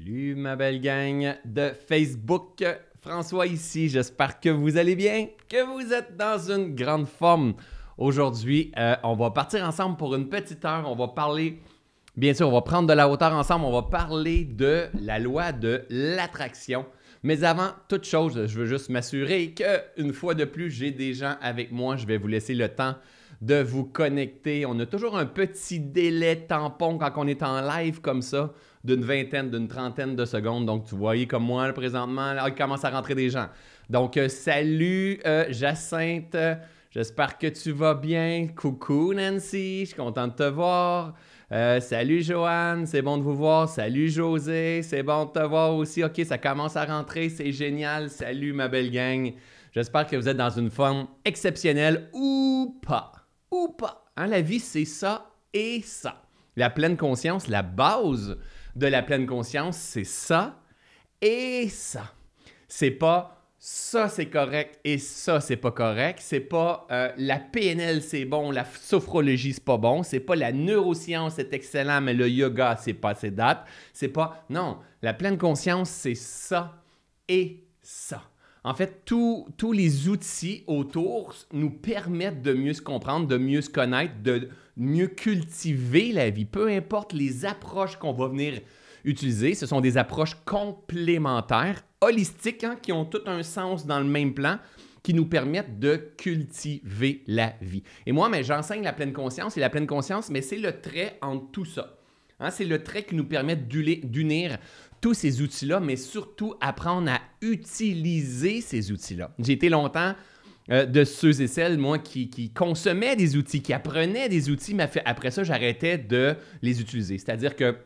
Salut ma belle gang de Facebook, François ici, j'espère que vous allez bien, que vous êtes dans une grande forme. Aujourd'hui, euh, on va partir ensemble pour une petite heure, on va parler, bien sûr, on va prendre de la hauteur ensemble, on va parler de la loi de l'attraction. Mais avant toute chose, je veux juste m'assurer que une fois de plus, j'ai des gens avec moi, je vais vous laisser le temps de vous connecter. On a toujours un petit délai tampon quand on est en live comme ça d'une vingtaine, d'une trentaine de secondes. Donc, tu voyais comme moi, présentement, ah, il commence à rentrer des gens. Donc, euh, salut euh, Jacinthe. J'espère que tu vas bien. Coucou Nancy, je suis content de te voir. Euh, salut Joanne, c'est bon de vous voir. Salut José, c'est bon de te voir aussi. Ok, ça commence à rentrer, c'est génial. Salut ma belle gang. J'espère que vous êtes dans une forme exceptionnelle ou pas. Ou pas. Hein, la vie, c'est ça et ça. La pleine conscience, la base de la pleine conscience, c'est ça et ça. C'est pas ça c'est correct et ça c'est pas correct. C'est pas euh, la PNL c'est bon, la sophrologie c'est pas bon, c'est pas la neuroscience c'est excellent, mais le yoga c'est pas ses dates. C'est pas non, la pleine conscience c'est ça et ça. En fait, tous les outils autour nous permettent de mieux se comprendre, de mieux se connaître, de mieux cultiver la vie. Peu importe les approches qu'on va venir utiliser, ce sont des approches complémentaires, holistiques, hein, qui ont tout un sens dans le même plan, qui nous permettent de cultiver la vie. Et moi, mais j'enseigne la pleine conscience et la pleine conscience, mais c'est le trait en tout ça. Hein, c'est le trait qui nous permet d'unir tous ces outils-là, mais surtout apprendre à utiliser ces outils-là. J'ai été longtemps euh, de ceux et celles, moi, qui, consommaient des outils, qui apprenaient des outils, mais après ça, j'arrêtais de les utiliser. C'est-à-dire que,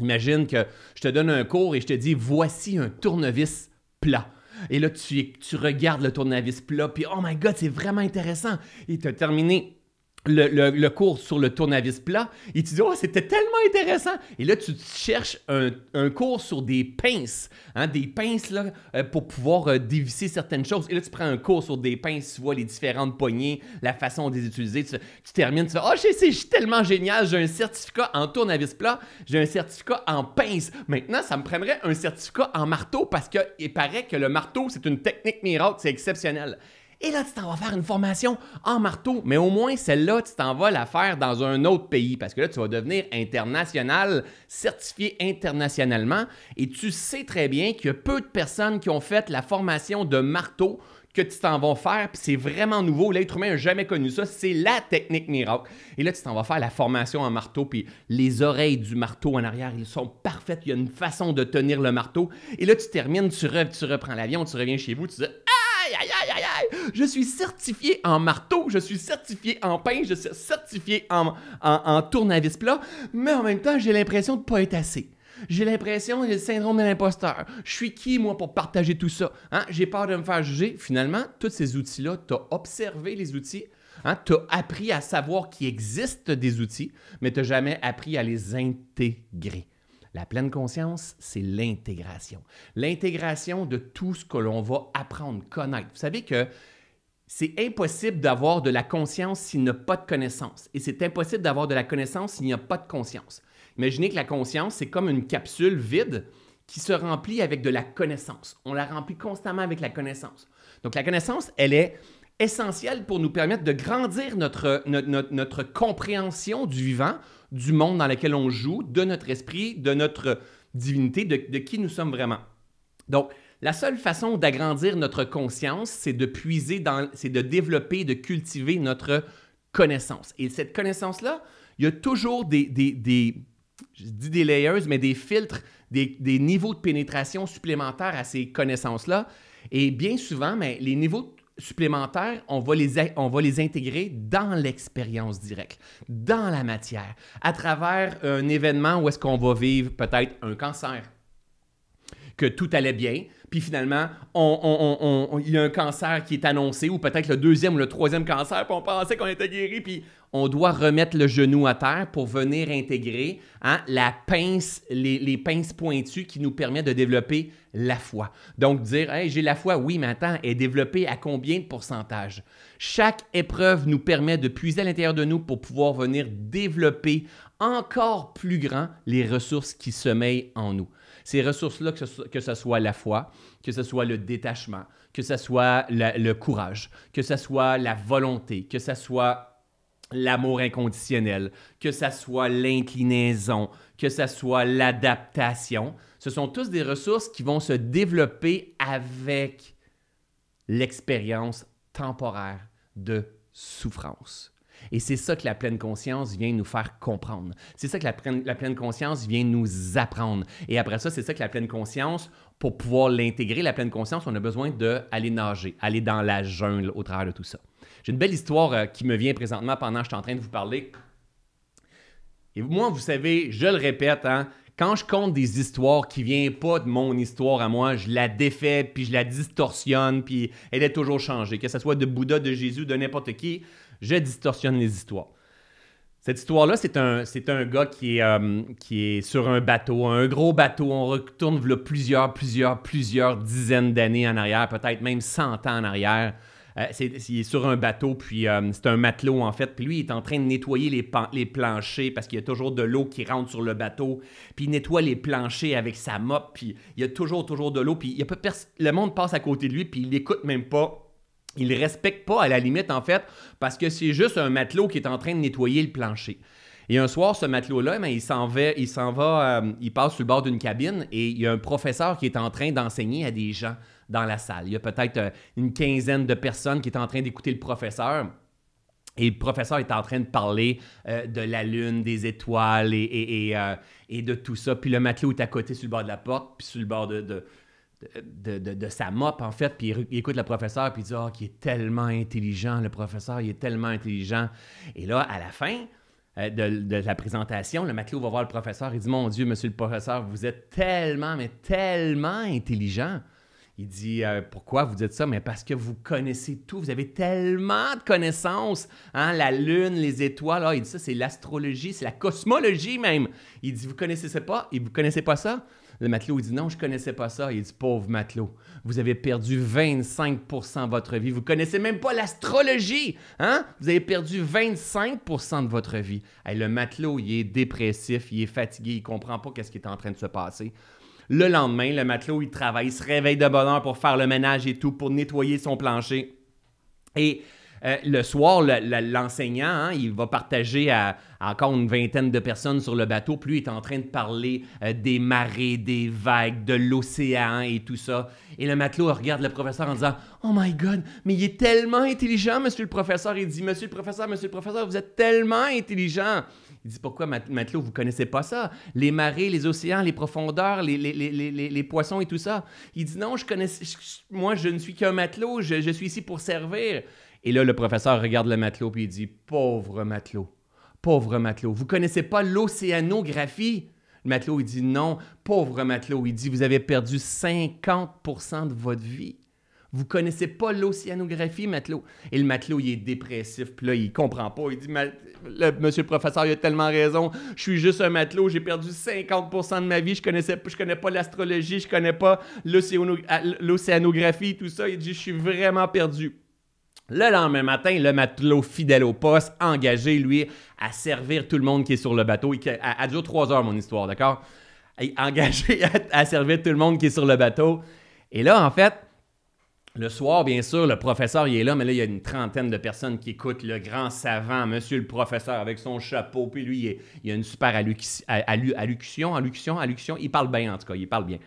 imagine que je te donne un cours et je te dis, voici un tournevis plat. Et là, tu, tu regardes le tournevis plat, puis oh my god, c'est vraiment intéressant. Et tu as terminé le, cours sur le tournevis plat et tu dis oh c'était tellement intéressant et là tu cherches un, cours sur des pinces hein, des pinces là euh, pour pouvoir euh, dévisser certaines choses et là tu prends un cours sur des pinces tu vois les différentes poignées la façon de les utiliser tu, termines tu fais oh c'est tellement génial j'ai un certificat en tournevis plat j'ai un certificat en pince maintenant ça me prendrait un certificat en marteau parce que il paraît que le marteau c'est une technique miracle c'est exceptionnel et là, tu t'en vas faire une formation en marteau. Mais au moins, celle-là, tu t'en vas la faire dans un autre pays parce que là, tu vas devenir international, certifié internationalement. Et tu sais très bien qu'il y a peu de personnes qui ont fait la formation de marteau que tu t'en vas faire, puis c'est vraiment nouveau. L'être humain n'a jamais connu ça. C'est la technique miracle. Et là, tu t'en vas faire la formation en marteau, puis les oreilles du marteau en arrière, elles sont parfaites. Il y a une façon de tenir le marteau. Et là, tu termines, tu, tu reprends l'avion, tu reviens chez vous, tu dis aïe, aïe, aïe, aïe, aïe. Je suis certifié en marteau, je suis certifié en pince, je suis certifié en, en, tournevis plat, mais en même temps, j'ai l'impression de ne pas être assez. J'ai l'impression, j'ai le syndrome de l'imposteur. Je suis qui, moi, pour partager tout ça? Hein? J'ai peur de me faire juger. Finalement, tous ces outils-là, tu as observé les outils, hein? tu appris à savoir qu'il existe des outils, mais tu n'as jamais appris à les intégrer. La pleine conscience, c'est l'intégration. L'intégration de tout ce que l'on va apprendre, connaître. Vous savez que c'est impossible d'avoir de la conscience s'il n'y a pas de connaissance. Et c'est impossible d'avoir de la connaissance s'il n'y a pas de conscience. Imaginez que la conscience, c'est comme une capsule vide qui se remplit avec de la connaissance. On la remplit constamment avec la connaissance. Donc la connaissance, elle est essentielle pour nous permettre de grandir notre, compréhension du vivant du monde dans lequel on joue, de notre esprit, de notre divinité, de, qui nous sommes vraiment. Donc, la seule façon d'agrandir notre conscience, c'est de puiser dans, c'est de développer, de cultiver notre connaissance. Et cette connaissance-là, il y a toujours des, des, je dis des layers, mais des filtres, des, des niveaux de pénétration supplémentaires à ces connaissances-là. Et bien souvent, mais les niveaux de supplémentaires, on va les, on va les intégrer dans l'expérience directe, dans la matière, à travers un événement où est-ce qu'on va vivre peut-être un cancer, que tout allait bien, puis finalement, il y a un cancer qui est annoncé, ou peut-être le deuxième ou le troisième cancer, puis on pensait qu'on était guéri, puis on doit remettre le genou à terre pour venir intégrer hein, la pince, les, pinces pointues qui nous permettent de développer la foi. Donc dire, j'ai la foi, oui, mais attends, est développée à combien de pourcentage? Chaque épreuve nous permet de puiser à l'intérieur de nous pour pouvoir venir développer encore plus grand les ressources qui sommeillent en nous. Ces ressources-là, que, ce, soit la foi, que ce soit le détachement, que ce soit le courage, que ce soit la volonté, que ce soit l'amour inconditionnel, que ce soit l'inclinaison, que ce soit l'adaptation, ce sont tous des ressources qui vont se développer avec l'expérience temporaire de souffrance. Et c'est ça que la pleine conscience vient nous faire comprendre. C'est ça que la pleine, conscience vient nous apprendre. Et après ça, c'est ça que la pleine conscience, pour pouvoir l'intégrer, la pleine conscience, on a besoin d'aller nager, aller dans la jungle au travers de tout ça. J'ai une belle histoire euh, qui me vient présentement pendant que je suis en train de vous parler. Et moi, vous savez, je le répète, hein, quand je compte des histoires qui ne viennent pas de mon histoire à moi, je la défais, puis je la distorsionne, puis elle est toujours changée, que ce soit de Bouddha, de Jésus, de n'importe qui je distorsionne les histoires. Cette histoire-là, c'est un, c'est un gars qui est, euh, qui est sur un bateau, un gros bateau. On retourne plusieurs, plusieurs, plusieurs dizaines d'années en arrière, peut-être même 100 ans en arrière. Euh, c'est, il est sur un bateau, puis euh, c'est un matelot en fait. Puis lui, il est en train de nettoyer les, les planchers parce qu'il y a toujours de l'eau qui rentre sur le bateau. Puis il nettoie les planchers avec sa mop, puis il y a toujours, toujours de l'eau. Puis il y a le monde passe à côté de lui, puis il n'écoute même pas il respecte pas à la limite en fait parce que c'est juste un matelot qui est en train de nettoyer le plancher. Et un soir, ce matelot-là, eh ben, il s'en va, il s'en va, euh, il passe sur le bord d'une cabine et il y a un professeur qui est en train d'enseigner à des gens dans la salle. Il y a peut-être euh, une quinzaine de personnes qui est en train d'écouter le professeur. Et le professeur est en train de parler euh, de la lune, des étoiles et, de tout ça. Puis le matelot est à côté sur le bord de la porte, puis sur le bord de de, de, de, sa mop, en fait, puis il, écoute le professeur, puis il dit « Ah, oh, qui est tellement intelligent, le professeur, il est tellement intelligent. » Et là, à la fin euh, de, de, la présentation, le matelot va voir le professeur, il dit « Mon Dieu, monsieur le professeur, vous êtes tellement, mais tellement intelligent. » Il dit euh, Pourquoi vous dites ça Mais parce que vous connaissez tout, vous avez tellement de connaissances. Hein? La Lune, les étoiles, là, ah, il dit ça, c'est l'astrologie, c'est la cosmologie même. Il dit Vous connaissez pas Et vous connaissez pas ça le matelot dit non, je connaissais pas ça. Il dit pauvre matelot, vous avez perdu 25% de votre vie. Vous connaissez même pas l'astrologie, hein Vous avez perdu 25% de votre vie. et le matelot, il est dépressif, il est fatigué, il comprend pas ce qui est en train de se passer. Le lendemain, le matelot, il travaille, il se réveille de bonne heure pour faire le ménage et tout, pour nettoyer son plancher. Et euh, le soir, l'enseignant, hein, il va partager à, encore une vingtaine de personnes sur le bateau. Plus il est en train de parler euh, des marées, des vagues, de l'océan et tout ça. Et le matelot regarde le professeur en disant Oh my God, mais il est tellement intelligent, monsieur le professeur. Il dit Monsieur le professeur, monsieur le professeur, vous êtes tellement intelligent. Il dit Pourquoi, matelot, vous ne connaissez pas ça Les marées, les océans, les profondeurs, les, poissons et tout ça. Il dit Non, je connais, moi, je ne suis qu'un matelot, je suis ici pour servir. Et là, le professeur regarde le matelot puis il dit Pauvre matelot, pauvre matelot, vous connaissez pas l'océanographie Le matelot, il dit Non, pauvre matelot, il dit Vous avez perdu 50 de votre vie. Vous connaissez pas l'océanographie, matelot. Et le matelot, il est dépressif, puis là, il comprend pas. Il dit Monsieur le professeur, il a tellement raison. Je suis juste un matelot, j'ai perdu 50% de ma vie. Je ne je connais pas l'astrologie, je connais pas l'océanographie, tout ça. Il dit Je suis vraiment perdu. Le lendemain matin, le matelot fidèle au poste, engagé, lui, à servir tout le monde qui est sur le bateau. a, a trois heures, mon histoire, d'accord? Engagé à, servir tout le monde qui est sur le bateau. Et là, en fait, le soir, bien sûr, le professeur, il est là, mais là, il y a une trentaine de personnes qui écoutent le grand savant, monsieur le professeur, avec son chapeau. Puis lui, il, a une super alluction, Il parle bien, en tout cas, il parle bien.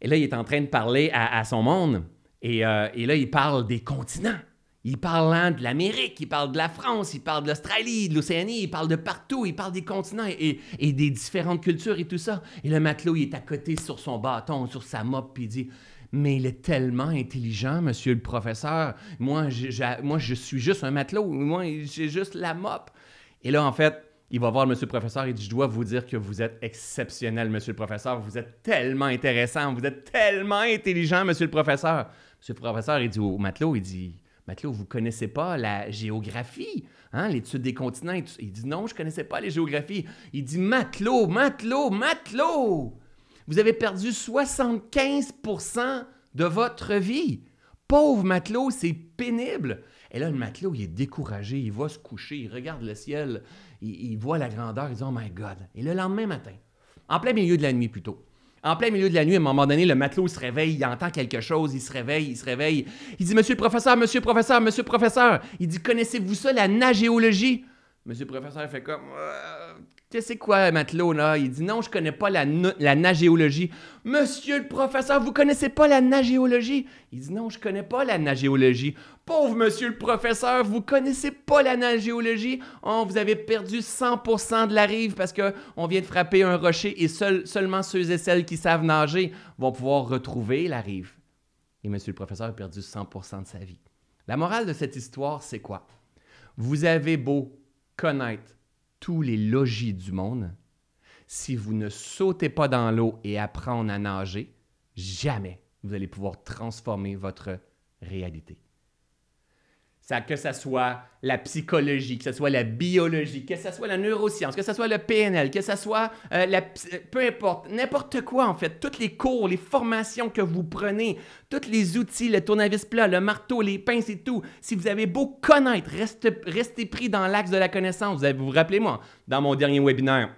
Et là, il est en train de parler à, son monde. Et, euh, et là, il parle des continents. Il parle hein, de l'Amérique, il parle de la France, il parle de l'Australie, de l'Océanie, il parle de partout, il parle des continents et, des différentes cultures et tout ça. Et le matelot, il est à côté sur son bâton, sur sa mop, puis il dit mais il est tellement intelligent, monsieur le professeur. Moi, je, moi, je suis juste un matelot. Moi, j'ai juste la mop. Et là, en fait, il va voir monsieur le professeur et dit, je dois vous dire que vous êtes exceptionnel, monsieur le professeur. Vous êtes tellement intéressant. Vous êtes tellement intelligent, monsieur le professeur. Monsieur le professeur, il dit au matelot, il dit, Matelot, ben, vous ne connaissez pas la géographie, hein, l'étude des continents. Il dit Non, je ne connaissais pas les géographies. Il dit Matelot, matelot, matelot Vous avez perdu 75 de votre vie. Pauvre matelot, c'est pénible. Et là, le matelot, il est découragé, il va se coucher, il regarde le ciel, il, il voit la grandeur, il dit Oh my God. Et le lendemain matin, en plein milieu de la nuit plutôt, en plein milieu de la nuit, à un moment donné, le matelot se réveille, il entend quelque chose, il se réveille, il se réveille. Il dit Monsieur le professeur, monsieur le professeur, monsieur le professeur. Il dit Connaissez-vous ça, la nagéologie Monsieur le professeur fait comme. Euh, tu sais, c'est quoi, matelot, là? Il dit non, je connais pas la, la nagéologie. Monsieur le professeur, vous connaissez pas la nagéologie? Il dit non, je connais pas la nagéologie. Pauvre monsieur le professeur, vous connaissez pas la nagéologie? Oh, vous avez perdu 100% de la rive parce que on vient de frapper un rocher et seulement ceux et celles qui savent nager vont pouvoir retrouver la rive. Et monsieur le professeur a perdu 100% de sa vie. La morale de cette histoire, c'est quoi? Vous avez beau connaître tous les logis du monde, si vous ne sautez pas dans l'eau et apprendre à nager, jamais vous allez pouvoir transformer votre réalité que ce soit la psychologie, que ce soit la biologie, que ce soit la neuroscience, que ce soit le PNL, que ce soit euh, la... Euh, peu importe, n'importe quoi en fait, tous les cours, les formations que vous prenez, tous les outils, le tournevis plat, le marteau, les pinces et tout, si vous avez beau connaître, restez, restez pris dans l'axe de la connaissance. Vous vous, rappelez, moi, dans mon dernier webinaire,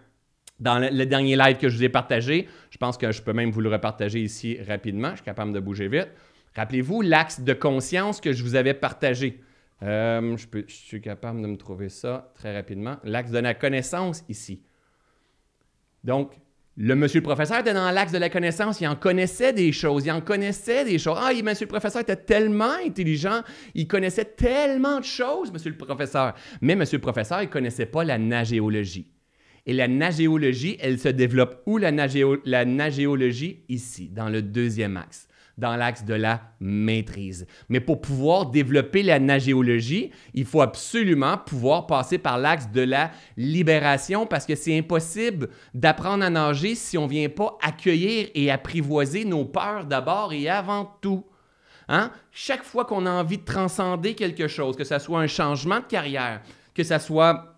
dans le, dernier live que je vous ai partagé, je pense que je peux même vous le repartager ici rapidement, je suis capable de bouger vite. Rappelez-vous l'axe de conscience que je vous avais partagé. Euh, je, suis capable de me trouver ça très rapidement. L'axe de la connaissance ici. Donc, le monsieur le professeur était dans l'axe de la connaissance. Il en connaissait des choses. Il en connaissait des choses. Ah, monsieur le professeur était tellement intelligent. Il connaissait tellement de choses, monsieur le professeur. Mais monsieur le professeur, il ne connaissait pas la nagéologie. Et la nagéologie, elle se développe où la, la nagéologie? Ici, dans le deuxième axe dans l'axe de la maîtrise. Mais pour pouvoir développer la nagéologie, il faut absolument pouvoir passer par l'axe de la libération parce que c'est impossible d'apprendre à nager si on ne vient pas accueillir et apprivoiser nos peurs d'abord et avant tout. Hein? Chaque fois qu'on a envie de transcender quelque chose, que ce soit un changement de carrière, que ce soit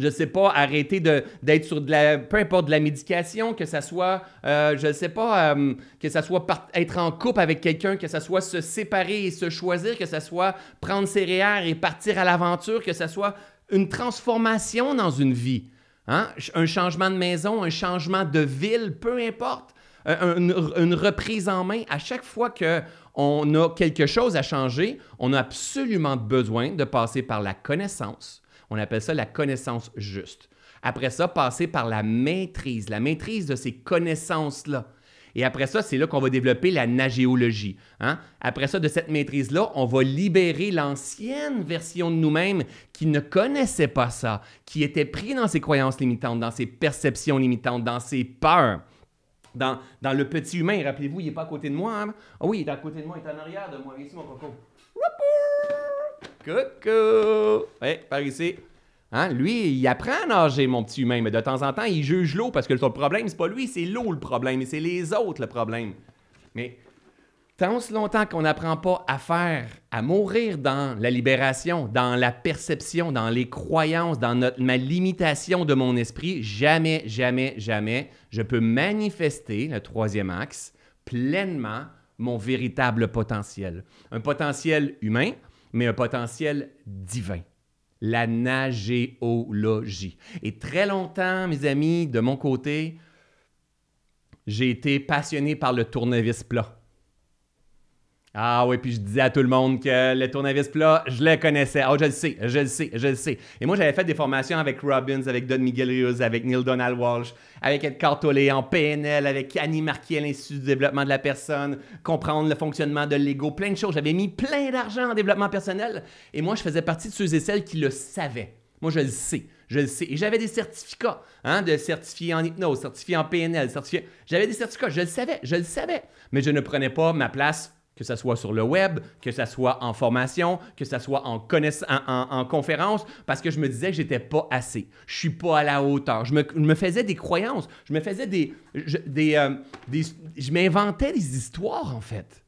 je sais pas, arrêter d'être sur de la, peu importe de la médication, que ça soit, euh, je sais pas, euh, que ça soit être en couple avec quelqu'un, que ça soit se séparer et se choisir, que ça soit prendre ses réères et partir à l'aventure, que ça soit une transformation dans une vie, hein? un changement de maison, un changement de ville, peu importe, euh, une, une reprise en main. À chaque fois que on a quelque chose à changer, on a absolument besoin de passer par la connaissance on appelle ça la connaissance juste. Après ça, passer par la maîtrise, la maîtrise de ces connaissances-là. Et après ça, c'est là qu'on va développer la nagéologie. Hein? Après ça, de cette maîtrise-là, on va libérer l'ancienne version de nous-mêmes qui ne connaissait pas ça, qui était pris dans ses croyances limitantes, dans ses perceptions limitantes, dans ses peurs. Dans, le petit humain, rappelez-vous, il n'est pas à côté de moi. Hein. Ah oui, il est à côté de moi, il est en arrière de moi. Ici, mon coco. Coucou! Ouais, par ici. Hein? Lui, il apprend à nager, mon petit humain, mais de temps en temps, il juge l'eau parce que le problème, c'est pas lui, c'est l'eau le problème, et c'est les autres le problème. Mais tant ce longtemps qu'on n'apprend pas à faire, à mourir dans la libération, dans la perception, dans les croyances, dans notre, ma limitation de mon esprit, jamais, jamais, jamais, je peux manifester, le troisième axe, pleinement mon véritable potentiel. Un potentiel humain, mais un potentiel divin. La nagéologie. Et très longtemps, mes amis, de mon côté, j'ai été passionné par le tournevis plat. Ah oui, puis je disais à tout le monde que le tournevis plat, je le connaissais. Ah, oh, je le sais, je le sais, je le sais. Et moi, j'avais fait des formations avec Robbins, avec Don Miguel Rios, avec Neil Donald Walsh, avec Ed Cartolé en PNL, avec Annie Marquis à l'Institut du développement de la personne, comprendre le fonctionnement de l'ego, plein de choses. J'avais mis plein d'argent en développement personnel et moi, je faisais partie de ceux et celles qui le savaient. Moi, je le sais. Je le sais. Et j'avais des certificats, hein, de certifié en hypnose, certifié en PNL, certifié. J'avais des certificats. Je le savais. Je le savais. Mais je ne prenais pas ma place que ce soit sur le web, que ce soit en formation, que ce soit en, en, conférence, parce que je me disais que j'étais pas assez. Je suis pas à la hauteur. Je me, faisais des croyances. Je me faisais des... Euh, des, je m'inventais des histoires, en fait.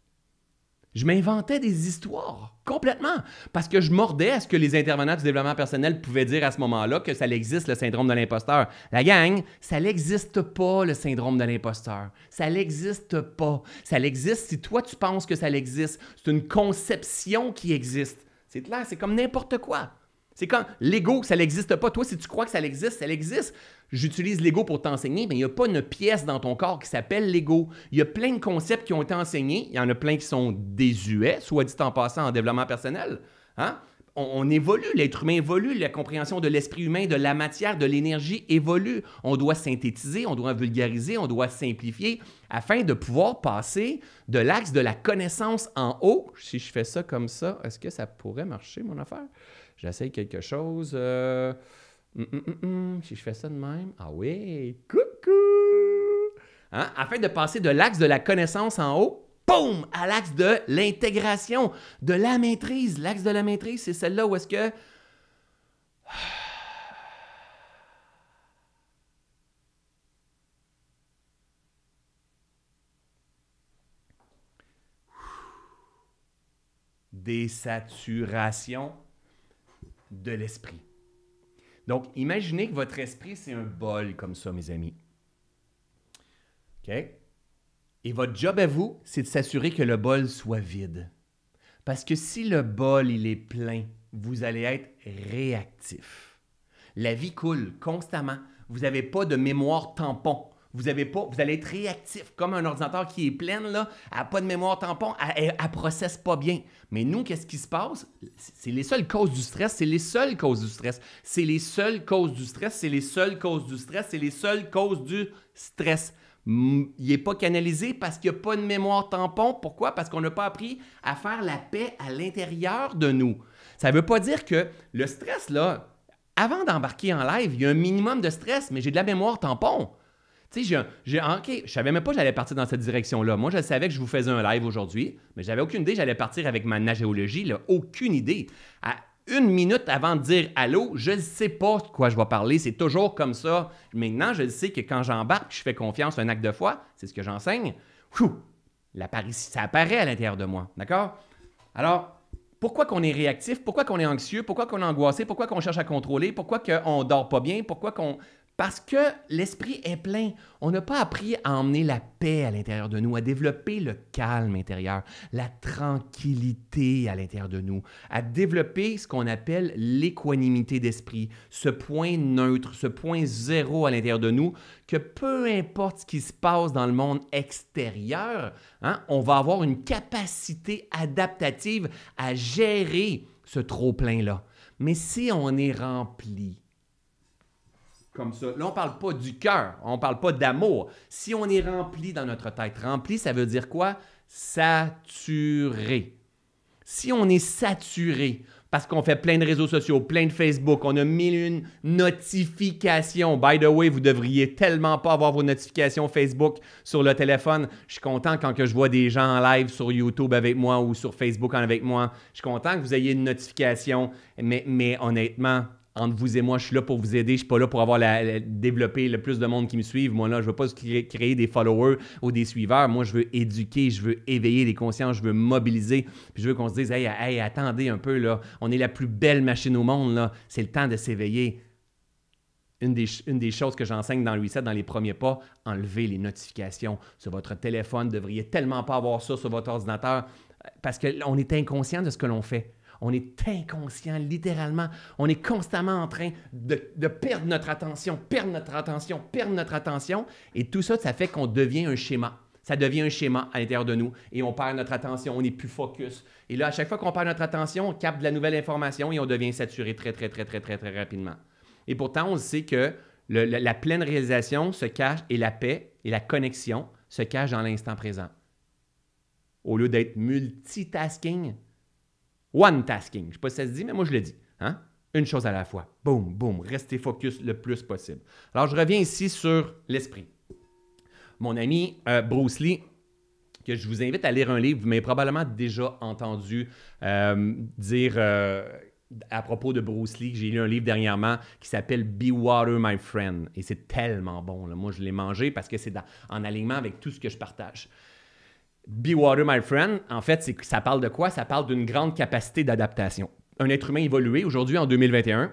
Je m'inventais des histoires, complètement, parce que je mordais à ce que les intervenants du développement personnel pouvaient dire à ce moment-là que ça existe, le syndrome de l'imposteur. La gang, ça n'existe pas, le syndrome de l'imposteur. Ça n'existe pas. Ça existe si toi, tu penses que ça existe. C'est une conception qui existe. C'est clair, c'est comme n'importe quoi. C'est comme l'ego, ça n'existe pas. Toi, si tu crois que ça existe, ça existe. J'utilise l'ego pour t'enseigner, mais il n'y a pas une pièce dans ton corps qui s'appelle l'ego. Il y a plein de concepts qui ont été enseignés. Il y en a plein qui sont désuets, soit dit en passant en développement personnel. Hein? on évolue, l'être humain évolue, la compréhension de l'esprit humain, de la matière, de l'énergie évolue. On doit synthétiser, on doit vulgariser, on doit simplifier afin de pouvoir passer de l'axe de la connaissance en haut. Si je fais ça comme ça, est-ce que ça pourrait marcher, mon affaire? J'essaye quelque chose. Euh, hum, hum, hum, si je fais ça de même. Ah oui, coucou! Hein? Afin de passer de l'axe de la connaissance en haut boum, à l'axe de l'intégration, de la maîtrise. L'axe de la maîtrise, c'est celle-là où est-ce que... Des saturations de l'esprit. Donc, imaginez que votre esprit, c'est un bol comme ça, mes amis. OK? Et votre job à vous, c'est de s'assurer que le bol soit vide. Parce que si le bol, il est plein, vous allez être réactif. La vie coule constamment. Vous n'avez pas de mémoire tampon. Vous avez pas, vous allez être réactif comme un ordinateur qui est plein là, elle pas de mémoire tampon, elle, ne processe pas bien. Mais nous, qu'est-ce qui se passe C'est les seules causes du stress, c'est les seules causes du stress, c'est les seules causes du stress, c'est les seules causes du stress, c'est les seules causes du stress. Hmm, il n'est pas canalisé parce qu'il n'y a pas de mémoire tampon. Pourquoi? Parce qu'on n'a pas appris à faire la paix à l'intérieur de nous. Ça ne veut pas dire que le stress, là, avant d'embarquer en live, il y a un minimum de stress, mais j'ai de la mémoire tampon. Tu sais, j'ai ah, OK, je savais même pas que j'allais partir dans cette direction-là. Moi, je savais que je vous faisais un live aujourd'hui, mais j'avais aucune idée j'allais partir avec ma nagéologie. là, aucune idée. À une minute avant de dire allô, je ne sais pas de quoi je vais parler, c'est toujours comme ça. Maintenant, je sais que quand j'embarque, je fais confiance, un acte de foi, c'est ce que j'enseigne. ça apparaît à l'intérieur de moi, d'accord Alors, pourquoi qu'on est réactif, pourquoi qu'on est anxieux, pourquoi qu'on est angoissé, pourquoi qu'on cherche à contrôler, pourquoi qu'on dort pas bien, pourquoi qu'on parce que l'esprit est plein. On n'a pas appris à emmener la paix à l'intérieur de nous, à développer le calme intérieur, la tranquillité à l'intérieur de nous, à développer ce qu'on appelle l'équanimité d'esprit, ce point neutre, ce point zéro à l'intérieur de nous, que peu importe ce qui se passe dans le monde extérieur, hein, on va avoir une capacité adaptative à gérer ce trop-plein-là. Mais si on est rempli, comme ça. Là, on ne parle pas du cœur, on ne parle pas d'amour. Si on est rempli dans notre tête, rempli, ça veut dire quoi? Saturé. Si on est saturé, parce qu'on fait plein de réseaux sociaux, plein de Facebook, on a mille une notifications. By the way, vous devriez tellement pas avoir vos notifications Facebook sur le téléphone. Je suis content quand que je vois des gens en live sur YouTube avec moi ou sur Facebook avec moi. Je suis content que vous ayez une notification, mais honnêtement, entre vous et moi, je suis là pour vous aider, je suis pas là pour avoir la, développer le plus de monde qui me suivent. Moi là, je veux pas créer, des followers ou des suiveurs. Moi, je veux éduquer, je veux éveiller les consciences, je veux mobiliser. Puis je veux qu'on se dise, hey, hey, attendez un peu là, on est la plus belle machine au monde là, c'est le temps de s'éveiller. Une des, une des, choses que j'enseigne dans le reset, dans les premiers pas, enlever les notifications sur votre téléphone. Vous devriez tellement pas avoir ça sur votre ordinateur euh, parce qu'on est inconscient de ce que l'on fait on est inconscient, littéralement. On est constamment en train de, perdre notre attention, perdre notre attention, perdre notre attention. Et tout ça, ça fait qu'on devient un schéma. Ça devient un schéma à l'intérieur de nous et on perd notre attention, on n'est plus focus. Et là, à chaque fois qu'on perd notre attention, on capte de la nouvelle information et on devient saturé très, très, très, très, très, très rapidement. Et pourtant, on sait que la, pleine réalisation se cache et la paix et la connexion se cachent dans l'instant présent. Au lieu d'être multitasking, One tasking. Je ne sais pas si ça se dit, mais moi je le dis. Hein? Une chose à la fois. Boum, boum. Restez focus le plus possible. Alors je reviens ici sur l'esprit. Mon ami euh, Bruce Lee, que je vous invite à lire un livre, vous m'avez probablement déjà entendu euh, dire euh, à propos de Bruce Lee, j'ai lu un livre dernièrement qui s'appelle Be Water, My Friend. Et c'est tellement bon. Moi, je l'ai mangé parce que c'est en alignement avec tout ce que je partage. Be Water, My Friend, en fait, ça parle de quoi? Ça parle d'une grande capacité d'adaptation. Un être humain évolué, aujourd'hui, en 2021,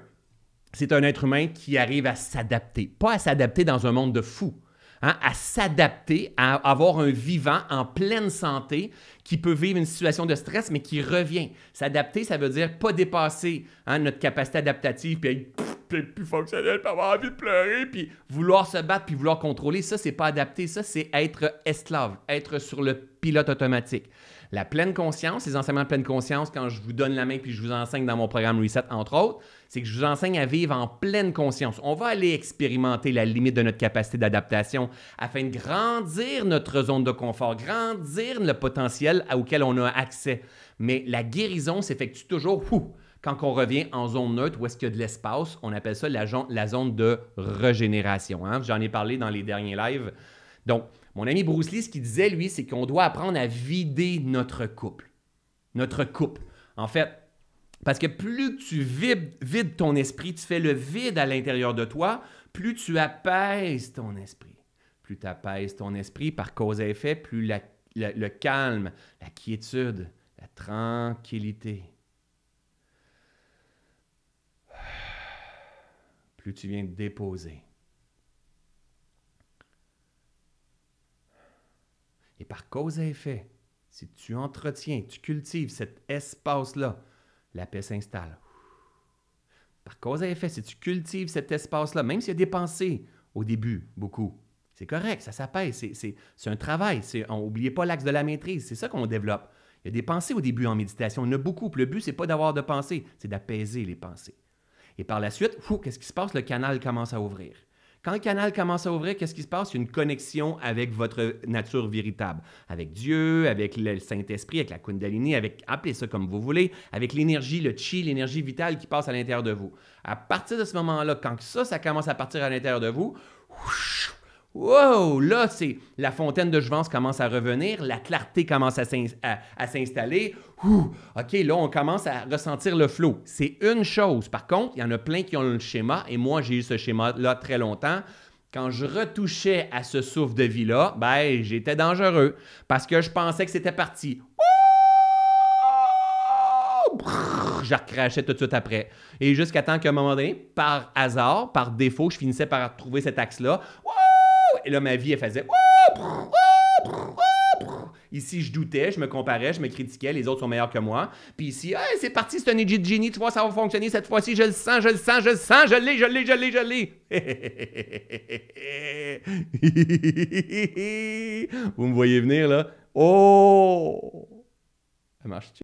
c'est un être humain qui arrive à s'adapter. Pas à s'adapter dans un monde de fou, hein, à s'adapter, à avoir un vivant en pleine santé qui peut vivre une situation de stress, mais qui revient. S'adapter, ça veut dire pas dépasser hein, notre capacité adaptative, puis plus fonctionnel, puis avoir envie de pleurer, puis vouloir se battre, puis vouloir contrôler, ça, c'est pas adapté. Ça, c'est être esclave, être sur le pilote automatique. La pleine conscience, les enseignements de pleine conscience, quand je vous donne la main puis je vous enseigne dans mon programme Reset, entre autres, c'est que je vous enseigne à vivre en pleine conscience. On va aller expérimenter la limite de notre capacité d'adaptation afin de grandir notre zone de confort, grandir le potentiel auquel on a accès. Mais la guérison s'effectue toujours, quand on revient en zone neutre, où est-ce qu'il y a de l'espace, on appelle ça la, zone de régénération. Hein? J'en ai parlé dans les derniers lives. Donc, mon ami Bruce Lee, ce qu'il disait, lui, c'est qu'on doit apprendre à vider notre couple. Notre couple. En fait, parce que plus tu vides ton esprit, tu fais le vide à l'intérieur de toi, plus tu apaises ton esprit. Plus tu apaises ton esprit par cause et effet, plus le calme, la quiétude, la tranquillité Que tu viens déposer. Et par cause et effet, si tu entretiens, tu cultives cet espace-là, la paix s'installe. Par cause et effet, si tu cultives cet espace-là, même s'il y a des pensées au début, beaucoup, c'est correct, ça s'apaise, c'est un travail. N'oubliez pas l'axe de la maîtrise, c'est ça qu'on développe. Il y a des pensées au début en méditation, on a beaucoup. le but, c'est pas d'avoir de pensées, c'est d'apaiser les pensées. Et par la suite, qu'est-ce qui se passe? Le canal commence à ouvrir. Quand le canal commence à ouvrir, qu'est-ce qui se passe? Il y a une connexion avec votre nature véritable, avec Dieu, avec le Saint-Esprit, avec la Kundalini, avec, appelez ça comme vous voulez, avec l'énergie, le chi, l'énergie vitale qui passe à l'intérieur de vous. À partir de ce moment-là, quand ça, ça commence à partir à l'intérieur de vous, Wow, là, c'est la fontaine de Jouvence commence à revenir, la clarté commence à, s'installer. OK, là, on commence à ressentir le flot. C'est une chose. Par contre, il y en a plein qui ont le schéma, et moi, j'ai eu ce schéma-là très longtemps. Quand je retouchais à ce souffle de vie-là, ben, j'étais dangereux parce que je pensais que c'était parti. je recrachais tout de suite après. Et jusqu'à temps qu'à un moment donné, par hasard, par défaut, je finissais par trouver cet axe-là. Et là, ma vie, elle faisait. Ici, je doutais, je me comparais, je me critiquais, les autres sont meilleurs que moi. Puis ici, c'est parti, c'est un genie, tu vois, ça va fonctionner cette fois-ci, je le sens, je le sens, je le sens, je l'ai, je l'ai, je l'ai, je l'ai. Vous me voyez venir, là? Oh! Ça marche-tu?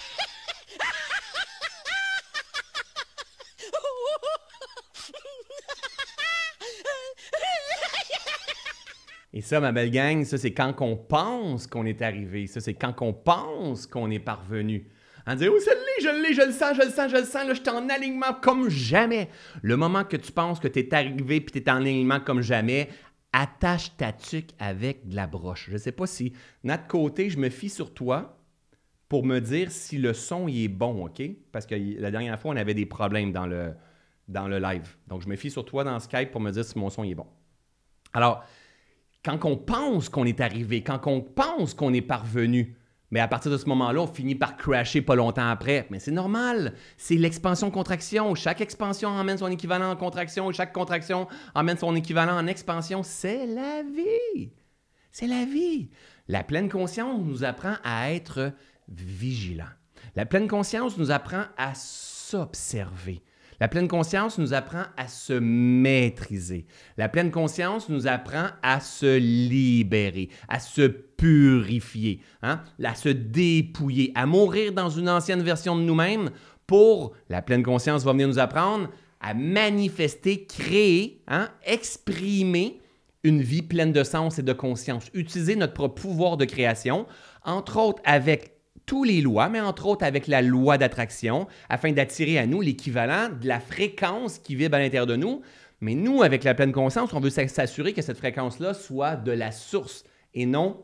Et ça, ma belle gang, ça, c'est quand qu'on pense qu'on est arrivé. Ça, c'est quand qu'on pense qu'on est parvenu. En disant, oh, ça l'est, je l'ai, je le sens, je le sens, je le sens, là, je suis en alignement comme jamais. Le moment que tu penses que tu es arrivé puis tu es en alignement comme jamais, attache ta tuque avec de la broche. Je ne sais pas si, de côté, je me fie sur toi pour me dire si le son est bon, OK? Parce que la dernière fois, on avait des problèmes dans le, dans le live. Donc, je me fie sur toi dans Skype pour me dire si mon son est bon. Alors, quand on pense qu'on est arrivé, quand on pense qu'on est parvenu, mais à partir de ce moment-là, on finit par crasher pas longtemps après. Mais c'est normal. C'est l'expansion-contraction. Chaque expansion emmène son équivalent en contraction. Chaque contraction emmène son équivalent en expansion. C'est la vie. C'est la vie. La pleine conscience nous apprend à être vigilant. La pleine conscience nous apprend à s'observer. La pleine conscience nous apprend à se maîtriser. La pleine conscience nous apprend à se libérer, à se purifier, hein, à se dépouiller, à mourir dans une ancienne version de nous-mêmes pour, la pleine conscience va venir nous apprendre, à manifester, créer, hein, exprimer une vie pleine de sens et de conscience, utiliser notre propre pouvoir de création, entre autres avec tous les lois, mais entre autres avec la loi d'attraction, afin d'attirer à nous l'équivalent de la fréquence qui vibre à l'intérieur de nous. Mais nous, avec la pleine conscience, on veut s'assurer que cette fréquence-là soit de la source et non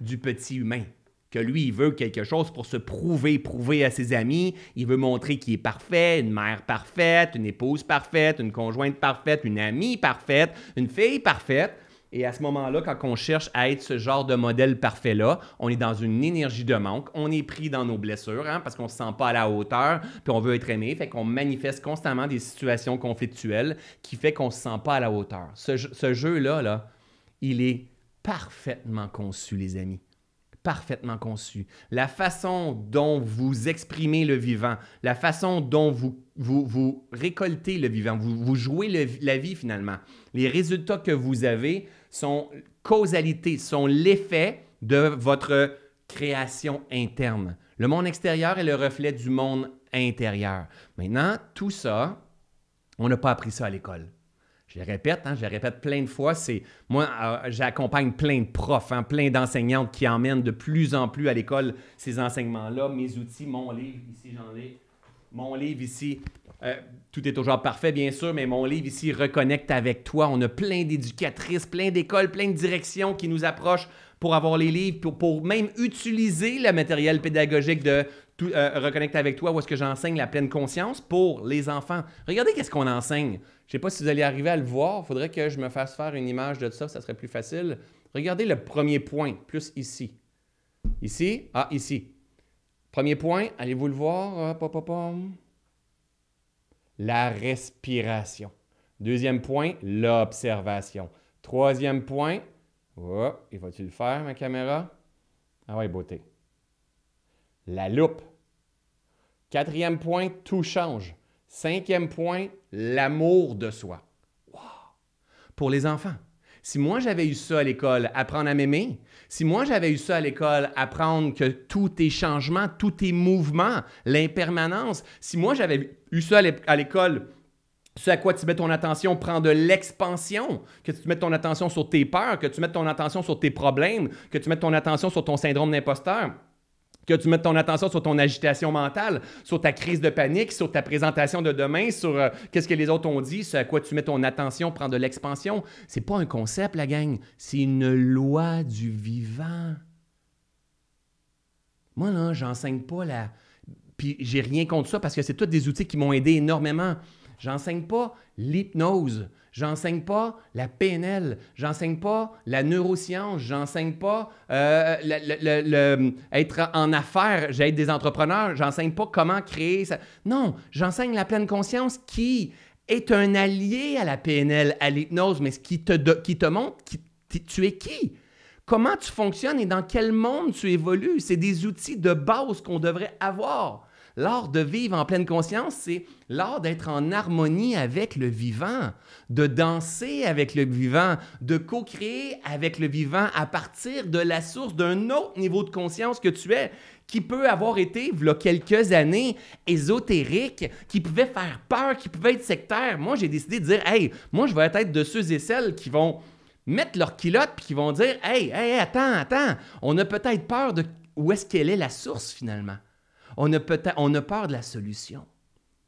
du petit humain. Que lui, il veut quelque chose pour se prouver, prouver à ses amis. Il veut montrer qu'il est parfait, une mère parfaite, une épouse parfaite, une conjointe parfaite, une amie parfaite, une fille parfaite. Et à ce moment-là, quand on cherche à être ce genre de modèle parfait-là, on est dans une énergie de manque, on est pris dans nos blessures hein, parce qu'on ne se sent pas à la hauteur, puis on veut être aimé, fait qu'on manifeste constamment des situations conflictuelles qui fait qu'on ne se sent pas à la hauteur. Ce, jeu-là, il est parfaitement conçu, les amis parfaitement conçu. La façon dont vous exprimez le vivant, la façon dont vous, vous, récoltez le vivant, vous, jouez la vie finalement, les résultats que vous avez sont causalité, sont l'effet de votre création interne. Le monde extérieur est le reflet du monde intérieur. Maintenant, tout ça, on n'a pas appris ça à l'école. Je le répète, hein, je le répète plein de fois, c'est moi, euh, j'accompagne plein de profs, hein, plein d'enseignantes qui emmènent de plus en plus à l'école ces enseignements-là, mes outils, mon livre, ici j'en ai, mon livre ici. Euh, tout est toujours parfait, bien sûr, mais mon livre ici reconnecte avec toi. On a plein d'éducatrices, plein d'écoles, plein de directions qui nous approchent pour avoir les livres, pour, même utiliser le matériel pédagogique de tout, euh, Reconnecte avec toi, où est-ce que j'enseigne la pleine conscience pour les enfants. Regardez qu'est-ce qu'on enseigne. Je sais pas si vous allez arriver à le voir. Il faudrait que je me fasse faire une image de ça, ça serait plus facile. Regardez le premier point, plus ici. Ici, ah, ici. Premier point, allez-vous le voir? Hop, la respiration. Deuxième point, l'observation. Troisième point, oh, et vas-tu le faire, ma caméra? Ah ouais, beauté. La loupe. Quatrième point, tout change. Cinquième point, l'amour de soi. Pour les enfants, si moi j'avais eu ça à l'école, apprendre à m'aimer, si moi j'avais eu ça à l'école, apprendre que tous tes changements, tous tes mouvements, l'impermanence, si moi j'avais eu ça à l'école, ce à quoi tu mets ton attention prend de l'expansion, que tu mets ton attention sur tes peurs, que tu mets ton attention sur tes problèmes, que tu mets ton attention sur ton syndrome d'imposteur que tu mettes ton attention sur ton agitation mentale, sur ta crise de panique, sur ta présentation de demain, sur euh, qu'est-ce que les autres ont dit, sur à quoi tu mets ton attention prend de l'expansion. C'est pas un concept, la gang, c'est une loi du vivant. Moi, là, j'enseigne pas la. Puis j'ai rien contre ça parce que c'est tous des outils qui m'ont aidé énormément. J'enseigne pas l'hypnose. J'enseigne pas la PNL, j'enseigne pas la neuroscience, j'enseigne pas euh, le, être en affaires, j'aide des entrepreneurs, j'enseigne pas comment créer ça. Non, j'enseigne la pleine conscience qui est un allié à la PNL, à l'hypnose, mais ce qui te, qui te montre qui, tu es qui comment tu fonctionnes et dans quel monde tu évolues. C'est des outils de base qu'on devrait avoir. L'art de vivre en pleine conscience, c'est l'art d'être en harmonie avec le vivant, de danser avec le vivant, de co-créer avec le vivant à partir de la source d'un autre niveau de conscience que tu es, qui peut avoir été, voilà, quelques années, ésotérique, qui pouvait faire peur, qui pouvait être sectaire. Moi, j'ai décidé de dire, hey, moi, je vais être de ceux et celles qui vont mettre leur culotte puis qui vont dire, hey, hey, attends, attends, on a peut-être peur de où est-ce qu'elle est la source finalement. On a, peut on a peur de la solution.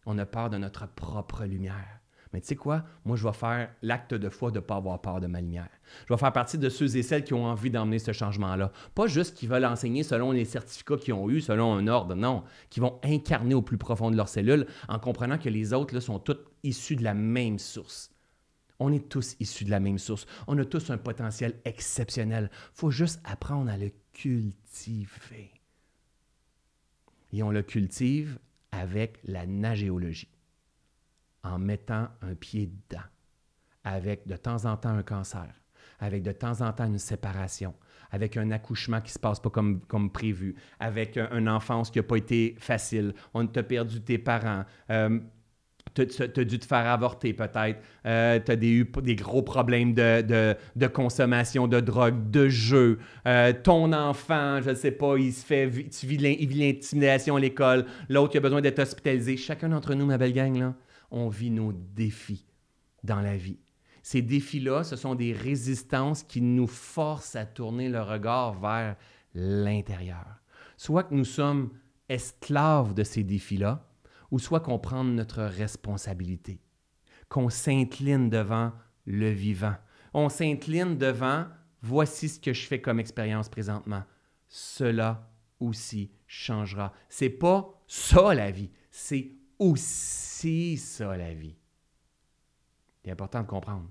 On a peur de notre propre lumière. Mais tu sais quoi? Moi, je vais faire l'acte de foi de ne pas avoir peur de ma lumière. Je vais faire partie de ceux et celles qui ont envie d'emmener ce changement-là. Pas juste qui veulent enseigner selon les certificats qu'ils ont eus, selon un ordre, non. Qui vont incarner au plus profond de leur cellule en comprenant que les autres là, sont tous issus de la même source. On est tous issus de la même source. On a tous un potentiel exceptionnel. faut juste apprendre à le cultiver et on le cultive avec la nagéologie, en mettant un pied dedans, avec de temps en temps un cancer, avec de temps en temps une séparation, avec un accouchement qui ne se passe pas comme, comme prévu, avec une enfance qui n'a pas été facile, on t'a perdu tes parents, euh, tu as dû te faire avorter peut-être. Euh, tu as eu des gros problèmes de, consommation de drogue, de jeu. Euh, ton enfant, je ne sais pas, il se fait, tu vis l'intimidation à l'école. L'autre, il a besoin d'être hospitalisé. Chacun d'entre nous, ma belle gang, là, on vit nos défis dans la vie. Ces défis-là, ce sont des résistances qui nous forcent à tourner le regard vers l'intérieur. Soit que nous sommes esclaves de ces défis-là, ou soit qu'on prenne notre responsabilité, qu'on s'incline devant le vivant. On s'incline devant voici ce que je fais comme expérience présentement. Cela aussi changera. C'est pas ça la vie, c'est aussi ça la vie. C'est important de comprendre.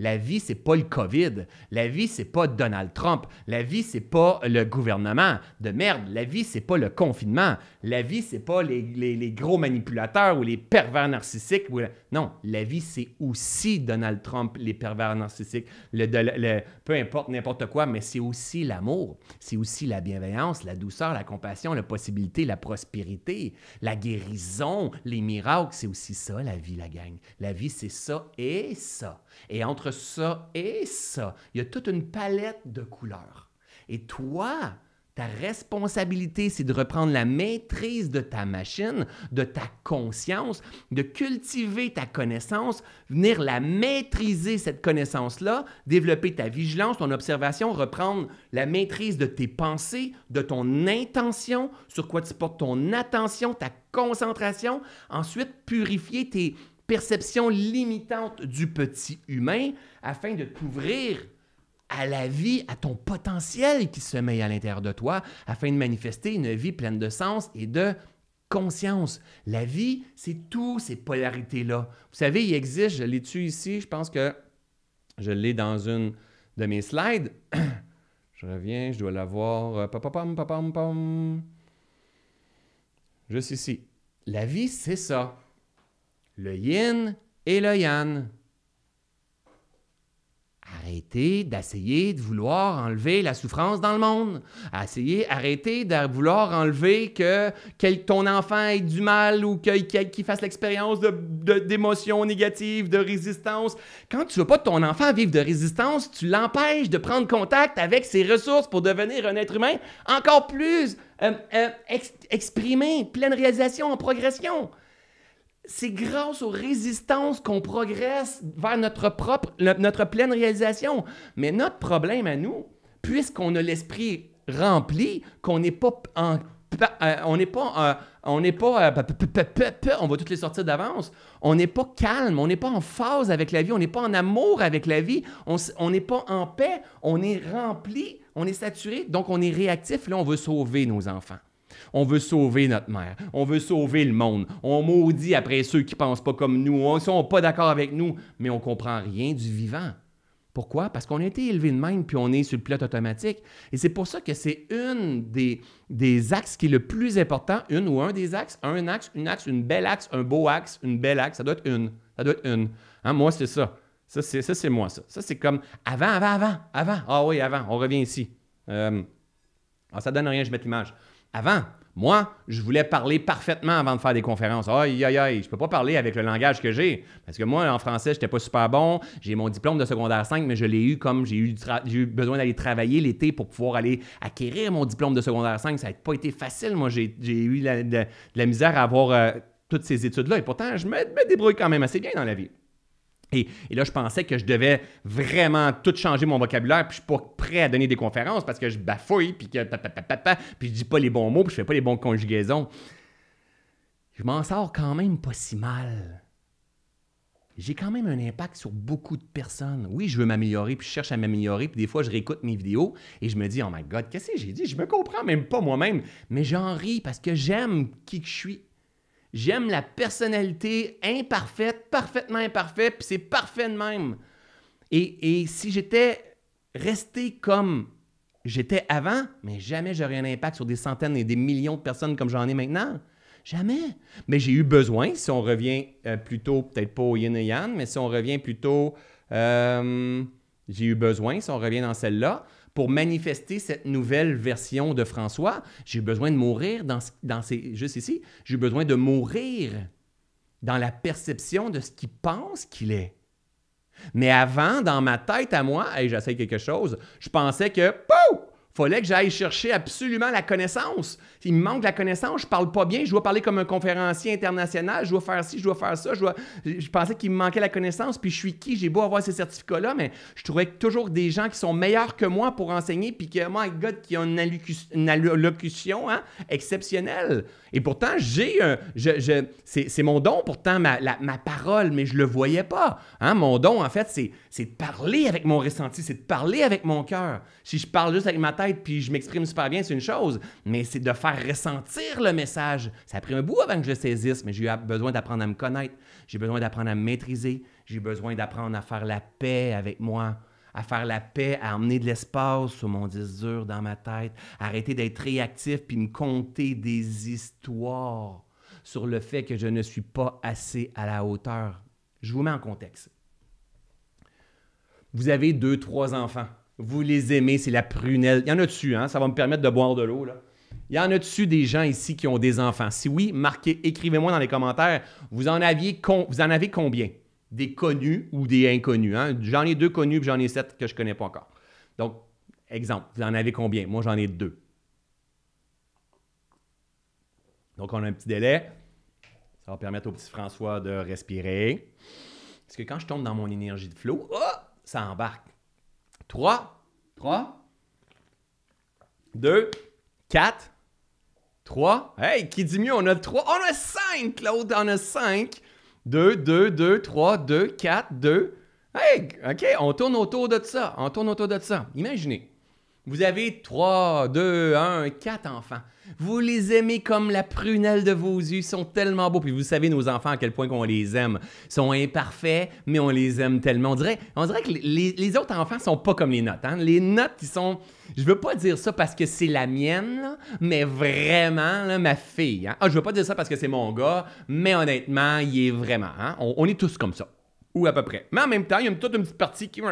La vie, c'est pas le COVID. La vie, c'est pas Donald Trump. La vie, c'est pas le gouvernement de merde. La vie, c'est pas le confinement. La vie, c'est pas les, gros manipulateurs ou les pervers narcissiques. Non, la vie, c'est aussi Donald Trump, les pervers narcissiques, le, peu importe, n'importe quoi, mais c'est aussi l'amour. C'est aussi la bienveillance, la douceur, la compassion, la possibilité, la prospérité, la guérison, les miracles. C'est aussi ça, la vie, la gang. La vie, c'est ça et ça. Et entre ça et ça, il y a toute une palette de couleurs. Et toi, ta responsabilité, c'est de reprendre la maîtrise de ta machine, de ta conscience, de cultiver ta connaissance, venir la maîtriser, cette connaissance-là, développer ta vigilance, ton observation, reprendre la maîtrise de tes pensées, de ton intention, sur quoi tu portes ton attention, ta concentration, ensuite purifier tes perception limitante du petit humain afin de t'ouvrir à la vie, à ton potentiel qui se met à l'intérieur de toi, afin de manifester une vie pleine de sens et de conscience. La vie, c'est tous ces polarités-là. Vous savez, il existe, je l'ai dessus ici, je pense que je l'ai dans une de mes slides. je reviens, je dois l'avoir. Euh, Juste ici. La vie, c'est ça le yin et le yang. Arrêtez d'essayer de vouloir enlever la souffrance dans le monde. Essayez, arrêtez de vouloir enlever que, ton enfant ait du mal ou qu'il fasse l'expérience d'émotions négatives, de résistance. Quand tu veux pas que ton enfant vive de résistance, tu l'empêches de prendre contact avec ses ressources pour devenir un être humain encore plus euh, euh, exprimé, pleine réalisation, en progression c'est grâce aux résistances qu'on progresse vers notre propre, notre pleine réalisation. Mais notre problème à nous, puisqu'on a l'esprit rempli, qu'on n'est pas en euh, on n'est pas, euh, on n'est pas, euh, on va toutes les sortir d'avance. On n'est pas calme, on n'est pas en phase avec la vie, on n'est pas en amour avec la vie, on n'est pas en paix, on est rempli, on est saturé, donc on est réactif. Là, on veut sauver nos enfants. On veut sauver notre mère. On veut sauver le monde. On maudit après ceux qui pensent pas comme nous. On ne sont pas d'accord avec nous, mais on comprend rien du vivant. Pourquoi? Parce qu'on a été élevé de même, puis on est sur le pilote automatique. Et c'est pour ça que c'est une des, axes qui est le plus important, une ou un des axes, un axe, une axe, une belle axe, un beau axe, une belle axe, ça doit être une. Ça doit être une. Hein, moi, c'est ça. Ça, c'est, ça, c'est moi, ça. Ça, c'est comme avant, avant, avant, avant. Ah oui, avant, on revient ici. Euh, ah, ça donne rien, je mets l'image. Avant, moi, je voulais parler parfaitement avant de faire des conférences. Aïe, aïe, aïe, je peux pas parler avec le langage que j'ai. Parce que moi, en français, je n'étais pas super bon. J'ai mon diplôme de secondaire 5, mais je l'ai eu comme j'ai eu, besoin d'aller travailler l'été pour pouvoir aller acquérir mon diplôme de secondaire 5. Ça n'a pas été facile. Moi, j'ai eu la, de, la misère à avoir euh, toutes ces études-là. Et pourtant, je me débrouille quand même assez bien dans la vie. Et, là, je pensais que je devais vraiment tout changer mon vocabulaire, puis je suis pas prêt à donner des conférences parce que je bafouille, puis que papa, puis je dis pas les bons mots, puis je fais pas les bonnes conjugaisons. Je m'en sors quand même pas si mal. J'ai quand même un impact sur beaucoup de personnes. Oui, je veux m'améliorer, puis je cherche à m'améliorer, puis des fois, je réécoute mes vidéos et je me dis, oh my God, qu'est-ce que j'ai dit? Je me comprends même pas moi-même, mais j'en ris parce que j'aime qui que je suis J'aime la personnalité imparfaite, parfaitement imparfaite, puis c'est parfait de même. Et, si j'étais resté comme j'étais avant, mais jamais j'aurais un impact sur des centaines et des millions de personnes comme j'en ai maintenant. Jamais. Mais j'ai eu besoin, si on revient euh, plutôt, peut-être pas au yin et yang, mais si on revient plutôt, euh, j'ai eu besoin, si on revient dans celle-là, pour manifester cette nouvelle version de François, j'ai besoin de mourir dans, dans ces, juste ici, j'ai besoin de mourir dans la perception de ce qu'il pense qu'il est. Mais avant, dans ma tête à moi, et j'essaie quelque chose, je pensais que, fallait que j'aille chercher absolument la connaissance. Il me manque la connaissance, je parle pas bien, je dois parler comme un conférencier international, je dois faire ci, je dois faire ça, je, pensais qu'il me manquait la connaissance, puis je suis qui, j'ai beau avoir ces certificats-là, mais je trouvais toujours des gens qui sont meilleurs que moi pour enseigner, puis que, my God, qui ont une, une allocution hein, exceptionnelle. Et pourtant, j'ai un... C'est mon don, pourtant, ma, parole, mais je le voyais pas. Hein. Mon don, en fait, c'est de parler avec mon ressenti, c'est de parler avec mon cœur. Si je parle juste avec ma tête puis je m'exprime super bien, c'est une chose, mais c'est de faire ressentir le message. Ça a pris un bout avant que je le saisisse, mais j'ai eu besoin d'apprendre à me connaître, j'ai besoin d'apprendre à me maîtriser, j'ai besoin d'apprendre à faire la paix avec moi à faire la paix, à emmener de l'espace sur mon disque dans ma tête, arrêter d'être réactif puis me conter des histoires sur le fait que je ne suis pas assez à la hauteur. Je vous mets en contexte. Vous avez deux, trois enfants. Vous les aimez, c'est la prunelle. Il y en a dessus, hein? Ça va me permettre de boire de l'eau, là. Il y en a dessus des gens ici qui ont des enfants? Si oui, marquez, écrivez-moi dans les commentaires. Vous en, aviez vous en avez combien? Des connus ou des inconnus? Hein? J'en ai deux connus, j'en ai sept que je ne connais pas encore. Donc, exemple, vous en avez combien? Moi, j'en ai deux. Donc, on a un petit délai. Ça va permettre au petit François de respirer. Parce que quand je tombe dans mon énergie de flot, oh, ça embarque. 3, 3, 2, 4, 3. Hey, qui dit mieux? On a 3. On a 5, Claude. On a 5. 2, 2, 2, 3, 2, 4, 2. Hey, OK, on tourne autour de ça. On tourne autour de ça. Imaginez, vous avez 3, 2, 1, 4 enfants. Vous les aimez comme la prunelle de vos yeux, ils sont tellement beaux. Puis vous savez, nos enfants, à quel point qu'on les aime. Ils sont imparfaits, mais on les aime tellement. On dirait, on dirait que les, autres enfants sont pas comme les notes. Hein. Les notes, ils sont... Je veux pas dire ça parce que c'est la mienne, mais vraiment, ma fille. Hein. Ah, je veux pas dire ça parce que c'est mon gars, mais honnêtement, il est vraiment... Hein. On, est tous comme ça. Ou à peu près. Mais en même temps, il y a une toute une petite partie qui...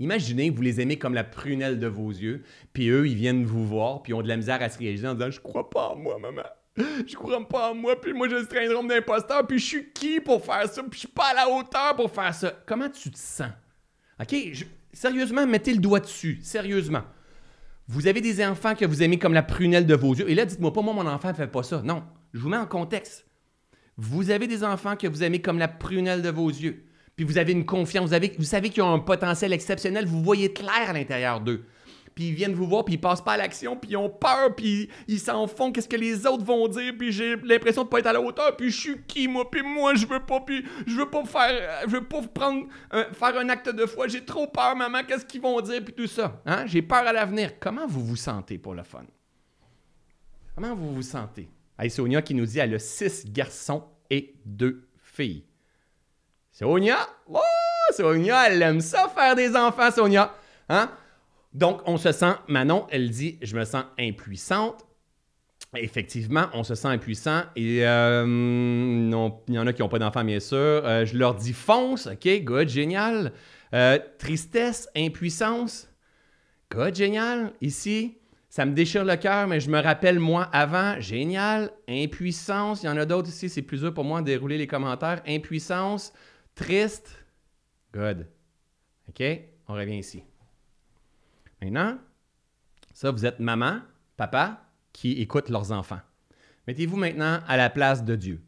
Imaginez, vous les aimez comme la prunelle de vos yeux, puis eux, ils viennent vous voir, puis ont de la misère à se réaliser en disant Je crois pas en moi, maman. Je crois pas en moi, puis moi j'ai le syndrome d'imposteur, puis je suis qui pour faire ça, puis je suis pas à la hauteur pour faire ça. Comment tu te sens OK Sérieusement, mettez le doigt dessus. Sérieusement. Vous avez des enfants que vous aimez comme la prunelle de vos yeux. Et là, dites-moi pas, moi, mon enfant ne fait pas ça. Non, je vous mets en contexte. Vous avez des enfants que vous aimez comme la prunelle de vos yeux puis vous avez une confiance, vous, savez qu'ils ont un potentiel exceptionnel, vous voyez clair à l'intérieur d'eux. Puis ils viennent vous voir, puis ils passent pas à l'action, puis ils ont peur, puis ils s'en font, qu'est-ce que les autres vont dire, puis j'ai l'impression de pas être à la hauteur, puis je suis qui moi, puis moi je veux pas, puis je veux pas faire, je veux pas prendre, euh, faire un acte de foi, j'ai trop peur maman, qu'est-ce qu'ils vont dire, puis tout ça. Hein? J'ai peur à l'avenir. Comment vous vous sentez pour le fun? Comment vous vous sentez? Hey, Sonia qui nous dit elle a six garçons et deux filles. Sonia! Oh, Sonia, elle aime ça faire des enfants, Sonia! Hein? Donc, on se sent, Manon, elle dit, je me sens impuissante. Effectivement, on se sent impuissant et euh, il y en a qui n'ont pas d'enfants, bien sûr. Euh, je leur dis fonce, ok, good, génial. Euh, tristesse, impuissance, good, génial. Ici, ça me déchire le cœur, mais je me rappelle moi avant, génial. Impuissance, il y en a d'autres ici, c'est plus dur pour moi dérouler les commentaires. Impuissance, triste. Good. OK? On revient ici. Maintenant, ça, vous êtes maman, papa, qui écoutent leurs enfants. Mettez-vous maintenant à la place de Dieu,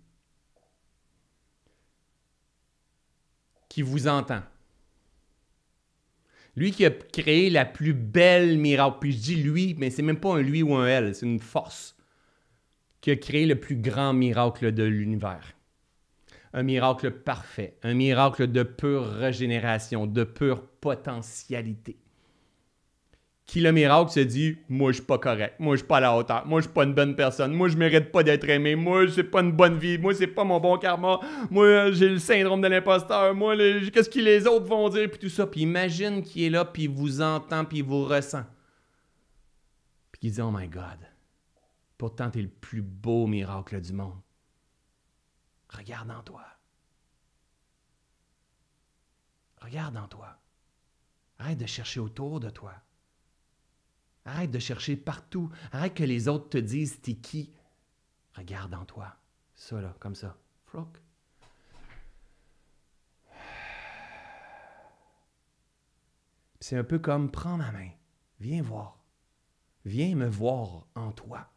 qui vous entend. Lui qui a créé la plus belle miracle. Puis je dis lui, mais c'est même pas un lui ou un elle, c'est une force qui a créé le plus grand miracle de l'univers un miracle parfait, un miracle de pure régénération, de pure potentialité. Qui le miracle se dit Moi, je suis pas correct, moi, je suis pas à la hauteur, moi, je suis pas une bonne personne, moi, je mérite pas d'être aimé, moi, c'est pas une bonne vie, moi, c'est pas mon bon karma, moi, j'ai le syndrome de l'imposteur, moi, qu'est-ce que les autres vont dire, puis tout ça. Puis imagine qui est là, puis vous entend, puis vous ressent. Puis qu'il dit Oh my God, pourtant, t'es le plus beau miracle du monde. Regarde en toi. Regarde en toi. Arrête de chercher autour de toi. Arrête de chercher partout. Arrête que les autres te disent t'es qui. Regarde en toi. Ça, là, comme ça. Floc. C'est un peu comme prends ma main. Viens voir. Viens me voir en toi.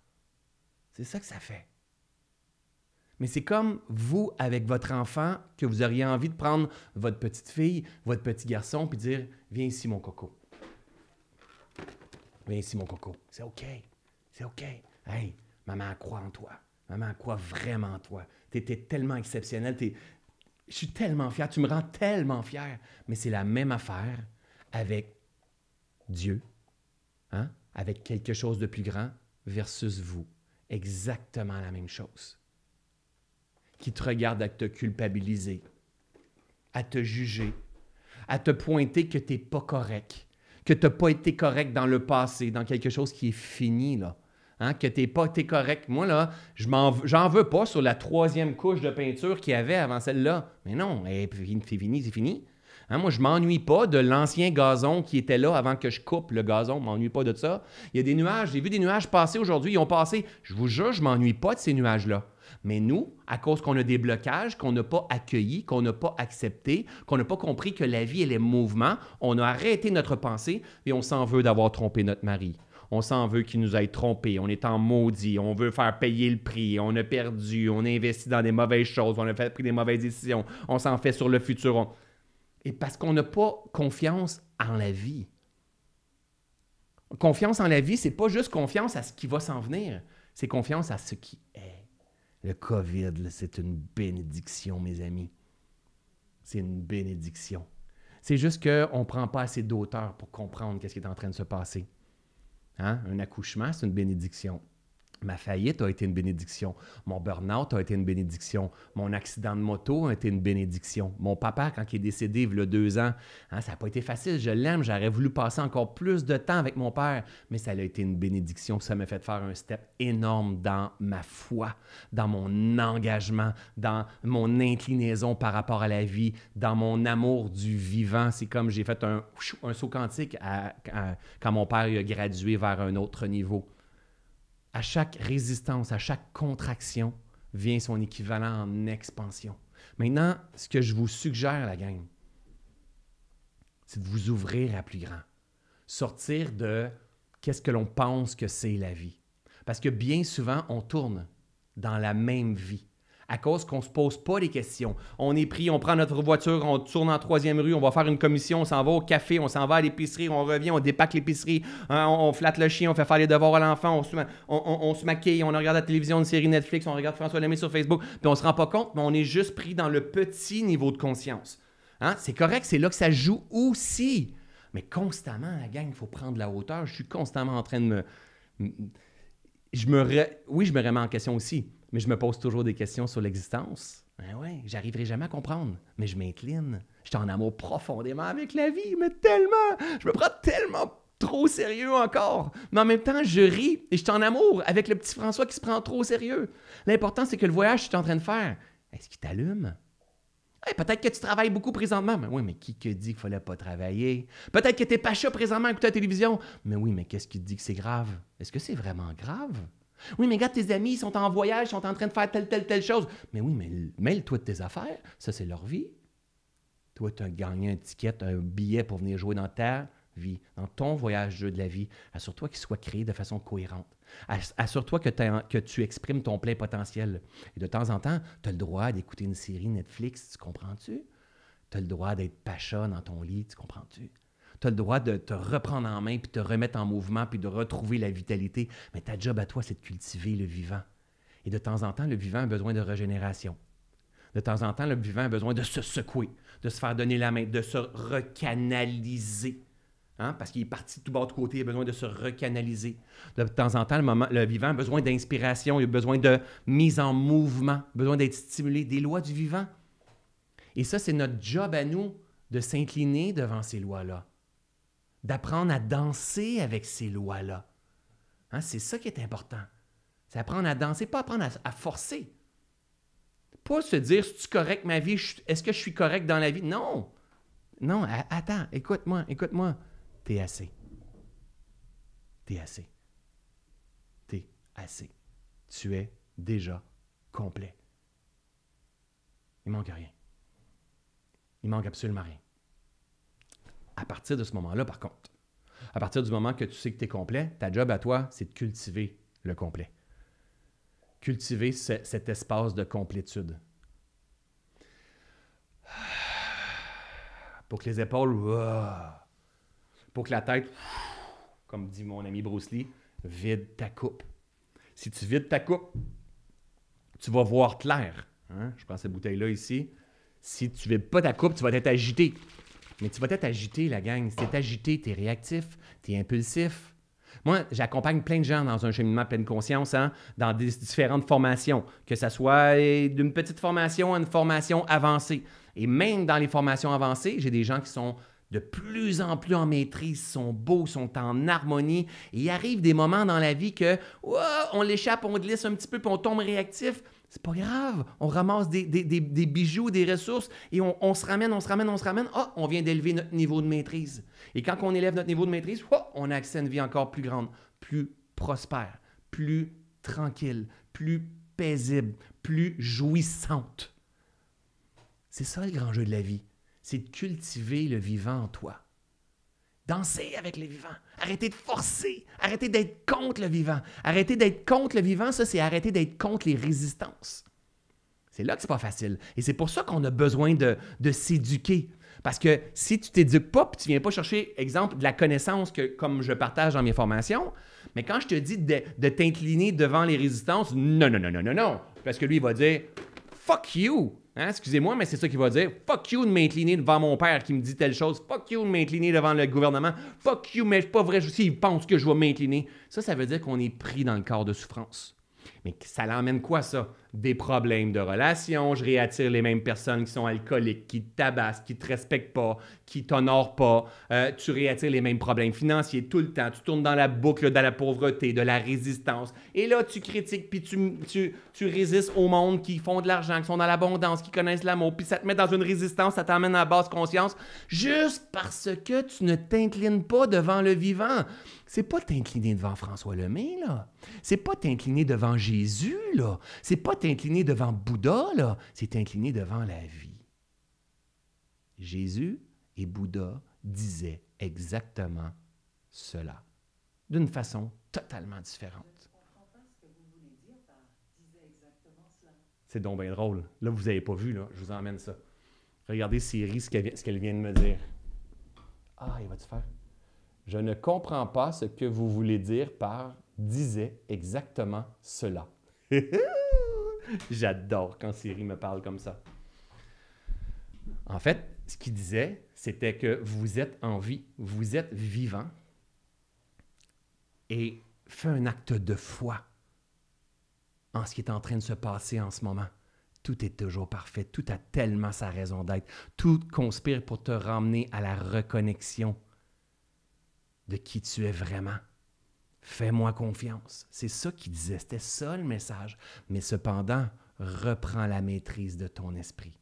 C'est ça que ça fait. Mais c'est comme vous, avec votre enfant, que vous auriez envie de prendre votre petite fille, votre petit garçon, puis dire Viens ici, mon coco. Viens ici, mon coco. C'est OK. C'est OK. Hey, maman croit en toi. Maman croit vraiment en toi. Tu étais tellement exceptionnel. Je suis tellement fier. Tu me rends tellement fier. Mais c'est la même affaire avec Dieu, hein? avec quelque chose de plus grand versus vous. Exactement la même chose qui te regarde à te culpabiliser, à te juger, à te pointer que tu n'es pas correct, que tu n'as pas été correct dans le passé, dans quelque chose qui est fini, là. Hein, que tu n'es pas été correct. Moi, là, je j'en veux pas sur la troisième couche de peinture qu'il y avait avant celle-là. Mais non, eh, c'est fini, c'est fini. Hein, moi, je m'ennuie pas de l'ancien gazon qui était là avant que je coupe le gazon. Je m'ennuie pas de ça. Il y a des nuages. J'ai vu des nuages passer aujourd'hui. Ils ont passé. Je vous jure, je m'ennuie pas de ces nuages-là. Mais nous, à cause qu'on a des blocages, qu'on n'a pas accueillis, qu'on n'a pas accepté, qu'on n'a pas compris que la vie, elle est mouvement, on a arrêté notre pensée et on s'en veut d'avoir trompé notre mari. On s'en veut qu'il nous ait trompé, On est en maudit. On veut faire payer le prix. On a perdu. On a investi dans des mauvaises choses. On a fait, pris des mauvaises décisions. On s'en fait sur le futur. Et parce qu'on n'a pas confiance en la vie. Confiance en la vie, c'est pas juste confiance à ce qui va s'en venir. C'est confiance à ce qui est. Le COVID, c'est une bénédiction, mes amis. C'est une bénédiction. C'est juste qu'on ne prend pas assez d'auteur pour comprendre quest ce qui est en train de se passer. Hein? Un accouchement, c'est une bénédiction. Ma faillite a été une bénédiction. Mon burn-out a été une bénédiction. Mon accident de moto a été une bénédiction. Mon papa, quand il est décédé il y a deux ans, hein, ça n'a pas été facile. Je l'aime. J'aurais voulu passer encore plus de temps avec mon père, mais ça a été une bénédiction. Ça m'a fait faire un step énorme dans ma foi, dans mon engagement, dans mon inclinaison par rapport à la vie, dans mon amour du vivant. C'est comme j'ai fait un, saut quantique quand mon père a gradué vers un autre niveau à chaque résistance, à chaque contraction, vient son équivalent en expansion. Maintenant, ce que je vous suggère, la gang, c'est de vous ouvrir à plus grand. Sortir de qu'est-ce que l'on pense que c'est la vie. Parce que bien souvent, on tourne dans la même vie à cause qu'on ne se pose pas les questions. On est pris, on prend notre voiture, on tourne en troisième rue, on va faire une commission, on s'en va au café, on s'en va à l'épicerie, on revient, on dépaque l'épicerie, hein, on, flatte le chien, on fait faire les devoirs à l'enfant, on, se, maquille, on regarde la télévision, une série Netflix, on regarde François Lemay sur Facebook, puis on se rend pas compte, mais on est juste pris dans le petit niveau de conscience. Hein? C'est correct, c'est là que ça joue aussi. Mais constamment, la gang, il faut prendre la hauteur. Je suis constamment en train de me. Je me Oui, je me remets en question aussi mais je me pose toujours des questions sur l'existence. Ben ouais, j'arriverai jamais à comprendre, mais je m'incline. Je suis en amour profondément avec la vie, mais tellement, je me prends tellement trop sérieux encore. Mais en même temps, je ris et je suis en amour avec le petit François qui se prend trop au sérieux. L'important, c'est que le voyage que tu es en train de faire, est-ce qu'il t'allume? peut-être que tu travailles beaucoup présentement. Mais oui, mais qui te dit qu'il fallait pas travailler? Peut-être que tu es pas chaud présentement à écouter la télévision. Mais oui, mais qu'est-ce qui te dit que c'est grave? Est-ce que c'est vraiment grave? Oui, mais regarde, tes amis, sont en voyage, sont en train de faire telle, telle, telle chose. Mais oui, mais mêle-toi de tes affaires. Ça, c'est leur vie. Toi, tu as gagné un ticket, un billet pour venir jouer dans ta vie, dans ton voyage de la vie. Assure-toi qu'il soit créé de façon cohérente. Assure-toi que, que, tu exprimes ton plein potentiel. Et de temps en temps, tu as le droit d'écouter une série Netflix, tu comprends-tu? Tu as le droit d'être pacha dans ton lit, tu comprends-tu? tu as le droit de te reprendre en main, puis te remettre en mouvement, puis de retrouver la vitalité. Mais ta job à toi, c'est de cultiver le vivant. Et de temps en temps, le vivant a besoin de régénération. De temps en temps, le vivant a besoin de se secouer, de se faire donner la main, de se recanaliser. Hein? Parce qu'il est parti de tout bas de côté, il a besoin de se recanaliser. De temps en temps, le, le vivant a besoin d'inspiration, il a besoin de mise en mouvement, besoin d'être stimulé, des lois du vivant. Et ça, c'est notre job à nous de s'incliner devant ces lois-là, d'apprendre à danser avec ces lois-là. Hein, c'est ça qui est important. C'est apprendre à danser, pas apprendre à, forcer. Pas se dire, si tu correct ma vie, est-ce que je suis correct dans la vie? Non! Non, attends, écoute-moi, écoute-moi. T'es assez. T'es assez. T'es assez. Tu es déjà complet. Il manque rien. Il manque absolument rien à partir de ce moment-là, par contre. À partir du moment que tu sais que tu es complet, ta job à toi, c'est de cultiver le complet. Cultiver cet espace de complétude. Pour que les épaules, pour que la tête, comme dit mon ami Bruce Lee, vide ta coupe. Si tu vides ta coupe, tu vas voir clair. Hein? Je prends cette bouteille-là ici. Si tu ne vides pas ta coupe, tu vas être agité mais tu vas être agité, la gang. Si t'es agité, t'es réactif, t'es impulsif. Moi, j'accompagne plein de gens dans un cheminement pleine conscience, hein, dans des différentes formations, que ce soit eh, d'une petite formation à une formation avancée. Et même dans les formations avancées, j'ai des gens qui sont de plus en plus en maîtrise, sont beaux, sont en harmonie. Et il arrive des moments dans la vie que on l'échappe, on glisse un petit peu, puis on tombe réactif. C'est pas grave. On ramasse des, des, bijoux, des ressources et on, se ramène, on se ramène, on se ramène. Ah, on vient d'élever notre niveau de maîtrise. Et quand on élève notre niveau de maîtrise, on a accès à une vie encore plus grande, plus prospère, plus tranquille, plus paisible, plus jouissante. C'est ça le grand jeu de la vie. C'est de cultiver le vivant en toi. Dansez avec les vivants. Arrêtez de forcer. Arrêtez d'être contre le vivant. Arrêtez d'être contre le vivant, ça, c'est arrêter d'être contre les résistances. C'est là que c'est pas facile. Et c'est pour ça qu'on a besoin de, s'éduquer. Parce que si tu t'éduques pas, puis tu viens pas chercher, exemple, de la connaissance que, comme je partage dans mes formations, mais quand je te dis de, de t'incliner devant les résistances, non, non, non, non, non, non. Parce que lui, il va dire fuck you. Hein, excusez-moi, mais c'est ça qui va dire. Fuck you de m'incliner devant mon père qui me dit telle chose. Fuck you de m'incliner devant le gouvernement. Fuck you, mais c'est pas vrai, aussi, il pense que je vais m'incliner. Ça, ça veut dire qu'on est pris dans le corps de souffrance. Mais ça l'emmène quoi, ça? des problèmes de relations, je réattire les mêmes personnes qui sont alcooliques, qui tabassent, qui te respectent pas, qui t'honorent pas, euh, tu réattires les mêmes problèmes financiers tout le temps, tu tournes dans la boucle de la pauvreté, de la résistance, et là tu critiques, puis tu, tu, tu résistes au monde qui font de l'argent, qui sont dans l'abondance, qui connaissent l'amour, puis ça te met dans une résistance, ça t'amène à la basse conscience, juste parce que tu ne t'inclines pas devant le vivant c'est pas t'incliner devant François Lemay, là. C'est pas t'incliner devant Jésus, là. C'est pas t'incliner devant Bouddha, là. C'est t'incliner devant la vie. Jésus et Bouddha disaient exactement cela, d'une façon totalement différente. C'est donc bien drôle. Là, vous n'avez pas vu, là. Je vous emmène ça. Regardez Siri, ce qu'elle vient, de me dire. Ah, il va te faire? Je ne comprends pas ce que vous voulez dire par disait exactement cela. J'adore quand Siri me parle comme ça. En fait, ce qu'il disait, c'était que vous êtes en vie, vous êtes vivant et fais un acte de foi en ce qui est en train de se passer en ce moment. Tout est toujours parfait, tout a tellement sa raison d'être, tout conspire pour te ramener à la reconnexion de qui tu es vraiment. Fais-moi confiance. C'est ça qu'il disait, c'était ça le message. Mais cependant, reprends la maîtrise de ton esprit.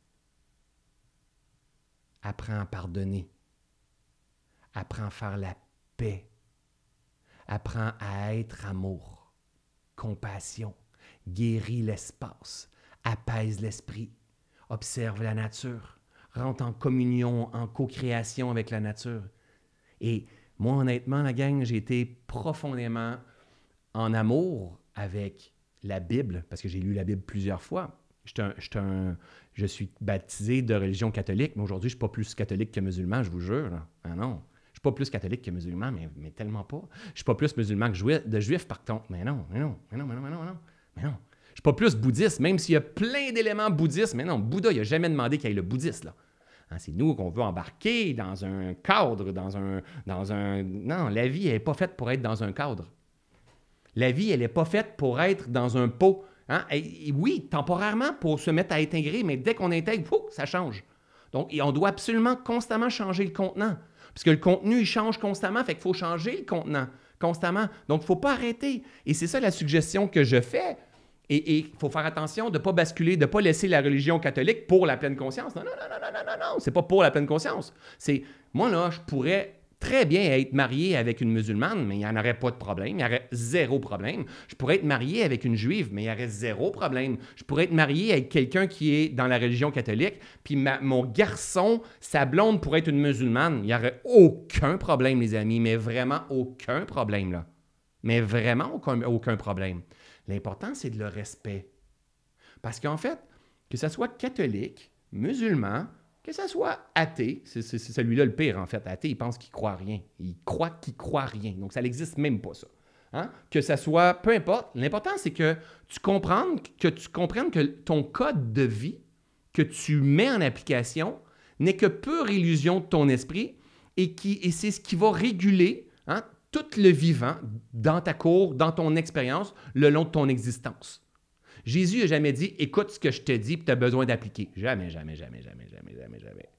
Apprends à pardonner. Apprends à faire la paix. Apprends à être amour, compassion. Guéris l'espace. Apaise l'esprit. Observe la nature. Rentre en communion, en co-création avec la nature. Et moi, honnêtement, la gang, j'ai été profondément en amour avec la Bible, parce que j'ai lu la Bible plusieurs fois. Je, suis baptisé de religion catholique, mais aujourd'hui, je ne suis pas plus catholique que musulman, je vous jure. Ah non. Je ne suis pas plus catholique que musulman, mais, tellement pas. Je ne suis pas plus musulman que juif, par contre. Mais non, mais non, mais non, mais non, mais non, mais non. Je ne suis pas plus bouddhiste, même s'il y a plein d'éléments bouddhistes. Mais non, Bouddha, il n'a jamais demandé qu'il y ait le bouddhiste, Hein, c'est nous qu'on veut embarquer dans un cadre, dans un, dans un... Non, la vie, elle n'est pas faite pour être dans un cadre. La vie, elle n'est pas faite pour être dans un pot. Hein, oui, temporairement, pour se mettre à intégrer, mais dès qu'on intègre, ça change. Donc, on doit absolument constamment changer le contenant. Parce que le contenu, il change constamment, fait qu'il faut changer le contenant constamment. Donc, il ne faut pas arrêter. Et c'est ça la suggestion que je fais et il faut faire attention de ne pas basculer, de ne pas laisser la religion catholique pour la pleine conscience. Non, non, non, non, non, non, non, c'est pas pour la pleine conscience. C'est moi, là, je pourrais très bien être marié avec une musulmane, mais il n'y en aurait pas de problème, il y aurait zéro problème. Je pourrais être marié avec une juive, mais il y aurait zéro problème. Je pourrais être marié avec quelqu'un qui est dans la religion catholique, puis mon garçon, sa blonde pourrait être une musulmane. Il n'y aurait aucun problème, les amis, mais vraiment aucun problème, là. Mais vraiment aucun problème. L'important, c'est de le respect. Parce qu'en fait, que ça soit catholique, musulman, que ça soit athée, c'est celui-là le pire en fait. Athée, il pense qu'il croit rien. Il croit qu'il croit rien. Donc ça n'existe même pas ça. Hein? Que ça soit, peu importe, l'important c'est que tu comprennes que tu comprennes que ton code de vie que tu mets en application n'est que pure illusion de ton esprit et, qui, et c'est ce qui va réguler tout le vivant dans ta cour, dans ton expérience, le long de ton existence. Jésus n'a jamais dit écoute ce que je te dis tu as besoin d'appliquer. Jamais, jamais, jamais, jamais, jamais, jamais, jamais.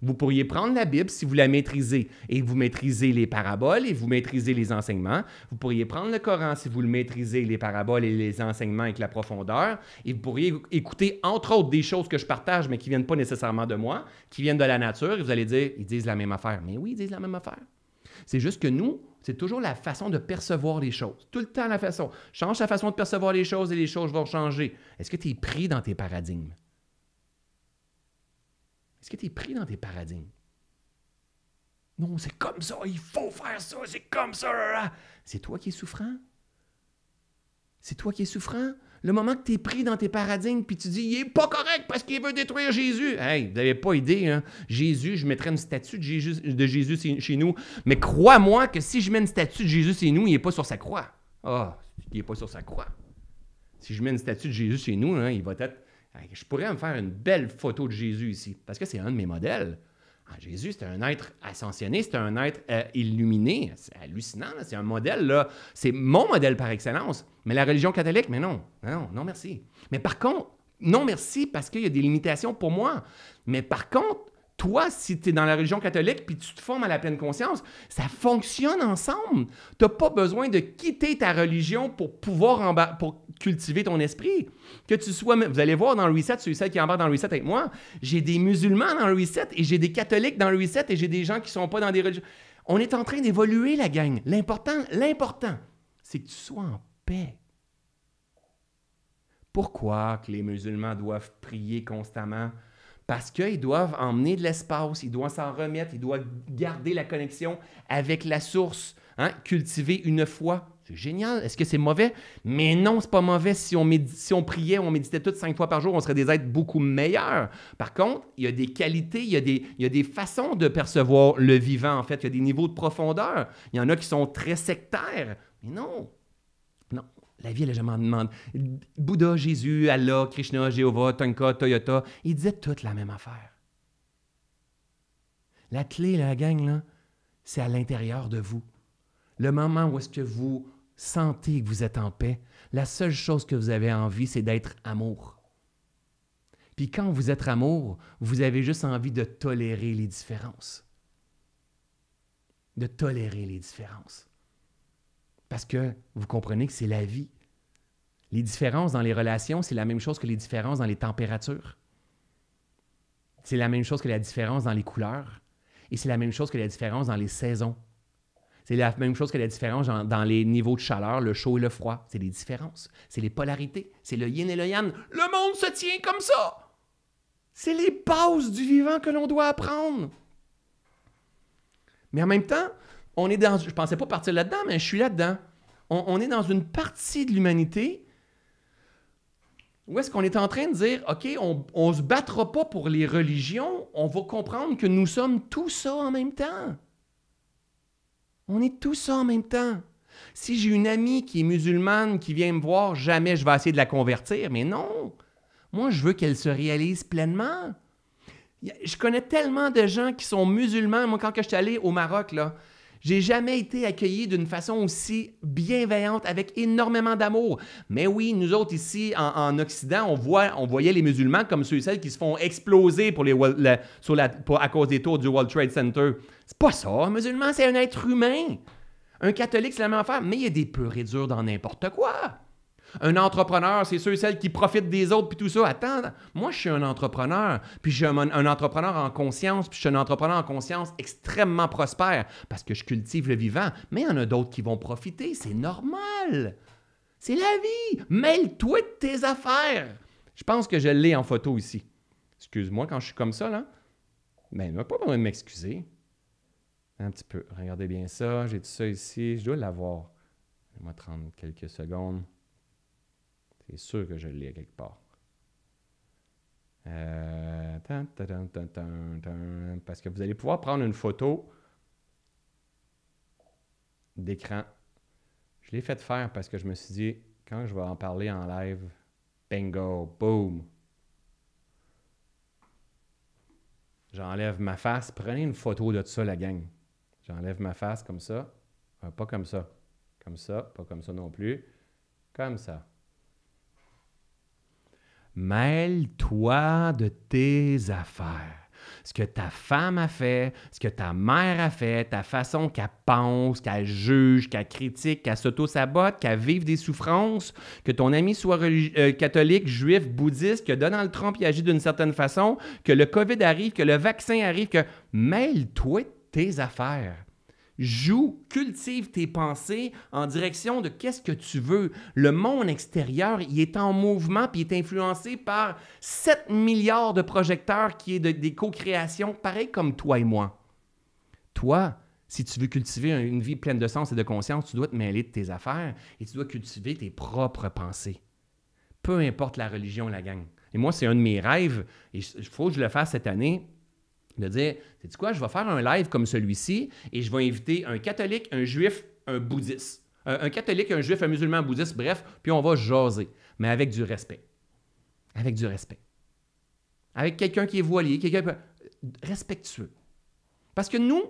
Vous pourriez prendre la Bible si vous la maîtrisez et vous maîtrisez les paraboles et vous maîtrisez les enseignements. Vous pourriez prendre le Coran si vous le maîtrisez, les paraboles et les enseignements avec la profondeur. Et vous pourriez écouter, entre autres, des choses que je partage, mais qui ne viennent pas nécessairement de moi, qui viennent de la nature. Et vous allez dire, ils disent la même affaire. Mais oui, ils disent la même affaire. C'est juste que nous, c'est toujours la façon de percevoir les choses. Tout le temps la façon. Change ta façon de percevoir les choses et les choses vont changer. Est-ce que tu es pris dans tes paradigmes? Est-ce que tu es pris dans tes paradigmes? Non, c'est comme ça, il faut faire ça, c'est comme ça. C'est toi qui es souffrant? C'est toi qui es souffrant? le moment que tu es pris dans tes paradigmes, puis tu dis, il est pas correct parce qu'il veut détruire Jésus. Hey, vous n'avez pas idée, hein? Jésus, je mettrais une statue de Jésus, de Jésus chez nous. Mais crois-moi que si je mets une statue de Jésus chez nous, il n'est pas sur sa croix. Ah, il n'est pas sur sa croix. Si je mets une statue de Jésus chez nous, hein, il va être. je pourrais me faire une belle photo de Jésus ici, parce que c'est un de mes modèles. Ah, Jésus, c'est un être ascensionné, c'est un être euh, illuminé. C'est hallucinant, c'est un modèle, là. C'est mon modèle par excellence. Mais la religion catholique, mais non, non, non, merci. Mais par contre, non, merci, parce qu'il y a des limitations pour moi. Mais par contre, toi, si tu es dans la religion catholique puis tu te formes à la pleine conscience, ça fonctionne ensemble. Tu n'as pas besoin de quitter ta religion pour pouvoir pour cultiver ton esprit. Que tu sois, vous allez voir dans le reset, celui celle qui embarque dans le reset avec moi, j'ai des musulmans dans le reset et j'ai des catholiques dans le reset et j'ai des gens qui sont pas dans des religions. On est en train d'évoluer la gang. L'important, l'important, c'est que tu sois en paix. Pourquoi que les musulmans doivent prier constamment? parce qu'ils doivent emmener de l'espace, ils doivent s'en remettre, ils doivent garder la connexion avec la source, hein? cultiver une foi. C'est génial. Est-ce que c'est mauvais? Mais non, c'est pas mauvais. Si on, priait, on méditait toutes cinq fois par jour, on serait des êtres beaucoup meilleurs. Par contre, il y a des qualités, il y des, il y a des façons de percevoir le vivant, en fait. Il y a des niveaux de profondeur. Il y en a qui sont très sectaires. Mais non, la vie, elle jamais demande. Bouddha, Jésus, Allah, Krishna, Jéhovah, Tonka, Toyota, ils disaient toutes la même affaire. La clé, la gang, c'est à l'intérieur de vous. Le moment où est-ce que vous sentez que vous êtes en paix, la seule chose que vous avez envie, c'est d'être amour. Puis quand vous êtes amour, vous avez juste envie de tolérer les différences. De tolérer les différences. Parce que vous comprenez que c'est la vie. Les différences dans les relations, c'est la même chose que les différences dans les températures. C'est la même chose que la différence dans les couleurs. Et c'est la même chose que la différence dans les saisons. C'est la même chose que la différence dans, les niveaux de chaleur, le chaud et le froid. C'est les différences. C'est les polarités. C'est le yin et le yang. Le monde se tient comme ça. C'est les bases du vivant que l'on doit apprendre. Mais en même temps, on est dans. Je pensais pas partir là-dedans, mais je suis là-dedans. on est dans une partie de l'humanité où est-ce qu'on est en train de dire, OK, on ne se battra pas pour les religions, on va comprendre que nous sommes tout ça en même temps. On est tout ça en même temps. Si j'ai une amie qui est musulmane qui vient me voir, jamais je vais essayer de la convertir, mais non. Moi, je veux qu'elle se réalise pleinement. Je connais tellement de gens qui sont musulmans. Moi, quand je suis allé au Maroc, là, j'ai jamais été accueilli d'une façon aussi bienveillante, avec énormément d'amour. Mais oui, nous autres ici en, Occident, on, voit, on voyait les musulmans comme ceux et celles qui se font exploser pour les, à cause des tours du World Trade Center. C'est pas ça, un musulman, c'est un être humain. Un catholique, c'est la même affaire, mais il y a des purées et dans n'importe quoi. Un entrepreneur, c'est ceux et celles qui profitent des autres, puis tout ça. Attends, moi, je suis un entrepreneur, puis je suis un, entrepreneur en conscience, puis je suis un entrepreneur en conscience extrêmement prospère parce que je cultive le vivant. Mais il y en a d'autres qui vont profiter, c'est normal. C'est la vie. Mêle-toi de tes affaires. Je pense que je l'ai en photo ici. Excuse-moi quand je suis comme ça, là. Mais ben, pas besoin de m'excuser. Un petit peu. Regardez bien ça. J'ai tout ça ici. Je dois l'avoir. Laisse-moi 30 quelques secondes. C'est sûr que je l'ai quelque part. Euh, parce que vous allez pouvoir prendre une photo d'écran. Je l'ai fait faire parce que je me suis dit, quand je vais en parler en live, bingo, boom. J'enlève ma face. Prenez une photo de ça, la gang. J'enlève ma face comme ça. Euh, pas comme ça. Comme ça, pas comme ça non plus. Comme ça. Mêle-toi de tes affaires. Ce que ta femme a fait, ce que ta mère a fait, ta façon qu'elle pense, qu'elle juge, qu'elle critique, qu'elle s'auto-sabote, qu'elle vive des souffrances, que ton ami soit euh, catholique, juif, bouddhiste, que Donald Trump y agit d'une certaine façon, que le COVID arrive, que le vaccin arrive, que mêle-toi de tes affaires. Joue, cultive tes pensées en direction de qu'est-ce que tu veux. Le monde extérieur, il est en mouvement puis il est influencé par 7 milliards de projecteurs qui est des co-créations, pareil comme toi et moi. Toi, si tu veux cultiver une vie pleine de sens et de conscience, tu dois te mêler de tes affaires et tu dois cultiver tes propres pensées. Peu importe la religion, la gang. Et moi, c'est un de mes rêves, et il faut que je le fasse cette année, de dire, sais quoi, je vais faire un live comme celui-ci et je vais inviter un catholique, un juif, un bouddhiste. Un, catholique, un juif, un musulman, un bouddhiste, bref, puis on va jaser, mais avec du respect. Avec du respect. Avec quelqu'un qui est voilé, quelqu'un respectueux. Parce que nous,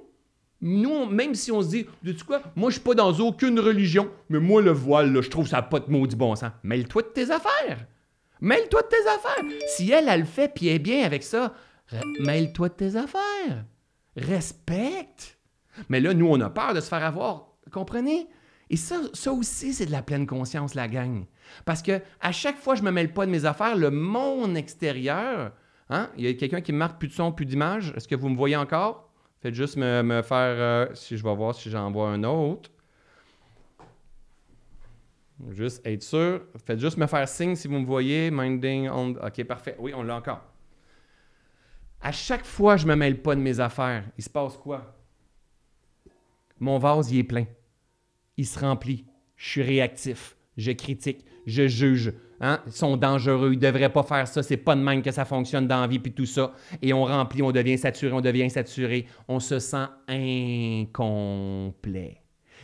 nous, même si on se dit, tu sais quoi, moi je suis pas dans aucune religion, mais moi le voile, je trouve ça pas de maudit bon sens. Mêle-toi de tes affaires. Mêle-toi de tes affaires. Si elle, elle le fait, puis est bien avec ça, Mêle-toi de tes affaires. Respecte. Mais là, nous, on a peur de se faire avoir. Comprenez? Et ça, aussi, c'est de la pleine conscience, la gang. Parce que à chaque fois que je me mêle pas de mes affaires, le monde extérieur, hein? il y a quelqu'un qui me marque plus de son, plus d'image. Est-ce que vous me voyez encore? Faites juste me, faire, euh, si je vais voir si j'en vois un autre. Juste être sûr. Faites juste me faire signe si vous me voyez. Minding on. OK, parfait. Oui, on l'a encore. À chaque fois, je ne me mêle pas de mes affaires. Il se passe quoi? Mon vase, il est plein. Il se remplit. Je suis réactif. Je critique. Je juge. Hein? Ils sont dangereux. Ils ne devraient pas faire ça. C'est pas de même que ça fonctionne dans la vie, puis tout ça. Et on remplit, on devient saturé, on devient saturé. On se sent incomplet.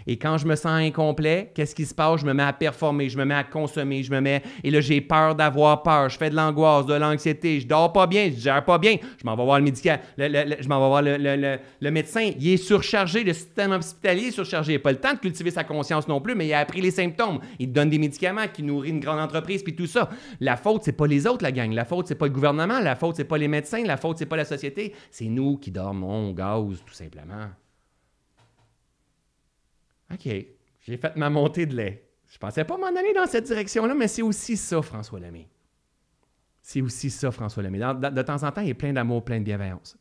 Et quand je me sens incomplet, qu'est-ce qui se passe? Je me mets à performer, je me mets à consommer, je me mets. Et là, j'ai peur d'avoir peur. Je fais de l'angoisse, de l'anxiété. Je dors pas bien, je gère pas bien. Je m'en vais voir le médical. je m'en vais voir le, médecin. Il est surchargé. Le système hospitalier est surchargé. Il n'a pas le temps de cultiver sa conscience non plus, mais il a appris les symptômes. Il donne des médicaments qui nourrit une grande entreprise, puis tout ça. La faute, c'est pas les autres, la gang. La faute, c'est pas le gouvernement. La faute, c'est pas les médecins. La faute, c'est pas la société. C'est nous qui dormons au gaz, tout simplement. OK, j'ai fait ma montée de lait. Je pensais pas m'en aller dans cette direction-là, mais c'est aussi ça, François Lemay. C'est aussi ça, François Lemay. de, temps en temps, il est plein d'amour, plein de bienveillance.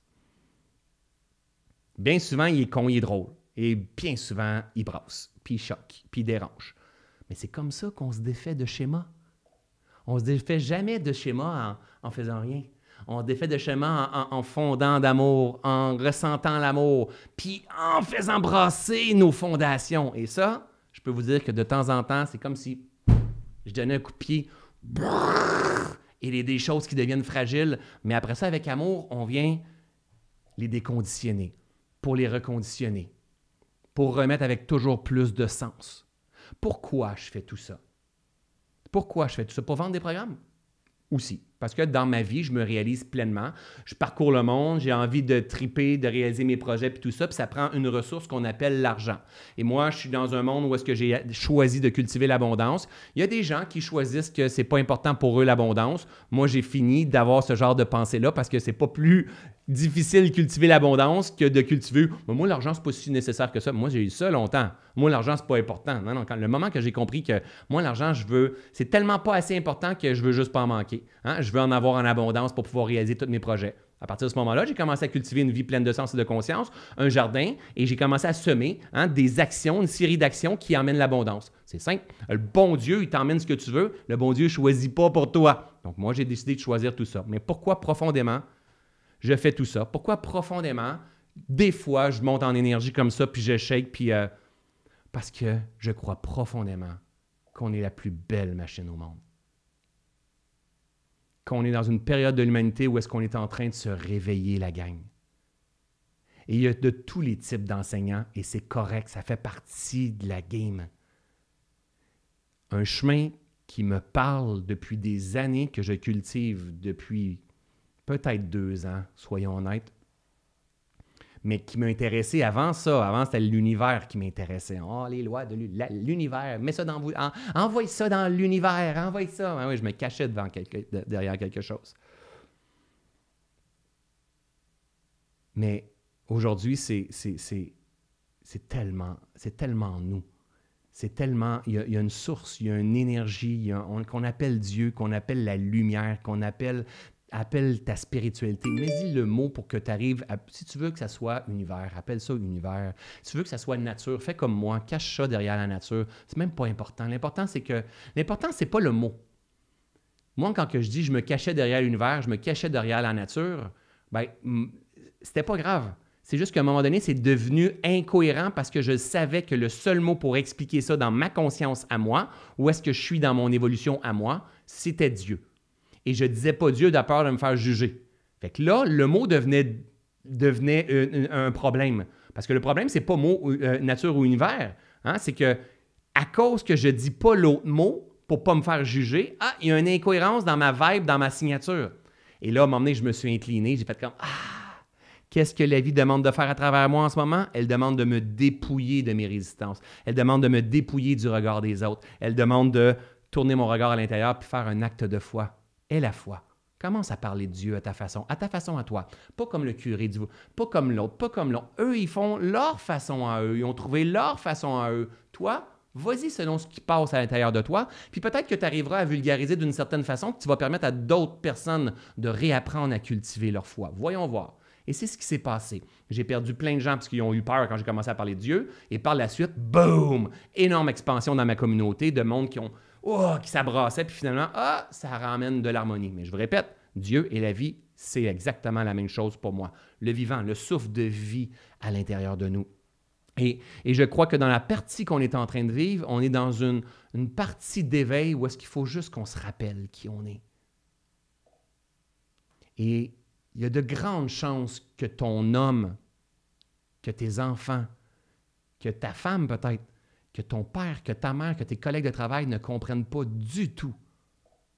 Bien souvent, il est con, il est drôle. Et bien souvent, il brasse, puis il choque, puis il dérange. Mais c'est comme ça qu'on se défait de schéma. On ne se défait jamais de schéma en faisant rien. On défait de chemin en, fondant d'amour, en ressentant l'amour, puis en faisant brasser nos fondations. Et ça, je peux vous dire que de temps en temps, c'est comme si je donnais un coup de pied. Et a des choses qui deviennent fragiles. Mais après ça, avec amour, on vient les déconditionner, pour les reconditionner, pour remettre avec toujours plus de sens. Pourquoi je fais tout ça? Pourquoi je fais tout ça? Pour vendre des programmes? Aussi. Parce que dans ma vie, je me réalise pleinement. Je parcours le monde, j'ai envie de triper, de réaliser mes projets, puis tout ça, puis ça prend une ressource qu'on appelle l'argent. Et moi, je suis dans un monde où est-ce que j'ai choisi de cultiver l'abondance. Il y a des gens qui choisissent que c'est pas important pour eux l'abondance. Moi, j'ai fini d'avoir ce genre de pensée-là parce que c'est pas plus difficile de cultiver l'abondance que de cultiver moi l'argent c'est pas si nécessaire que ça moi j'ai eu ça longtemps moi l'argent c'est pas important non non le moment que j'ai compris que moi l'argent je veux c'est tellement pas assez important que je veux juste pas en manquer hein. je veux en avoir en abondance pour pouvoir réaliser tous mes projets à partir de ce moment-là, j'ai commencé à cultiver une vie pleine de sens et de conscience, un jardin, et j'ai commencé à semer hein, des actions, une série d'actions qui amènent l'abondance. C'est simple. Le bon Dieu, il t'emmène ce que tu veux. Le bon Dieu ne choisit pas pour toi. Donc, moi, j'ai décidé de choisir tout ça. Mais pourquoi profondément je fais tout ça. Pourquoi profondément, des fois, je monte en énergie comme ça, puis je shake, puis... Euh, parce que je crois profondément qu'on est la plus belle machine au monde. Qu'on est dans une période de l'humanité où est-ce qu'on est en train de se réveiller la gang. Et il y a de tous les types d'enseignants, et c'est correct, ça fait partie de la game. Un chemin qui me parle depuis des années, que je cultive depuis peut-être deux ans, soyons honnêtes, mais qui m'a intéressé avant ça. Avant, c'était l'univers qui m'intéressait. Oh, les lois de l'univers, mets ça dans vous, en, envoie ça dans l'univers, envoie ça. Ben oui, je me cachais devant quelque, derrière quelque chose. Mais aujourd'hui, c'est tellement, c'est tellement nous. C'est tellement, il y, a, une source, il y a une énergie, qu'on appelle Dieu, qu'on appelle la lumière, qu'on appelle appelle ta spiritualité, mais dis le mot pour que tu arrives à... Si tu veux que ça soit univers, appelle ça univers. Si tu veux que ça soit nature, fais comme moi, cache ça derrière la nature. C'est même pas important. L'important, c'est que... L'important, c'est pas le mot. Moi, quand que je dis je me cachais derrière l'univers, je me cachais derrière la nature, ben, c'était pas grave. C'est juste qu'à un moment donné, c'est devenu incohérent parce que je savais que le seul mot pour expliquer ça dans ma conscience à moi, ou est-ce que je suis dans mon évolution à moi, c'était Dieu et je disais pas Dieu de peur de me faire juger. Fait que là, le mot devenait, un, problème. Parce que le problème, c'est pas mot, euh, nature ou univers. Hein. C'est que à cause que je dis pas l'autre mot pour pas me faire juger, ah, il y a une incohérence dans ma vibe, dans ma signature. Et là, à un moment donné, je me suis incliné, j'ai fait comme Ah, qu'est-ce que la vie demande de faire à travers moi en ce moment? Elle demande de me dépouiller de mes résistances. Elle demande de me dépouiller du regard des autres. Elle demande de tourner mon regard à l'intérieur puis faire un acte de foi. Et la foi. Commence à parler de Dieu à ta façon, à ta façon à toi. Pas comme le curé dit, pas comme l'autre, pas comme l'autre. Eux, ils font leur façon à eux, ils ont trouvé leur façon à eux. Toi, vas-y selon ce qui passe à l'intérieur de toi, puis peut-être que tu arriveras à vulgariser d'une certaine façon que tu vas permettre à d'autres personnes de réapprendre à cultiver leur foi. Voyons voir. Et c'est ce qui s'est passé. J'ai perdu plein de gens parce qu'ils ont eu peur quand j'ai commencé à parler de Dieu. Et par la suite, boum! Énorme expansion dans ma communauté de monde qui ont oh, qui s'abrassait, puis finalement, ah, ça ramène de l'harmonie. Mais je vous répète, Dieu et la vie, c'est exactement la même chose pour moi. Le vivant, le souffle de vie à l'intérieur de nous. Et, et, je crois que dans la partie qu'on est en train de vivre, on est dans une, une partie d'éveil où est-ce qu'il faut juste qu'on se rappelle qui on est. Et il y a de grandes chances que ton homme, que tes enfants, que ta femme peut-être, que ton père, que ta mère, que tes collègues de travail ne comprennent pas du tout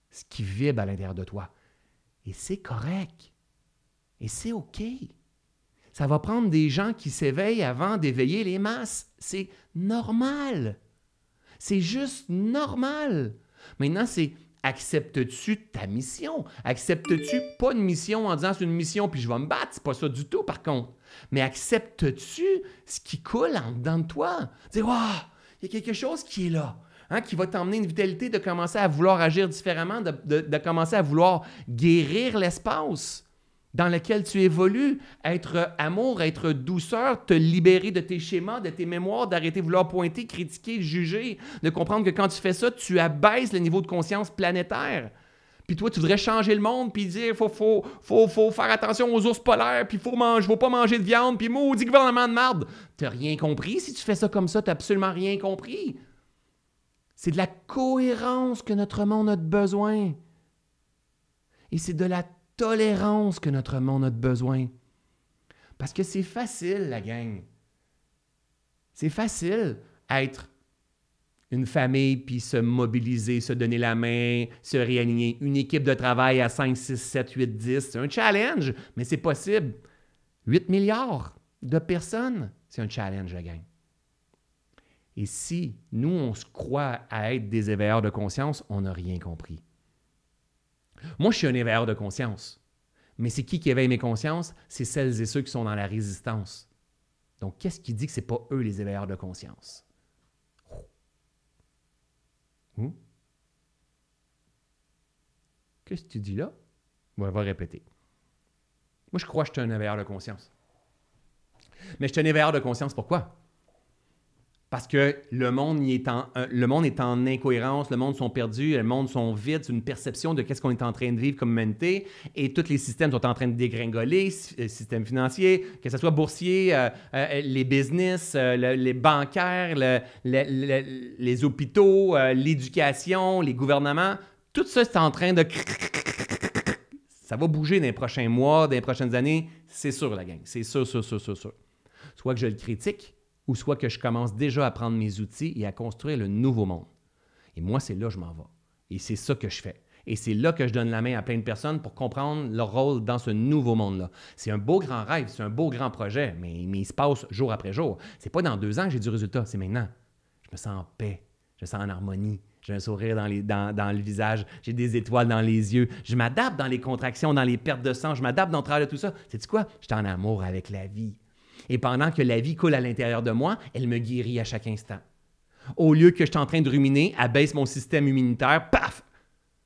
ce qui vibre à l'intérieur de toi. Et c'est correct. Et c'est OK. Ça va prendre des gens qui s'éveillent avant d'éveiller les masses. C'est normal. C'est juste normal. Maintenant, c'est acceptes-tu ta mission? Acceptes-tu pas une mission en disant c'est une mission puis je vais me battre? C'est pas ça du tout, par contre. Mais acceptes-tu ce qui coule en dedans de toi? Dis, waouh, il y a quelque chose qui est là. Hein, qui va t'emmener une vitalité de commencer à vouloir agir différemment, de, de commencer à vouloir guérir l'espace dans lequel tu évolues, être amour, être douceur, te libérer de tes schémas, de tes mémoires, d'arrêter de vouloir pointer, critiquer, juger, de comprendre que quand tu fais ça, tu abaisses le niveau de conscience planétaire puis toi, tu voudrais changer le monde, puis dire faut, faut, faut faire attention aux ours polaires, puis faut manger, faut pas manger de viande, puis maudit gouvernement de marde. T'as rien compris si tu fais ça comme ça, t'as absolument rien compris. C'est de la cohérence que notre monde a de besoin. Et c'est de la tolérance que notre monde a de besoin. Parce que c'est facile, la gang. C'est facile être une famille, puis se mobiliser, se donner la main, se réaligner. Une équipe de travail à 5, 6, 7, 8, 10. C'est un challenge, mais c'est possible. 8 milliards de personnes, c'est un challenge, la gang. Et si nous, on se croit à être des éveilleurs de conscience, on n'a rien compris. Moi, je suis un éveilleur de conscience. Mais c'est qui qui éveille mes consciences? C'est celles et ceux qui sont dans la résistance. Donc, qu'est-ce qui dit que ce n'est pas eux les éveilleurs de conscience? tu dis là? on va répéter. Moi, je crois que je suis un éveilleur de conscience. Mais je suis un éveilleur de conscience, pourquoi? Parce que le monde, est en, euh, le monde est en incohérence, le monde sont perdus, le monde sont vides, une perception de qu'est-ce qu'on est en train de vivre comme humanité, et tous les systèmes sont en train de dégringoler, euh, système financier, que ce soit boursier, euh, les business, les bancaires, les hôpitaux, l'éducation, les gouvernements, tout ça, c'est en train de... Ça va bouger dans les prochains mois, dans les prochaines années. C'est sûr, la gang. C'est sûr, sûr, sûr, sûr, sûr. Soit que je le critique, ou soit que je commence déjà à prendre mes outils et à construire le nouveau monde. Et moi, c'est là que je m'en vais. Et c'est ça que je fais. Et c'est là que je donne la main à plein de personnes pour comprendre leur rôle dans ce nouveau monde-là. C'est un beau grand rêve, c'est un beau grand projet, mais, il se passe jour après jour. C'est pas dans deux ans que j'ai du résultat, c'est maintenant. Je me sens en paix, je me sens en harmonie, j'ai un sourire dans, les, le visage, j'ai des étoiles dans les yeux, je m'adapte dans les contractions, dans les pertes de sang, je m'adapte dans le travail de tout ça. C'est quoi? suis en amour avec la vie. Et pendant que la vie coule à l'intérieur de moi, elle me guérit à chaque instant. Au lieu que je suis en train de ruminer, abaisse mon système immunitaire, paf!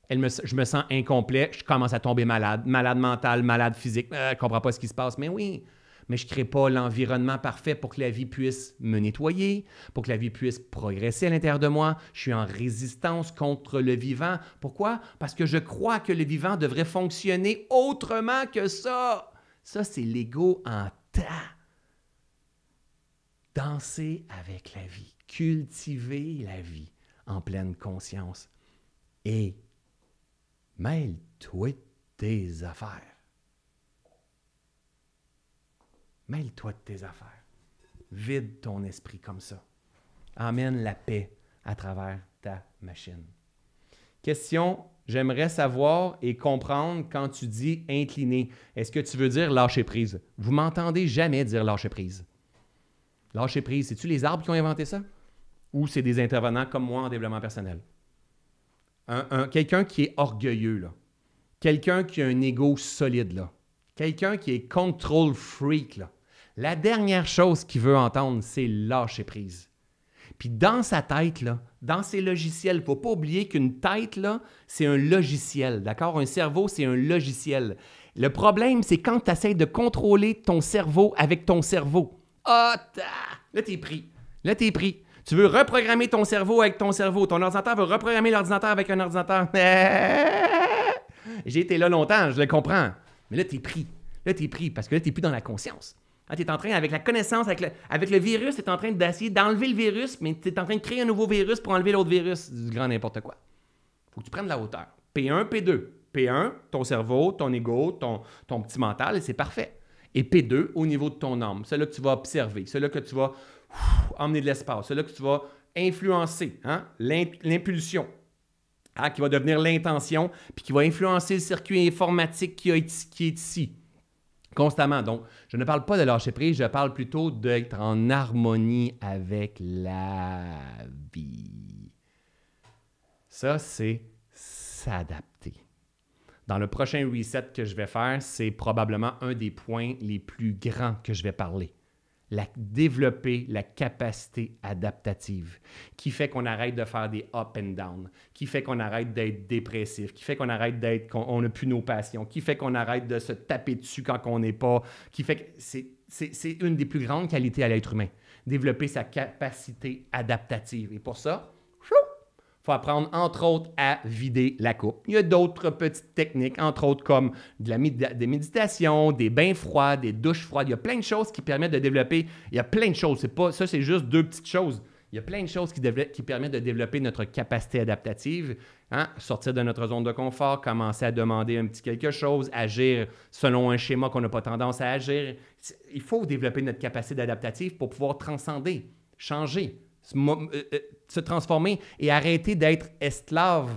je me sens incomplet, je commence à tomber malade, malade mental, malade physique, euh, je ne comprends pas ce qui se passe, mais oui, mais je ne crée pas l'environnement parfait pour que la vie puisse me nettoyer, pour que la vie puisse progresser à l'intérieur de moi. Je suis en résistance contre le vivant. Pourquoi? Parce que je crois que le vivant devrait fonctionner autrement que ça. Ça, c'est l'ego en tas. Danser avec la vie, cultiver la vie en pleine conscience et mêle-toi tes affaires. Mêle-toi de tes affaires. Vide ton esprit comme ça. Amène la paix à travers ta machine. Question, j'aimerais savoir et comprendre quand tu dis incliner. Est-ce que tu veux dire lâcher prise? Vous m'entendez jamais dire lâcher prise. Lâcher prise, c'est-tu les arbres qui ont inventé ça? Ou c'est des intervenants comme moi en développement personnel? quelqu'un qui est orgueilleux, là. Quelqu'un qui a un ego solide, là. Quelqu'un qui est control freak, là. La dernière chose qu'il veut entendre, c'est lâcher prise. Puis dans sa tête, là, dans ses logiciels, il ne faut pas oublier qu'une tête, c'est un logiciel, d'accord? Un cerveau, c'est un logiciel. Le problème, c'est quand tu essaies de contrôler ton cerveau avec ton cerveau. Ah, Là, là, es pris. Là, es pris. Tu veux reprogrammer ton cerveau avec ton cerveau. Ton ordinateur veut reprogrammer l'ordinateur avec un ordinateur. J'ai été là longtemps, je le comprends. Mais là, es pris. Là, es pris parce que là, tu n'es plus dans la conscience. Ah, tu es en train, avec la connaissance, avec le, virus, tu es en train d'essayer d'enlever le virus, mais tu es en train de créer un nouveau virus pour enlever l'autre virus. Du grand n'importe quoi. faut que tu prennes de la hauteur. P1, P2. P1, ton cerveau, ton ego, ton, petit mental, et c'est parfait. Et P2, au niveau de ton âme, c'est celle-là que tu vas observer, c'est celle-là que tu vas emmener de l'espace, c'est celle-là que tu vas influencer, hein, l'impulsion, hein, qui va devenir l'intention, puis qui va influencer le circuit informatique qui est ici constamment. Donc, je ne parle pas de lâcher prise, je parle plutôt d'être en harmonie avec la vie. Ça, c'est s'adapter. Dans le prochain reset que je vais faire, c'est probablement un des points les plus grands que je vais parler la, développer la capacité adaptative qui fait qu'on arrête de faire des up and down, qui fait qu'on arrête d'être dépressif, qui fait qu'on arrête d'être, qu'on n'a plus nos passions, qui fait qu'on arrête de se taper dessus quand on n'est pas, qui fait que c'est, c'est une des plus grandes qualités à l'être humain, développer sa capacité adaptative. Et pour ça, faut apprendre entre autres à vider la coupe. Il y a d'autres petites techniques, entre autres comme de la des méditations, des bains froids, des douches froides. Il y a plein de choses qui permettent de développer. Il y a plein de choses. C'est pas ça, c'est juste deux petites choses. Il y a plein de choses qui, qui permettent de développer notre capacité adaptative. Hein. Sortir de notre zone de confort, commencer à demander un petit quelque chose, agir selon un schéma qu'on n'a pas tendance à agir. Il faut développer notre capacité adaptative pour pouvoir transcender, changer, se transformer et arrêter d'être esclave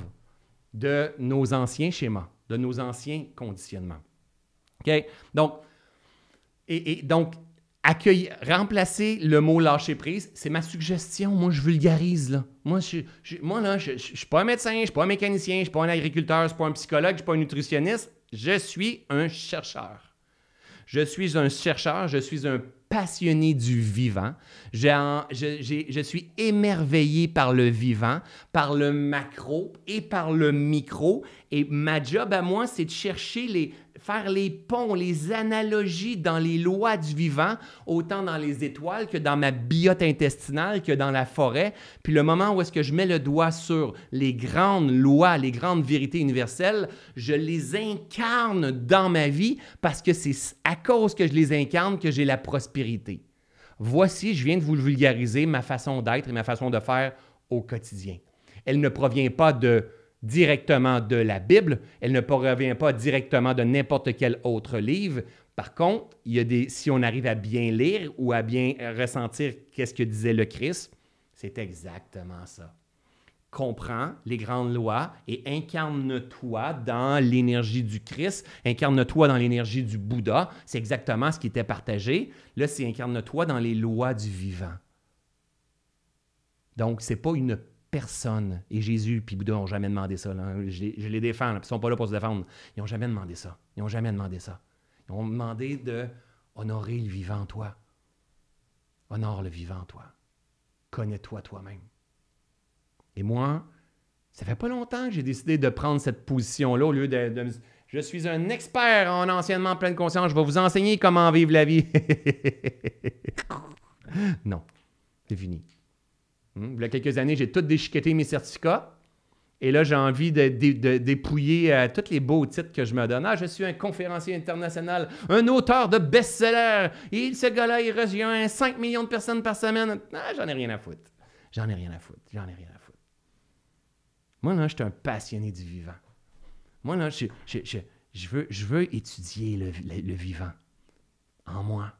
de nos anciens schémas, de nos anciens conditionnements. OK? Donc, et, donc, accueillir, remplacer le mot lâcher prise, c'est ma suggestion. Moi, je vulgarise, là. Moi, je, moi, je, suis pas un médecin, je suis pas un mécanicien, je suis pas un agriculteur, je suis pas un psychologue, je suis pas un nutritionniste. Je suis un chercheur. Je suis un chercheur, je suis un passionné du vivant. je, je, suis émerveillé par le vivant, par le macro et par le micro. Et ma job à moi, c'est de chercher les, faire les ponts, les analogies dans les lois du vivant, autant dans les étoiles que dans ma biote intestinale, que dans la forêt. Puis le moment où est-ce que je mets le doigt sur les grandes lois, les grandes vérités universelles, je les incarne dans ma vie parce que c'est à cause que je les incarne que j'ai la prospérité. Voici, je viens de vous vulgariser ma façon d'être et ma façon de faire au quotidien. Elle ne provient pas de directement de la Bible, elle ne revient pas directement de n'importe quel autre livre. Par contre, il y a des, si on arrive à bien lire ou à bien ressentir qu'est-ce que disait le Christ, c'est exactement ça. Comprends les grandes lois et incarne-toi dans l'énergie du Christ, incarne-toi dans l'énergie du Bouddha. C'est exactement ce qui était partagé. Là, c'est incarne-toi dans les lois du vivant. Donc, ce n'est pas une personne, et Jésus puis Bouddha n'ont jamais demandé ça, Je, les défends, ils ne sont pas là pour se défendre, ils n'ont jamais demandé ça. Ils n'ont jamais demandé ça. Ils ont demandé de honorer le vivant, toi. Honore le vivant, toi. Connais-toi toi-même. Et moi, ça fait pas longtemps que j'ai décidé de prendre cette position-là au lieu de, de je suis un expert en anciennement pleine conscience. Je vais vous enseigner comment vivre la vie. non, c'est fini. Hmm. il y a quelques années, j'ai tout déchiqueté mes certificats. Et là, j'ai envie de, dépouiller euh, tous les beaux titres que je me donne. Ah, je suis un conférencier international, un auteur de best-seller. Et ce gars-là, il rejoint 5 millions de personnes par semaine. Ah, j'en ai rien à foutre. J'en ai rien à foutre. J'en ai rien à foutre. Moi, là, je suis un passionné du vivant. Moi, là, je, veux, étudier le vivant en moi.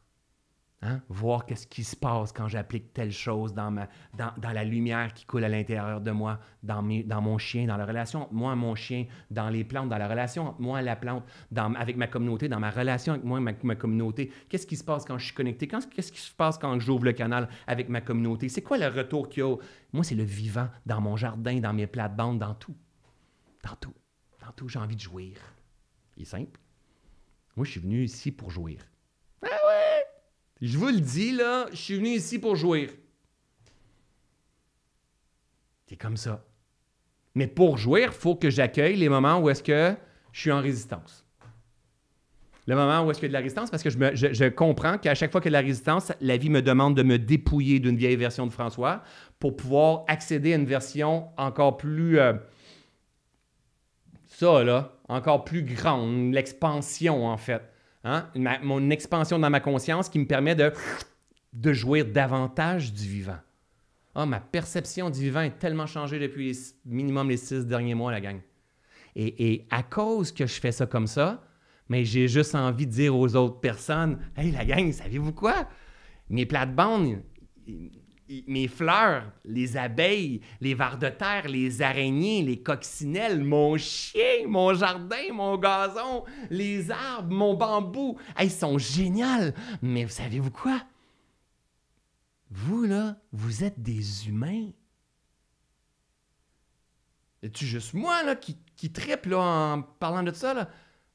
Hein, voir qu'est-ce qui se passe quand j'applique telle chose dans, ma, dans, dans, la lumière qui coule à l'intérieur de moi, dans, mes, dans mon chien, dans la relation moi mon chien, dans les plantes, dans la relation moi la plante, dans, avec ma communauté, dans ma relation avec moi et ma, communauté. Qu'est-ce qui se passe quand je suis connecté? Qu'est-ce qui se passe quand j'ouvre le canal avec ma communauté? C'est quoi le retour qu'il y a? Moi, c'est le vivant dans mon jardin, dans mes plates-bandes, dans tout. Dans tout. Dans tout, j'ai envie de jouir. Il est simple. Moi, je suis venu ici pour jouir. Ah ouais! Je vous le dis, là, je suis venu ici pour jouir. C'est comme ça. Mais pour jouir, il faut que j'accueille les moments où est-ce que je suis en résistance. Le moment où est-ce qu'il y a de la résistance, parce que je, comprends qu'à chaque fois qu'il y a de la résistance, la vie me demande de me dépouiller d'une vieille version de François pour pouvoir accéder à une version encore plus... Euh, ça, là, encore plus grande, l'expansion, en fait. Hein, mon expansion dans ma conscience qui me permet de, de jouir davantage du vivant. Ah, ma perception du vivant est tellement changée depuis minimum les six derniers mois, la gang. Et, à cause que je fais ça comme ça, mais j'ai juste envie de dire aux autres personnes Hey, la gang, savez-vous quoi Mes plates-bandes, mes fleurs, les abeilles, les vers de terre, les araignées, les coccinelles, mon chien, mon jardin, mon gazon, les arbres, mon bambou, elles sont géniales, Mais vous savez-vous quoi? Vous, là, vous êtes des humains. Es-tu juste moi, là, qui, qui tripe, là, en parlant de ça, là?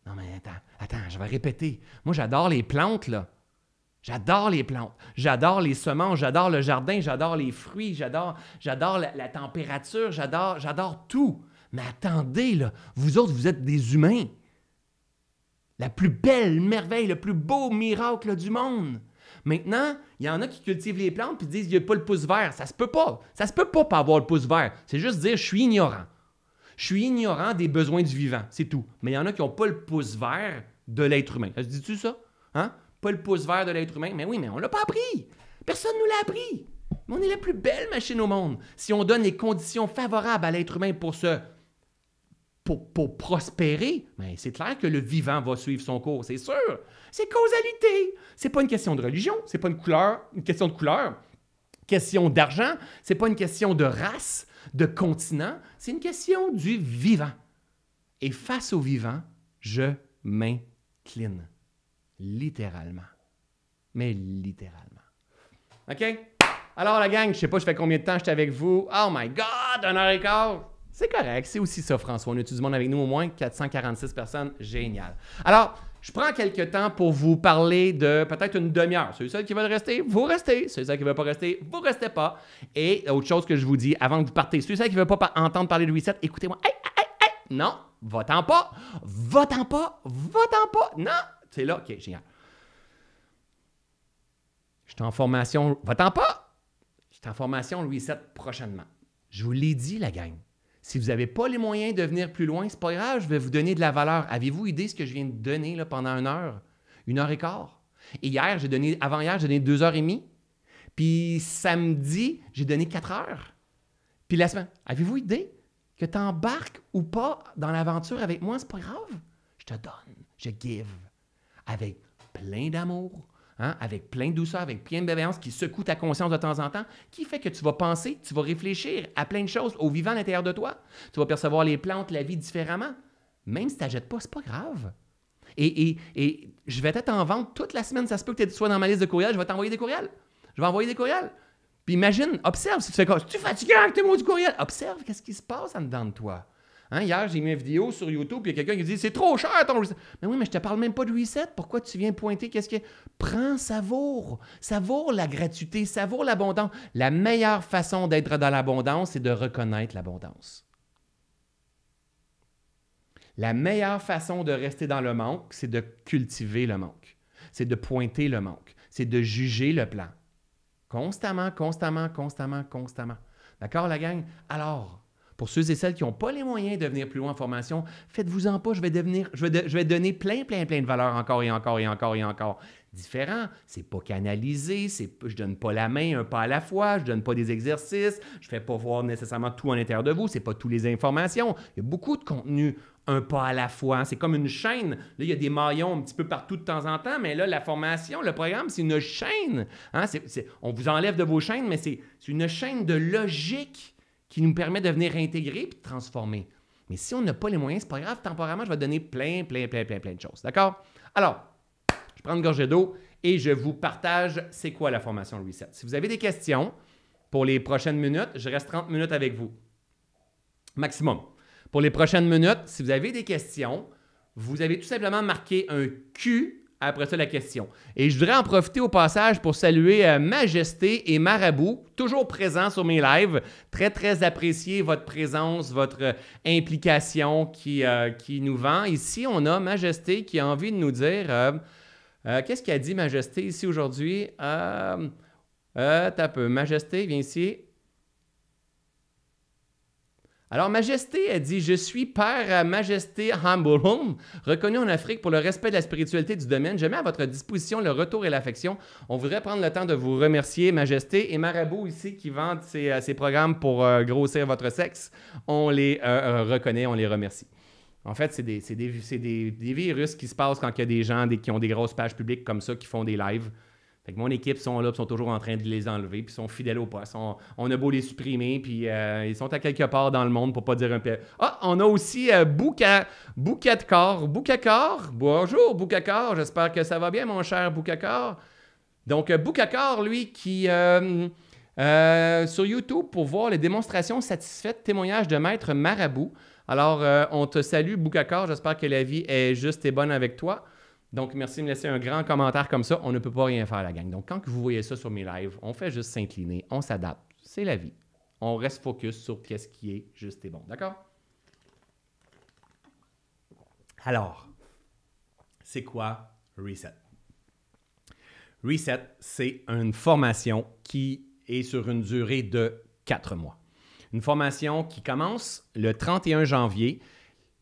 Non, mais attends, attends, je vais répéter. Moi, j'adore les plantes, là. J'adore les plantes, j'adore les semences, j'adore le jardin, j'adore les fruits, j'adore, j'adore la, température, j'adore, j'adore tout. Mais attendez, là, vous autres, vous êtes des humains. La plus belle merveille, le plus beau miracle du monde. Maintenant, il y en a qui cultivent les plantes et disent qu'il n'y a pas le pouce vert. Ça se peut pas. Ça se peut pas pas avoir le pouce vert. C'est juste dire je suis ignorant. Je suis ignorant des besoins du vivant, c'est tout. Mais il y en a qui n'ont pas le pouce vert de l'être humain. Dis-tu ça? Hein? pas le pouce vert de l'être humain. Mais oui, mais on l'a pas appris. Personne nous l'a appris. Mais on est la plus belle machine au monde. Si on donne les conditions favorables à l'être humain pour se pour, prospérer, ben c'est clair que le vivant va suivre son cours, c'est sûr. C'est causalité. C'est pas une question de religion, c'est pas une couleur, une question de couleur, question d'argent, c'est pas une question de race, de continent, c'est une question du vivant. Et face au vivant, je m'incline. Littéralement. Mais littéralement. OK? Alors, la gang, je sais pas, je fais combien de temps j'étais avec vous. Oh my God, un heure et quart! C'est correct, c'est aussi ça, François. On a du monde avec nous, au moins 446 personnes. Génial. Alors, je prends quelques temps pour vous parler de peut-être une demi-heure. Ceux et qui veulent rester, vous restez. Ceux qui ne veulent pas rester, vous restez pas. Et autre chose que je vous dis avant que vous partez, ceux qui ne veulent pas entendre parler de reset, écoutez-moi. Hey, non, va-t'en pas. Va-t'en pas. Va-t'en pas. Non, c'est là, ok, génial. Je suis en formation, va-t'en pas! Je suis en formation Louis VII prochainement. Je vous l'ai dit, la gang. Si vous n'avez pas les moyens de venir plus loin, c'est pas grave, je vais vous donner de la valeur. Avez-vous idée ce que je viens de donner pendant une heure, une heure et quart? Et hier, j'ai donné, avant hier, j'ai donné deux heures et demie. Puis samedi, j'ai donné quatre heures. Puis la semaine, avez-vous idée que tu embarques ou pas dans l'aventure avec moi? C'est pas grave. Je te donne, je give avec plein d'amour, Hein, avec plein de douceur, avec plein de bienveillance, qui secoue ta conscience de temps en temps, qui fait que tu vas penser, tu vas réfléchir à plein de choses, au vivant à l'intérieur de toi. Tu vas percevoir les plantes, la vie différemment. Même si tu n'achètes pas, c'est pas grave. Et, et, et je vais être en vente toute la semaine. Ça se peut que tu sois dans ma liste de courriels. Je vais t'envoyer des courriels. Je vais envoyer des courriels. Puis imagine, observe si tu fais quoi. Tu fatigué avec tes mots du courriel. Observe qu'est-ce qui se passe en dedans de toi. Hein, hier, j'ai mis une vidéo sur YouTube, puis il y a quelqu'un qui dit C'est trop cher ton reset. Mais oui, mais je te parle même pas de reset. Pourquoi tu viens pointer Qu'est-ce que. Prends, savoure. Savoure la gratuité, savoure l'abondance. La meilleure façon d'être dans l'abondance, c'est de reconnaître l'abondance. La meilleure façon de rester dans le manque, c'est de cultiver le manque. C'est de pointer le manque. C'est de juger le plan. Constamment, constamment, constamment, constamment. D'accord, la gang? Alors, pour ceux et celles qui n'ont pas les moyens de venir plus loin en formation, faites-vous-en pas, je vais, devenir, je, vais donner plein, plein, plein de valeurs encore et encore et encore et encore. Différent, c'est pas canalisé, c'est, je donne pas la main un pas à la fois, je donne pas des exercices, je fais pas voir nécessairement tout en l'intérieur de vous, c'est pas toutes les informations. Il y a beaucoup de contenu un pas à la fois. Hein. C'est comme une chaîne. Là, il y a des maillons un petit peu partout de temps en temps, mais là, la formation, le programme, c'est une chaîne. Hein. on vous enlève de vos chaînes, mais c'est une chaîne de logique qui nous permet de venir intégrer et de transformer. Mais si on n'a pas les moyens, c'est pas grave, temporairement, je vais donner plein, plein, plein, plein, plein de choses. D'accord? Alors, je prends une gorgée d'eau et je vous partage c'est quoi la formation Reset. Si vous avez des questions pour les prochaines minutes, je reste 30 minutes avec vous. Maximum. Pour les prochaines minutes, si vous avez des questions, vous avez tout simplement marqué un Q après ça la question. Et je voudrais en profiter au passage pour saluer euh, Majesté et Marabout, toujours présents sur mes lives. Très, très apprécié votre présence, votre euh, implication qui, euh, qui nous vend. Ici, on a Majesté qui a envie de nous dire qu'est-ce a dit Majesté ici aujourd'hui? Euh, Majesté, viens ici. Alors, Majesté elle dit Je suis père euh, Majesté Humble reconnu en Afrique pour le respect de la spiritualité du domaine. Je mets à votre disposition le retour et l'affection. On voudrait prendre le temps de vous remercier, Majesté et Marabout ici qui vendent ces euh, programmes pour euh, grossir votre sexe. On les reconnaît, on les remercie. En fait, c'est des, des, virus qui se passent quand il y a des gens qui ont des grosses pages publiques comme ça qui font des lives mon équipe sont là, sont toujours en train de les enlever, puis sont fidèles au poste. On, a beau les supprimer, puis euh, ils sont à quelque part dans le monde pour pas dire un peu. Ah, on a aussi euh, Bouka, Boukakar. bonjour Boukakar, j'espère que ça va bien, mon cher Boukakar. Donc, euh, Boukakar, lui, qui. Euh, sur YouTube, pour voir les démonstrations satisfaites, témoignages de maître marabout. Alors, on te salue, Boukakar. J'espère que la vie est juste et bonne avec toi. Donc, merci de me laisser un grand commentaire comme ça. On ne peut pas rien faire, la gang. Donc, quand vous voyez ça sur mes lives, on fait juste s'incliner, on s'adapte. C'est la vie. On reste focus sur qu'est-ce qui est juste et bon. D'accord? Alors, c'est quoi Reset? Reset, c'est une formation qui est sur une durée de quatre mois. Une formation qui commence le 31 janvier.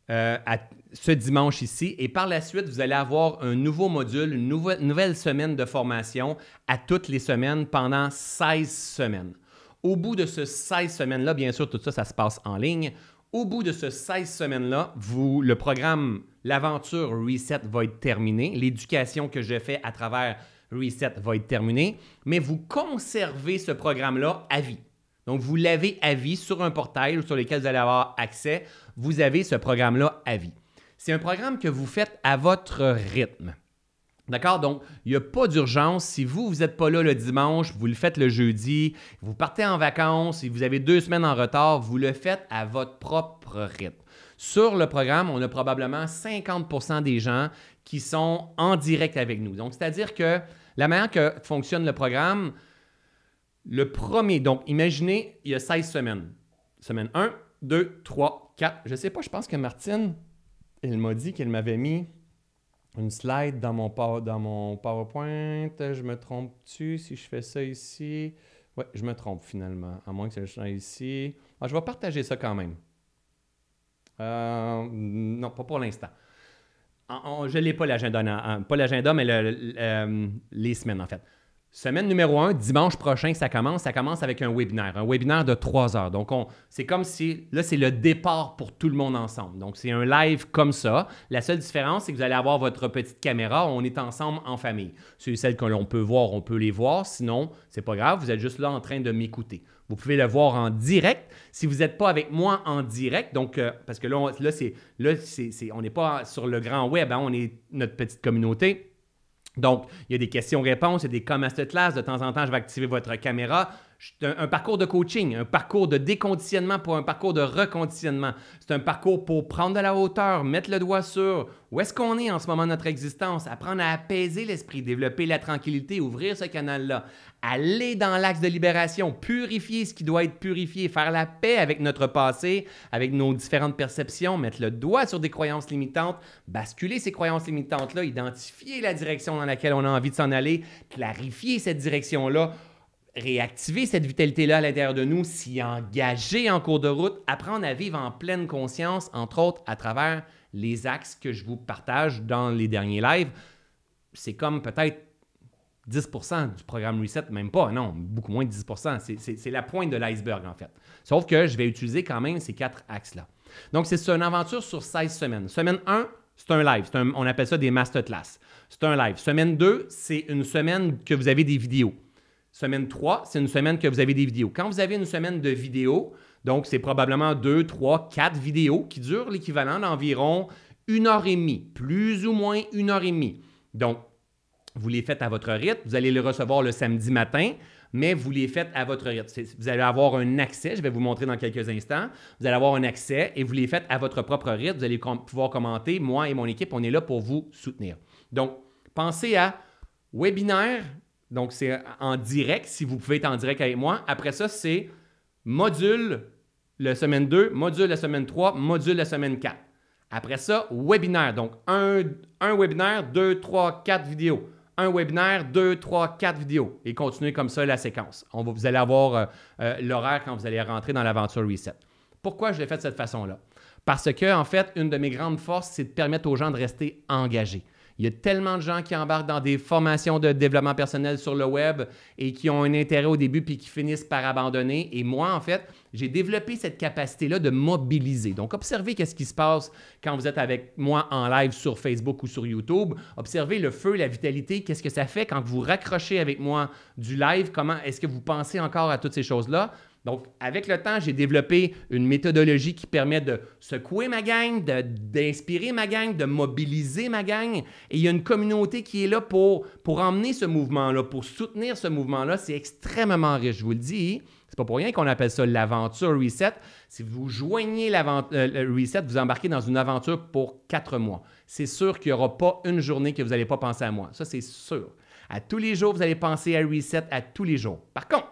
Euh, à, ce dimanche ici. Et par la suite, vous allez avoir un nouveau module, une nouvelle, semaine de formation à toutes les semaines pendant 16 semaines. Au bout de ces 16 semaines-là, bien sûr, tout ça, ça se passe en ligne. Au bout de ces 16 semaines-là, vous, le programme, l'aventure Reset va être terminé. L'éducation que je fais à travers Reset va être terminée. Mais vous conservez ce programme-là à vie. Donc, vous l'avez à vie sur un portail sur lequel vous allez avoir accès. Vous avez ce programme-là à vie. C'est un programme que vous faites à votre rythme. D'accord? Donc, il n'y a pas d'urgence. Si vous, vous n'êtes pas là le dimanche, vous le faites le jeudi, vous partez en vacances, si vous avez deux semaines en retard, vous le faites à votre propre rythme. Sur le programme, on a probablement 50 des gens qui sont en direct avec nous. Donc, c'est-à-dire que la manière que fonctionne le programme, le premier, donc imaginez, il y a 16 semaines. Semaine 1, 2, 3, 4. Je ne sais pas, je pense que Martine, il m'a dit qu'il m'avait mis une slide dans mon, dans mon PowerPoint. Je me trompe-tu si je fais ça ici? Oui, je me trompe finalement, à moins que ça soit ici. Ah, je vais partager ça quand même. Euh, non, pas pour l'instant. je n'ai pas l'agenda, pas l'agenda, mais euh, les semaines en fait. Semaine numéro 1, dimanche prochain, ça commence. Ça commence avec un webinaire, un webinaire de 3 heures. Donc, c'est comme si, là, c'est le départ pour tout le monde ensemble. Donc, c'est un live comme ça. La seule différence, c'est que vous allez avoir votre petite caméra. On est ensemble en famille. C'est celle celles que l'on peut voir, on peut les voir. Sinon, c'est pas grave. Vous êtes juste là en train de m'écouter. Vous pouvez le voir en direct. Si vous n'êtes pas avec moi en direct, donc euh, parce que là, on, là, c'est, là on n'est pas sur le grand web, hein. on est notre petite communauté. Donc, il y a des questions-réponses, il y a des comme de classe. De temps en temps, je vais activer votre caméra un, un, parcours de coaching, un parcours de déconditionnement pour un parcours de reconditionnement. C'est un parcours pour prendre de la hauteur, mettre le doigt sur où est-ce qu'on est en ce moment de notre existence, apprendre à apaiser l'esprit, développer la tranquillité, ouvrir ce canal-là, aller dans l'axe de libération, purifier ce qui doit être purifié, faire la paix avec notre passé, avec nos différentes perceptions, mettre le doigt sur des croyances limitantes, basculer ces croyances limitantes-là, identifier la direction dans laquelle on a envie de s'en aller, clarifier cette direction-là réactiver cette vitalité-là à l'intérieur de nous, s'y engager en cours de route, apprendre à vivre en pleine conscience, entre autres à travers les axes que je vous partage dans les derniers lives, c'est comme peut-être 10 du programme Reset, même pas, non, beaucoup moins de 10 C'est la pointe de l'iceberg, en fait. Sauf que je vais utiliser quand même ces quatre axes-là. Donc, c'est une aventure sur 16 semaines. Semaine 1, c'est un live. on appelle ça des masterclass. C'est un live. Semaine 2, c'est une semaine que vous avez des vidéos. Semaine 3, c'est une semaine que vous avez des vidéos. Quand vous avez une semaine de vidéos, donc c'est probablement 2, 3, 4 vidéos qui durent l'équivalent d'environ une heure et demie, plus ou moins une heure et demie. Donc, vous les faites à votre rythme, vous allez les recevoir le samedi matin, mais vous les faites à votre rythme. Vous allez avoir un accès, je vais vous montrer dans quelques instants, vous allez avoir un accès et vous les faites à votre propre rythme, vous allez pouvoir commenter, moi et mon équipe, on est là pour vous soutenir. Donc, pensez à webinaire donc, c'est en direct, si vous pouvez être en direct avec moi. Après ça, c'est module la semaine 2, module la semaine 3, module la semaine 4. Après ça, webinaire. Donc, un, webinaire, deux, trois, quatre vidéos. Un webinaire, deux, trois, quatre vidéos. Et continuez comme ça la séquence. On vous allez avoir euh, euh, l'horaire quand vous allez rentrer dans l'aventure Reset. Pourquoi je l'ai fait de cette façon-là? Parce que, en fait, une de mes grandes forces, c'est de permettre aux gens de rester engagés. Il y a tellement de gens qui embarquent dans des formations de développement personnel sur le web et qui ont un intérêt au début puis qui finissent par abandonner. Et moi, en fait, j'ai développé cette capacité-là de mobiliser. Donc, observez qu'est-ce qui se passe quand vous êtes avec moi en live sur Facebook ou sur YouTube. Observez le feu, la vitalité, qu'est-ce que ça fait quand vous raccrochez avec moi du live, comment est-ce que vous pensez encore à toutes ces choses-là. Donc, avec le temps, j'ai développé une méthodologie qui permet de secouer ma gang, d'inspirer ma gang, de mobiliser ma gang. Et il y a une communauté qui est là pour, pour emmener ce mouvement-là, pour soutenir ce mouvement-là. C'est extrêmement riche, je vous le dis. C'est pas pour rien qu'on appelle ça l'aventure Reset. Si vous joignez l'aventure euh, Reset, vous embarquez dans une aventure pour quatre mois. C'est sûr qu'il n'y aura pas une journée que vous n'allez pas penser à moi. Ça, c'est sûr. À tous les jours, vous allez penser à Reset à tous les jours. Par contre,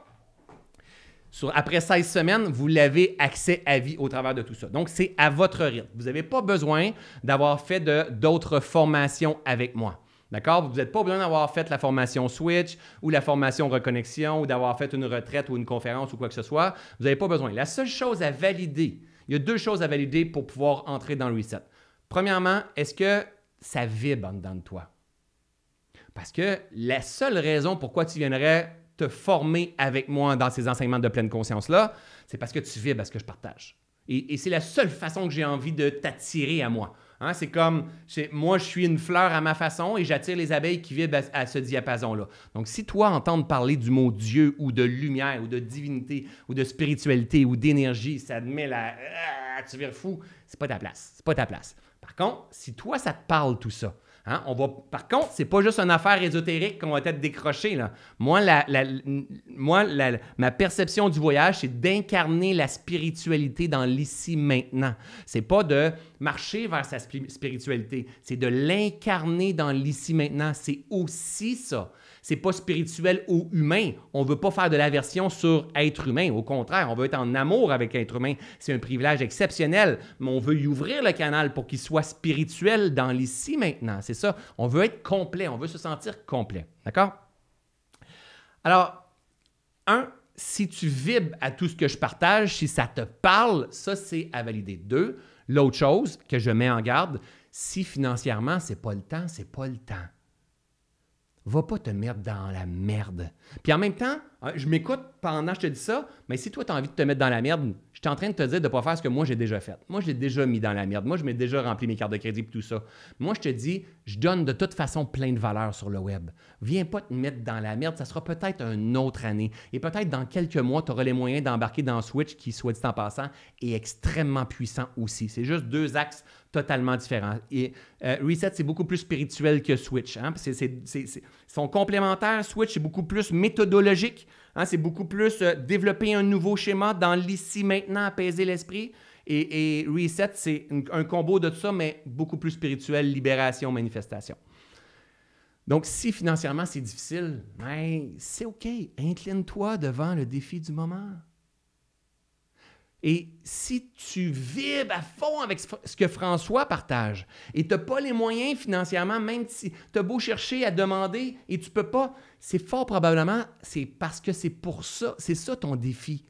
après 16 semaines, vous l'avez accès à vie au travers de tout ça. Donc, c'est à votre rythme. Vous n'avez pas besoin d'avoir fait d'autres formations avec moi. D'accord? Vous n'êtes pas besoin d'avoir fait la formation Switch ou la formation Reconnexion ou d'avoir fait une retraite ou une conférence ou quoi que ce soit. Vous n'avez pas besoin. La seule chose à valider, il y a deux choses à valider pour pouvoir entrer dans le reset. Premièrement, est-ce que ça vibre en dedans de toi? Parce que la seule raison pourquoi tu viendrais te former avec moi dans ces enseignements de pleine conscience-là, c'est parce que tu vibres à ce que je partage. Et, c'est la seule façon que j'ai envie de t'attirer à moi. Hein. c'est comme, moi, je suis une fleur à ma façon et j'attire les abeilles qui vibrent à, ce diapason-là. Donc, si toi, entendre parler du mot Dieu ou de lumière ou de divinité ou de spiritualité ou d'énergie, ça te met la... Ah, tu vires fou, c'est pas ta place. C'est pas ta place. Par contre, si toi, ça te parle tout ça, Hein? On va... Par contre, c'est pas juste une affaire ésotérique qu'on va être décroché. Là. Moi, la, moi la, ma perception du voyage, c'est d'incarner la spiritualité dans l'ici maintenant. C'est pas de marcher vers sa spiritualité, c'est de l'incarner dans l'ici maintenant. C'est aussi ça. C'est pas spirituel ou humain. On veut pas faire de l'aversion sur être humain. Au contraire, on veut être en amour avec être humain. C'est un privilège exceptionnel, mais on veut y ouvrir le canal pour qu'il soit spirituel dans l'ici maintenant. C'est ça. On veut être complet. On veut se sentir complet. D'accord? Alors, un, si tu vibes à tout ce que je partage, si ça te parle, ça c'est à valider. Deux, l'autre chose que je mets en garde, si financièrement c'est pas le temps, c'est pas le temps va pas te mettre dans la merde. Puis en même temps, hein, je m'écoute pendant que je te dis ça, mais si toi, tu as envie de te mettre dans la merde, je suis en train de te dire de ne pas faire ce que moi j'ai déjà fait. Moi, j'ai déjà mis dans la merde. Moi, je m'ai déjà rempli mes cartes de crédit et tout ça. Moi, je te dis, je donne de toute façon plein de valeur sur le web. Viens pas te mettre dans la merde. Ça sera peut-être une autre année. Et peut-être dans quelques mois, tu auras les moyens d'embarquer dans Switch, qui, soit dit en passant, est extrêmement puissant aussi. C'est juste deux axes totalement différents. Et euh, Reset, c'est beaucoup plus spirituel que Switch. Hein? C'est, sont complémentaires. Switch, est beaucoup plus méthodologique. Hein, c'est beaucoup plus euh, développer un nouveau schéma dans l'ici maintenant, apaiser l'esprit. Et, reset, c'est un combo de tout ça, mais beaucoup plus spirituel, libération, manifestation. Donc, si financièrement c'est difficile, mais ben, c'est OK. Incline-toi devant le défi du moment. Et si tu vibes à fond avec ce que François partage et tu n'as pas les moyens financièrement, même si tu as beau chercher à demander et tu ne peux pas, c'est fort probablement, c'est parce que c'est pour ça, c'est ça ton défi.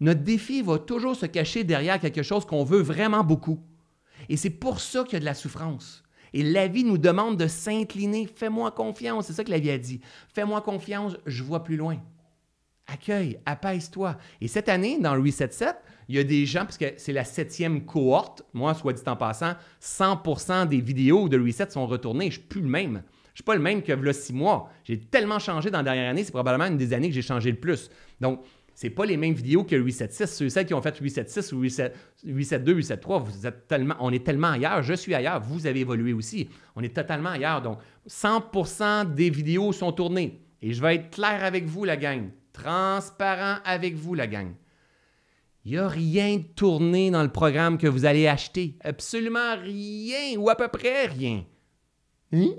Notre défi va toujours se cacher derrière quelque chose qu'on veut vraiment beaucoup. Et c'est pour ça qu'il y a de la souffrance. Et la vie nous demande de s'incliner. Fais-moi confiance, c'est ça que la vie a dit. Fais-moi confiance, je vois plus loin. Accueille, apaise-toi. Et cette année, dans le 7, il y a des gens, parce que c'est la septième cohorte, moi, soit dit en passant, 100% des vidéos de Reset sont retournées. Je ne suis plus le même. Je ne suis pas le même que là six mois. J'ai tellement changé dans la dernière année, c'est probablement une des années que j'ai changé le plus. Donc, c'est pas les mêmes vidéos que 876. Ceux celles qui ont fait 876 ou 872, 873, vous êtes tellement, on est tellement ailleurs. Je suis ailleurs. Vous avez évolué aussi. On est totalement ailleurs. Donc, 100% des vidéos sont tournées. Et je vais être clair avec vous, la gang transparent avec vous, la gang. Il n'y a rien de tourné dans le programme que vous allez acheter. Absolument rien ou à peu près rien. Hein?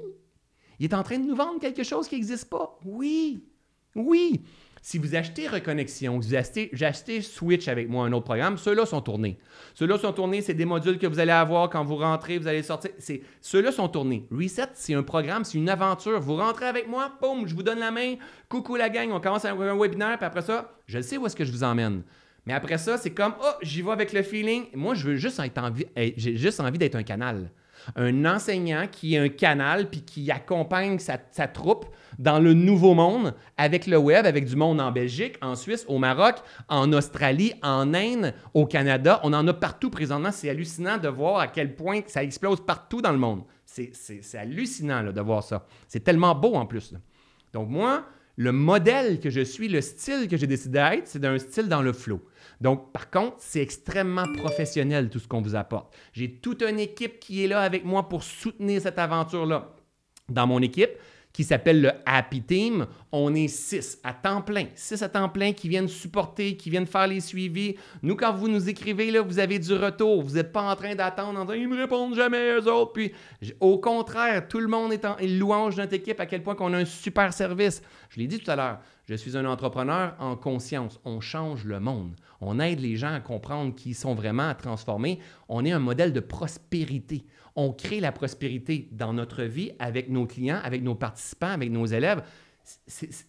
Il est en train de nous vendre quelque chose qui n'existe pas. Oui, oui. Si vous achetez Reconnexion, vous achetez, j'ai Switch avec moi, un autre programme, ceux-là sont tournés. Ceux-là sont tournés, c'est des modules que vous allez avoir quand vous rentrez, vous allez sortir. ceux-là sont tournés. Reset, c'est un programme, c'est une aventure. Vous rentrez avec moi, boum, je vous donne la main. Coucou la gang, on commence un, webinaire, puis après ça, je le sais où est-ce que je vous emmène. Mais après ça, c'est comme, oh, j'y vais avec le feeling. Moi, je veux juste être envie, eh, j'ai juste envie d'être un canal un enseignant qui est un canal puis qui accompagne sa, troupe dans le nouveau monde avec le web, avec du monde en Belgique, en Suisse, au Maroc, en Australie, en Inde, au Canada. On en a partout présentement. C'est hallucinant de voir à quel point ça explose partout dans le monde. C'est hallucinant de voir ça. C'est tellement beau en plus. Donc moi, le modèle que je suis, le style que j'ai décidé d'être, c'est d'un style dans le flow. Donc, par contre, c'est extrêmement professionnel tout ce qu'on vous apporte. J'ai toute une équipe qui est là avec moi pour soutenir cette aventure-là. Dans mon équipe, qui s'appelle le Happy Team. On est six à temps plein, six à temps plein qui viennent supporter, qui viennent faire les suivis. Nous, quand vous nous écrivez, là, vous avez du retour. Vous n'êtes pas en train d'attendre en disant ils me répondent jamais, eux autres. au contraire, tout le monde est en louange de notre équipe à quel point qu'on a un super service. Je l'ai dit tout à l'heure, je suis un entrepreneur en conscience. On change le monde. On aide les gens à comprendre qu'ils sont vraiment, à transformer. On est un modèle de prospérité. On crée la prospérité dans notre vie avec nos clients, avec nos participants, avec nos élèves.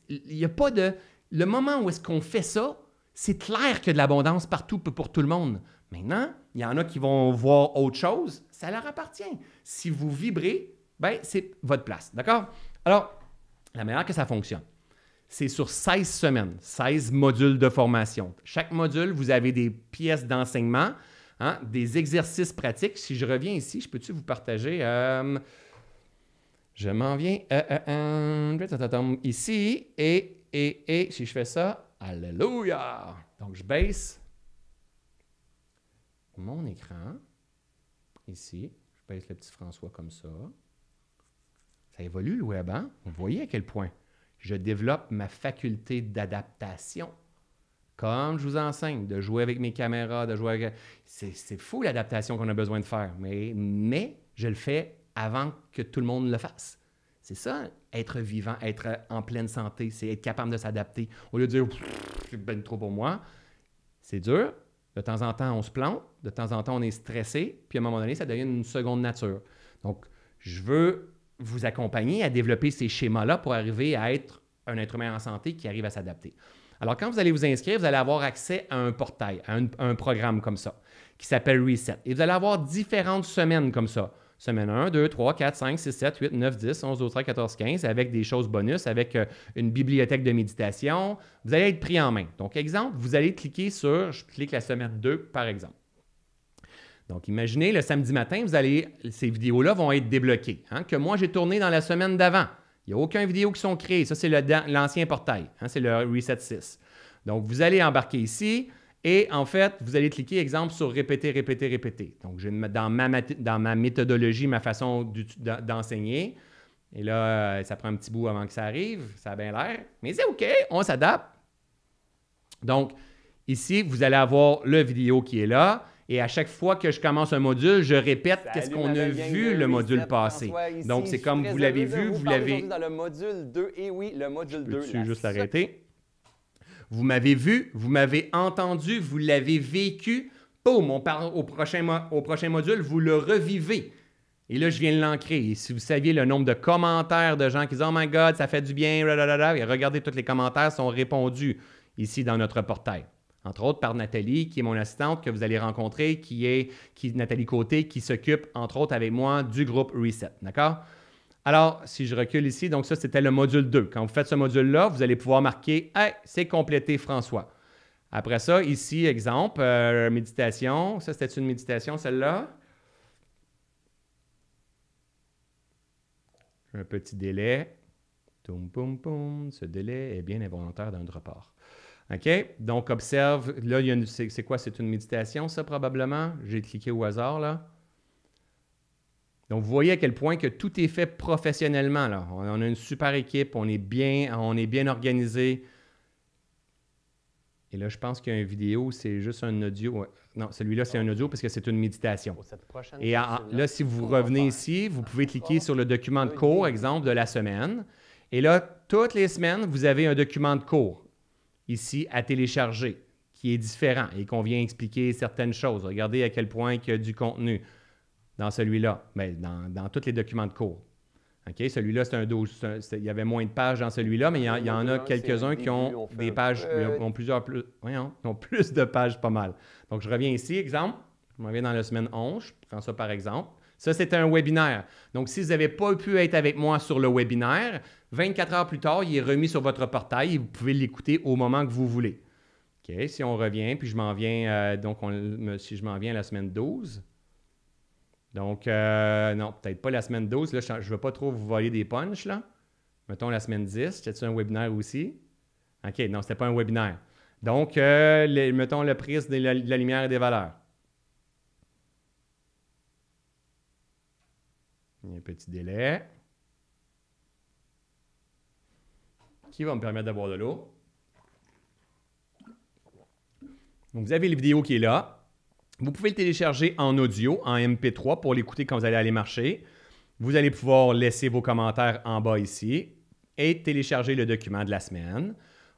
Il n'y a pas de... Le moment où est-ce qu'on fait ça, c'est clair que de l'abondance partout pour tout le monde. Maintenant, il y en a qui vont voir autre chose, ça leur appartient. Si vous vibrez, ben, c'est votre place. D'accord? Alors, la manière que ça fonctionne, c'est sur 16 semaines, 16 modules de formation. Chaque module, vous avez des pièces d'enseignement, hein, des exercices pratiques. Si je reviens ici, je peux-tu vous partager... Euh, je m'en viens euh, euh, ici et, si je fais ça, alléluia! Donc, je baisse mon écran ici. Je baisse le petit François comme ça. Ça évolue le web, hein? Vous voyez à quel point. Je développe ma faculté d'adaptation. Comme je vous enseigne, de jouer avec mes caméras, de jouer avec... C'est fou l'adaptation qu'on a besoin de faire, mais, mais je le fais avant que tout le monde le fasse. C'est ça, être vivant, être en pleine santé, c'est être capable de s'adapter. Au lieu de dire c'est ben trop pour moi, c'est dur. De temps en temps, on se plante, de temps en temps, on est stressé, puis à un moment donné, ça devient une seconde nature. Donc, je veux vous accompagner à développer ces schémas-là pour arriver à être un être humain en santé qui arrive à s'adapter. Alors, quand vous allez vous inscrire, vous allez avoir accès à un portail, à un, à un programme comme ça, qui s'appelle Reset. Et vous allez avoir différentes semaines comme ça. Semaine 1, 2, 3, 4, 5, 6, 7, 8, 9, 10, 11, 12, 13, 14, 15, avec des choses bonus, avec euh, une bibliothèque de méditation. Vous allez être pris en main. Donc, exemple, vous allez cliquer sur, je clique la semaine 2, par exemple. Donc, imaginez, le samedi matin, vous allez, ces vidéos-là vont être débloquées, hein, que moi j'ai tourné dans la semaine d'avant. Il n'y a aucune vidéo qui sont créées. Ça, c'est l'ancien portail. Hein, c'est le Reset 6. Donc, vous allez embarquer ici et en fait, vous allez cliquer, exemple, sur répéter, répéter, répéter. Donc, dans, ma, dans ma méthodologie, ma façon d'enseigner, et là, euh, ça prend un petit bout avant que ça arrive, ça a bien l'air, mais c'est OK, on s'adapte. Donc, ici, vous allez avoir le vidéo qui est là. Et à chaque fois que je commence un module, je répète qu'est-ce qu'on a vu le module passé. Donc, c'est comme vous l'avez vu, vous, l'avez... dans le module 2, et oui, le module je Peux-tu juste arrêter? Vous m'avez vu, vous m'avez entendu, vous l'avez vécu. Boum, on parle au prochain, au prochain module, vous le revivez. Et là, je viens de l'ancrer. Et si vous saviez le nombre de commentaires de gens qui disent Oh my God, ça fait du bien, et regardez, tous les commentaires sont répondus ici dans notre portail entre autres par Nathalie, qui est mon assistante que vous allez rencontrer, qui est qui, Nathalie Côté, qui s'occupe, entre autres, avec moi du groupe Reset. D'accord? Alors, si je recule ici, donc ça, c'était le module 2. Quand vous faites ce module-là, vous allez pouvoir marquer Hey, c'est complété, François. Après ça, ici, exemple, euh, méditation. Ça, c'était une méditation, celle-là. Un petit délai. Toum, poum, poum. Ce délai est bien involontaire dans le report. OK? Donc, observe. Là, c'est quoi? C'est une méditation, ça, probablement? J'ai cliqué au hasard, là. Donc, vous voyez à quel point que tout est fait professionnellement, là. On, a une super équipe, on est bien, on est bien organisé. Et là, je pense qu'il y a une vidéo, c'est juste un audio. Non, celui-là, c'est un audio parce que c'est une méditation. Et là, si vous revenez ici, vous pouvez cliquer sur le document de cours, exemple, de la semaine. Et là, toutes les semaines, vous avez un document de cours ici à télécharger, qui est différent et qu'on vient expliquer certaines choses. Regardez à quel point il y a du contenu dans celui-là, mais ben, dans, dans tous les documents de cours. celui-là, c'est un 12. il y avait moins de pages dans celui-là, mais il y, ah, en, a quelques-uns qui ont des pages, ont plusieurs, plus, ont plus de pages, pas mal. Donc, je reviens ici, exemple. Je reviens dans la semaine 11, je prends ça par exemple. Ça, c'était un webinaire. Donc, si vous n'avez pas pu être avec moi sur le webinaire, 24 heures plus tard, il est remis sur votre portail et vous pouvez l'écouter au moment que vous voulez. OK, si on revient, puis je m'en viens, euh, donc si je m'en viens la semaine 12. Donc, euh, non, peut-être pas la semaine 12. Là, je ne veux pas trop vous voler des punchs, là. Mettons la semaine 10. cétait un webinaire aussi? OK, non, ce n'était pas un webinaire. Donc, euh, mettons le prise la, de la lumière et des valeurs. Il y a un petit délai. Qui va me permettre d'avoir de l'eau. Donc, vous avez la vidéo qui est là. Vous pouvez le télécharger en audio, en MP3, pour l'écouter quand vous allez aller marcher. Vous allez pouvoir laisser vos commentaires en bas ici et télécharger le document de la semaine.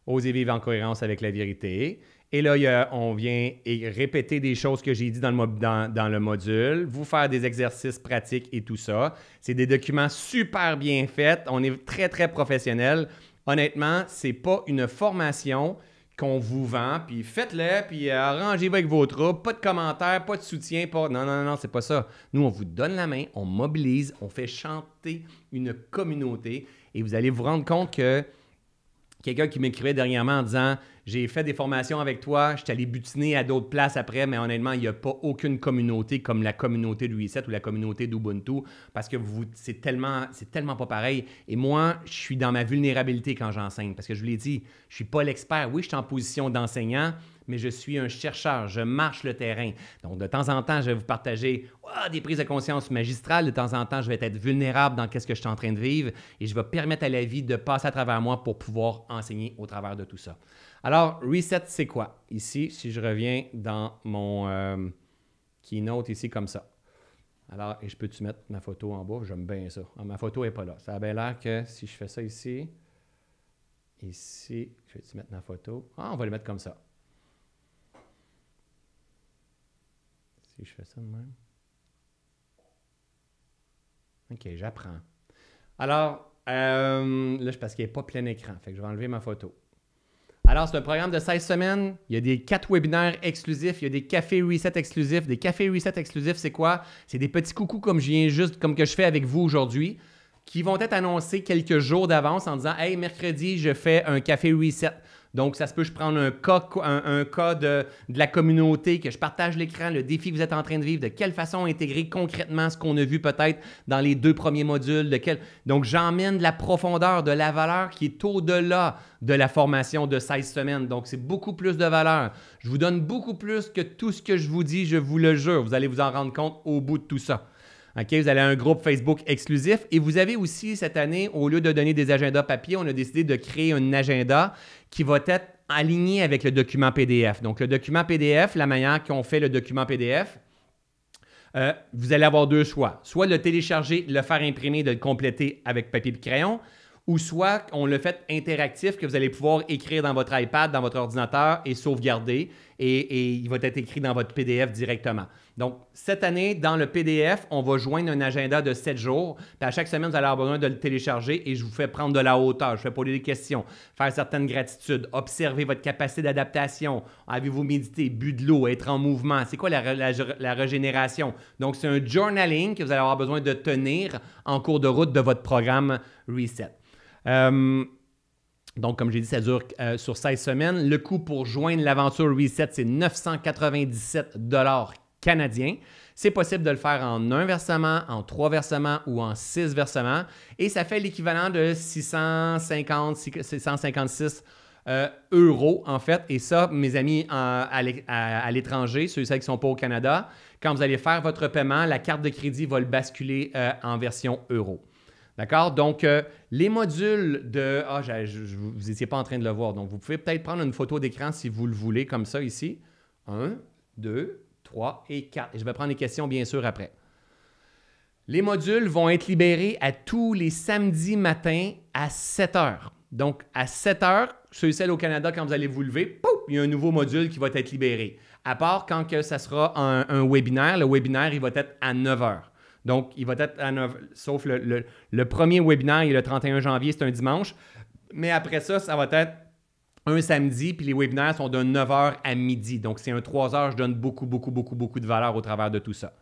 Osez vivre en cohérence avec la vérité. Et là, on vient répéter des choses que j'ai dit dans le, module, vous faire des exercices pratiques et tout ça. C'est des documents super bien faits. On est très, très professionnel. Honnêtement, c'est pas une formation qu'on vous vend, puis faites-le, puis euh, arrangez-vous avec vos troupes, pas de commentaires, pas de soutien, Non, Non, non, non, c'est pas ça. Nous, on vous donne la main, on mobilise, on fait chanter une communauté, et vous allez vous rendre compte que quelqu'un qui m'écrivait dernièrement en disant J'ai fait des formations avec toi, je suis allé butiner à d'autres places après, mais honnêtement, il n'y a pas aucune communauté comme la communauté de ou la communauté d'Ubuntu parce que vous, c'est, tellement, c'est tellement pas pareil. Et moi, je suis dans ma vulnérabilité quand j'enseigne parce que je vous l'ai dit, je ne suis pas l'expert. Oui, je suis en position d'enseignant, mais je suis un chercheur, je marche le terrain. Donc, de temps en temps, je vais vous partager ah, des prises de conscience magistrales, de temps en temps, je vais être vulnérable dans ce que je suis en train de vivre et je vais permettre à la vie de passer à travers moi pour pouvoir enseigner au travers de tout ça. Alors, reset, c'est quoi? Ici, si je reviens dans mon euh, keynote ici comme ça. Alors, et je peux-tu mettre ma photo en bas? J'aime bien ça. Ah, ma photo n'est pas là. Ça a bien l'air que si je fais ça ici, ici, je vais-tu mettre ma photo? Ah, on va le mettre comme ça. je fais ça de même. OK, j'apprends. Alors, euh, là, je parce qu'il a pas plein écran. Fait que je vais enlever ma photo. Alors, c'est un programme de 16 semaines. Il y a des quatre webinaires exclusifs. Il y a des cafés reset exclusifs. Des cafés reset exclusifs, c'est quoi? C'est des petits coucous comme je viens juste, comme que je fais avec vous aujourd'hui, qui vont être annoncés quelques jours d'avance en disant Hey, mercredi, je fais un café reset. Donc, ça se peut, je prends un cas, un, de, la communauté, que je partage l'écran, le défi que vous êtes en train de vivre, de quelle façon intégrer concrètement ce qu'on a vu peut-être dans les deux premiers modules. De Donc, j'emmène la profondeur, de la valeur qui est au-delà de la formation de 16 semaines. Donc, c'est beaucoup plus de valeur. Je vous donne beaucoup plus que tout ce que je vous dis, je vous le jure. Vous allez vous en rendre compte au bout de tout ça vous allez un groupe Facebook exclusif. Et vous avez aussi cette année, au lieu de donner des agendas papier, on a décidé de créer un agenda qui va être aligné avec le document PDF. Donc, le document PDF, la manière qu'on fait le document PDF, euh, vous allez avoir deux choix. Soit le télécharger, le faire imprimer, de le compléter avec papier et crayon, ou soit on le fait interactif que vous allez pouvoir écrire dans votre iPad, dans votre ordinateur et sauvegarder et, il va être écrit dans votre PDF directement. Donc, cette année, dans le PDF, on va joindre un agenda de 7 jours. Puis à chaque semaine, vous allez avoir besoin de le télécharger et je vous fais prendre de la hauteur. Je fais poser des questions, faire certaines gratitudes, observer votre capacité d'adaptation. Avez-vous médité, bu de l'eau, être en mouvement? C'est quoi la, régénération? Donc, c'est un journaling que vous allez avoir besoin de tenir en cours de route de votre programme Reset. Euh, donc, comme j'ai dit, ça dure euh, sur 16 semaines. Le coût pour joindre l'aventure Reset, c'est 997 canadiens. C'est possible de le faire en un versement, en trois versements ou en six versements. Et ça fait l'équivalent de 650, 656 euh, euros, en fait. Et ça, mes amis à l'étranger, ceux et celles qui ne sont pas au Canada, quand vous allez faire votre paiement, la carte de crédit va le basculer euh, en version euro. D'accord? Donc, euh, les modules de. Ah, je, vous n'étiez pas en train de le voir. Donc, vous pouvez peut-être prendre une photo d'écran si vous le voulez, comme ça ici. Un, deux, trois et quatre. Et je vais prendre les questions, bien sûr, après. Les modules vont être libérés à tous les samedis matins à 7 h Donc, à 7 heures, ceux et celles au Canada, quand vous allez vous lever, il y a un nouveau module qui va être libéré. À part quand que ça sera un, un webinaire, le webinaire, il va être à 9 h donc, il va être à 9, sauf le, premier webinaire est le 31 janvier, c'est un dimanche. Mais après ça, ça va être un samedi, puis les webinaires sont de 9h à midi. Donc, c'est un 3h. Je donne beaucoup, beaucoup, beaucoup, beaucoup de valeur au travers de tout ça.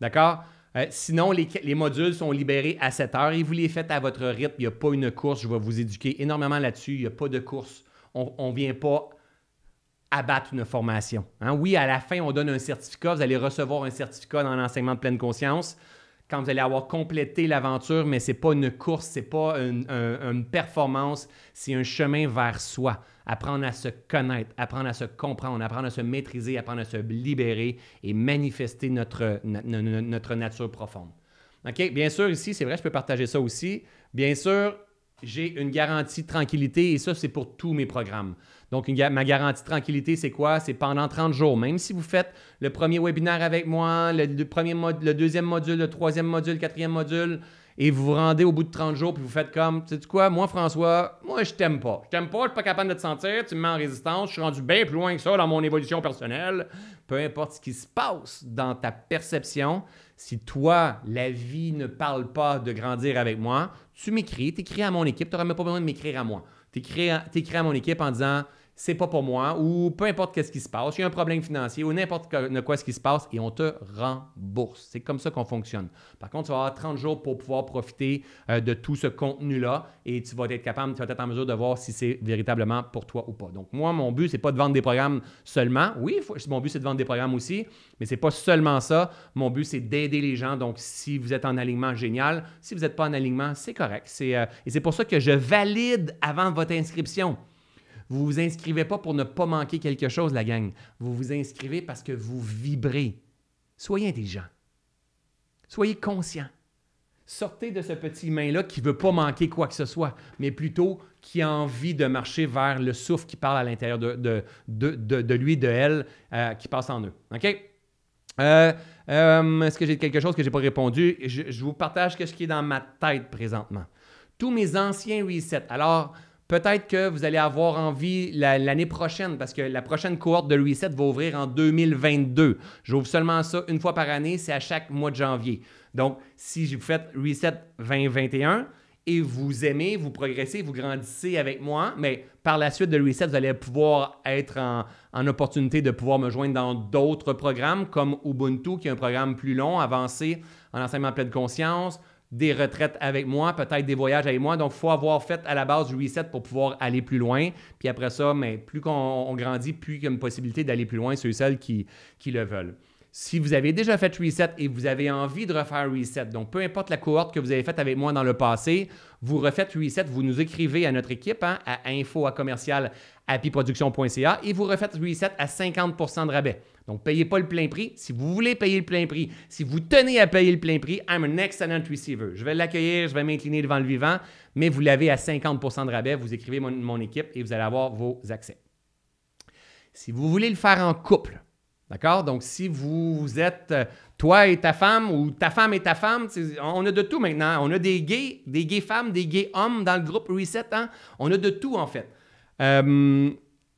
D'accord? Euh, sinon, les, modules sont libérés à 7 h et vous les faites à votre rythme. Il n'y a pas une course. Je vais vous éduquer énormément là-dessus. Il n'y a pas de course. On ne vient pas abattre une formation. Hein? Oui, à la fin, on donne un certificat. Vous allez recevoir un certificat dans l'enseignement de pleine conscience quand vous allez avoir complété l'aventure, mais ce n'est pas une course, ce n'est pas une, performance, c'est un chemin vers soi. Apprendre à se connaître, apprendre à se comprendre, apprendre à se maîtriser, apprendre à se libérer et manifester notre, notre, notre nature profonde. OK? Bien sûr, ici, c'est vrai, je peux partager ça aussi. Bien sûr, j'ai une garantie de tranquillité et ça, c'est pour tous mes programmes. Donc, ma garantie de tranquillité, c'est quoi? C'est pendant 30 jours. Même si vous faites le premier webinaire avec moi, le, premier le deuxième module, le troisième module, le quatrième module, et vous vous rendez au bout de 30 jours, puis vous faites comme, tu sais quoi, moi, François, moi, je t'aime pas. Je t'aime pas, je suis pas capable de te sentir, tu me mets en résistance, je suis rendu bien plus loin que ça dans mon évolution personnelle. Peu importe ce qui se passe dans ta perception, si toi, la vie ne parle pas de grandir avec moi, tu m'écris, t'écris à mon équipe, tu n'auras même pas besoin de m'écrire à moi. T'écris écris à mon équipe en disant c'est pas pour moi, ou peu importe qu'est-ce qui se passe, il y a un problème financier, ou n'importe quoi ce qui se passe, et on te rembourse. C'est comme ça qu'on fonctionne. Par contre, tu vas avoir 30 jours pour pouvoir profiter euh, de tout ce contenu-là, et tu vas être capable, tu vas être en mesure de voir si c'est véritablement pour toi ou pas. Donc, moi, mon but, c'est pas de vendre des programmes seulement. Oui, mon but, c'est de vendre des programmes aussi, mais c'est pas seulement ça. Mon but, c'est d'aider les gens. Donc, si vous êtes en alignement, génial. Si vous n'êtes pas en alignement, c'est correct. Euh, et c'est pour ça que je valide avant votre inscription. Vous vous inscrivez pas pour ne pas manquer quelque chose, la gang. Vous vous inscrivez parce que vous vibrez. Soyez intelligent. Soyez conscient. Sortez de ce petit main-là qui ne veut pas manquer quoi que ce soit, mais plutôt qui a envie de marcher vers le souffle qui parle à l'intérieur de, de, lui, de elle, euh, qui passe en eux. OK? Euh, euh, est-ce que j'ai quelque chose que je n'ai pas répondu? Je, je vous partage ce qui est dans ma tête présentement. Tous mes anciens resets. Alors, Peut-être que vous allez avoir envie l'année prochaine, parce que la prochaine cohorte de Reset va ouvrir en 2022. J'ouvre seulement ça une fois par année, c'est à chaque mois de janvier. Donc, si vous faites Reset 2021 et vous aimez, vous progressez, vous grandissez avec moi, mais par la suite de Reset, vous allez pouvoir être en, opportunité de pouvoir me joindre dans d'autres programmes comme Ubuntu, qui est un programme plus long, avancé en enseignement plein de conscience, des retraites avec moi, peut-être des voyages avec moi. Donc, il faut avoir fait à la base du reset pour pouvoir aller plus loin. Puis après ça, mais plus qu'on grandit, plus il y a une possibilité d'aller plus loin, ceux et celles qui, le veulent. Si vous avez déjà fait reset et vous avez envie de refaire reset, donc peu importe la cohorte que vous avez faite avec moi dans le passé, vous refaites reset, vous nous écrivez à notre équipe hein, à info à commercial et vous refaites reset à 50 de rabais. Donc, payez pas le plein prix. Si vous voulez payer le plein prix, si vous tenez à payer le plein prix, I'm an excellent receiver. Je vais l'accueillir, je vais m'incliner devant le vivant, mais vous l'avez à 50 de rabais. Vous écrivez mon, équipe et vous allez avoir vos accès. Si vous voulez le faire en couple, D'accord? Donc, si vous êtes euh, toi et ta femme ou ta femme et ta femme, on a de tout maintenant. On a des gays, des gays femmes, des gays hommes dans le groupe Reset. Hein? On a de tout, en fait. Euh,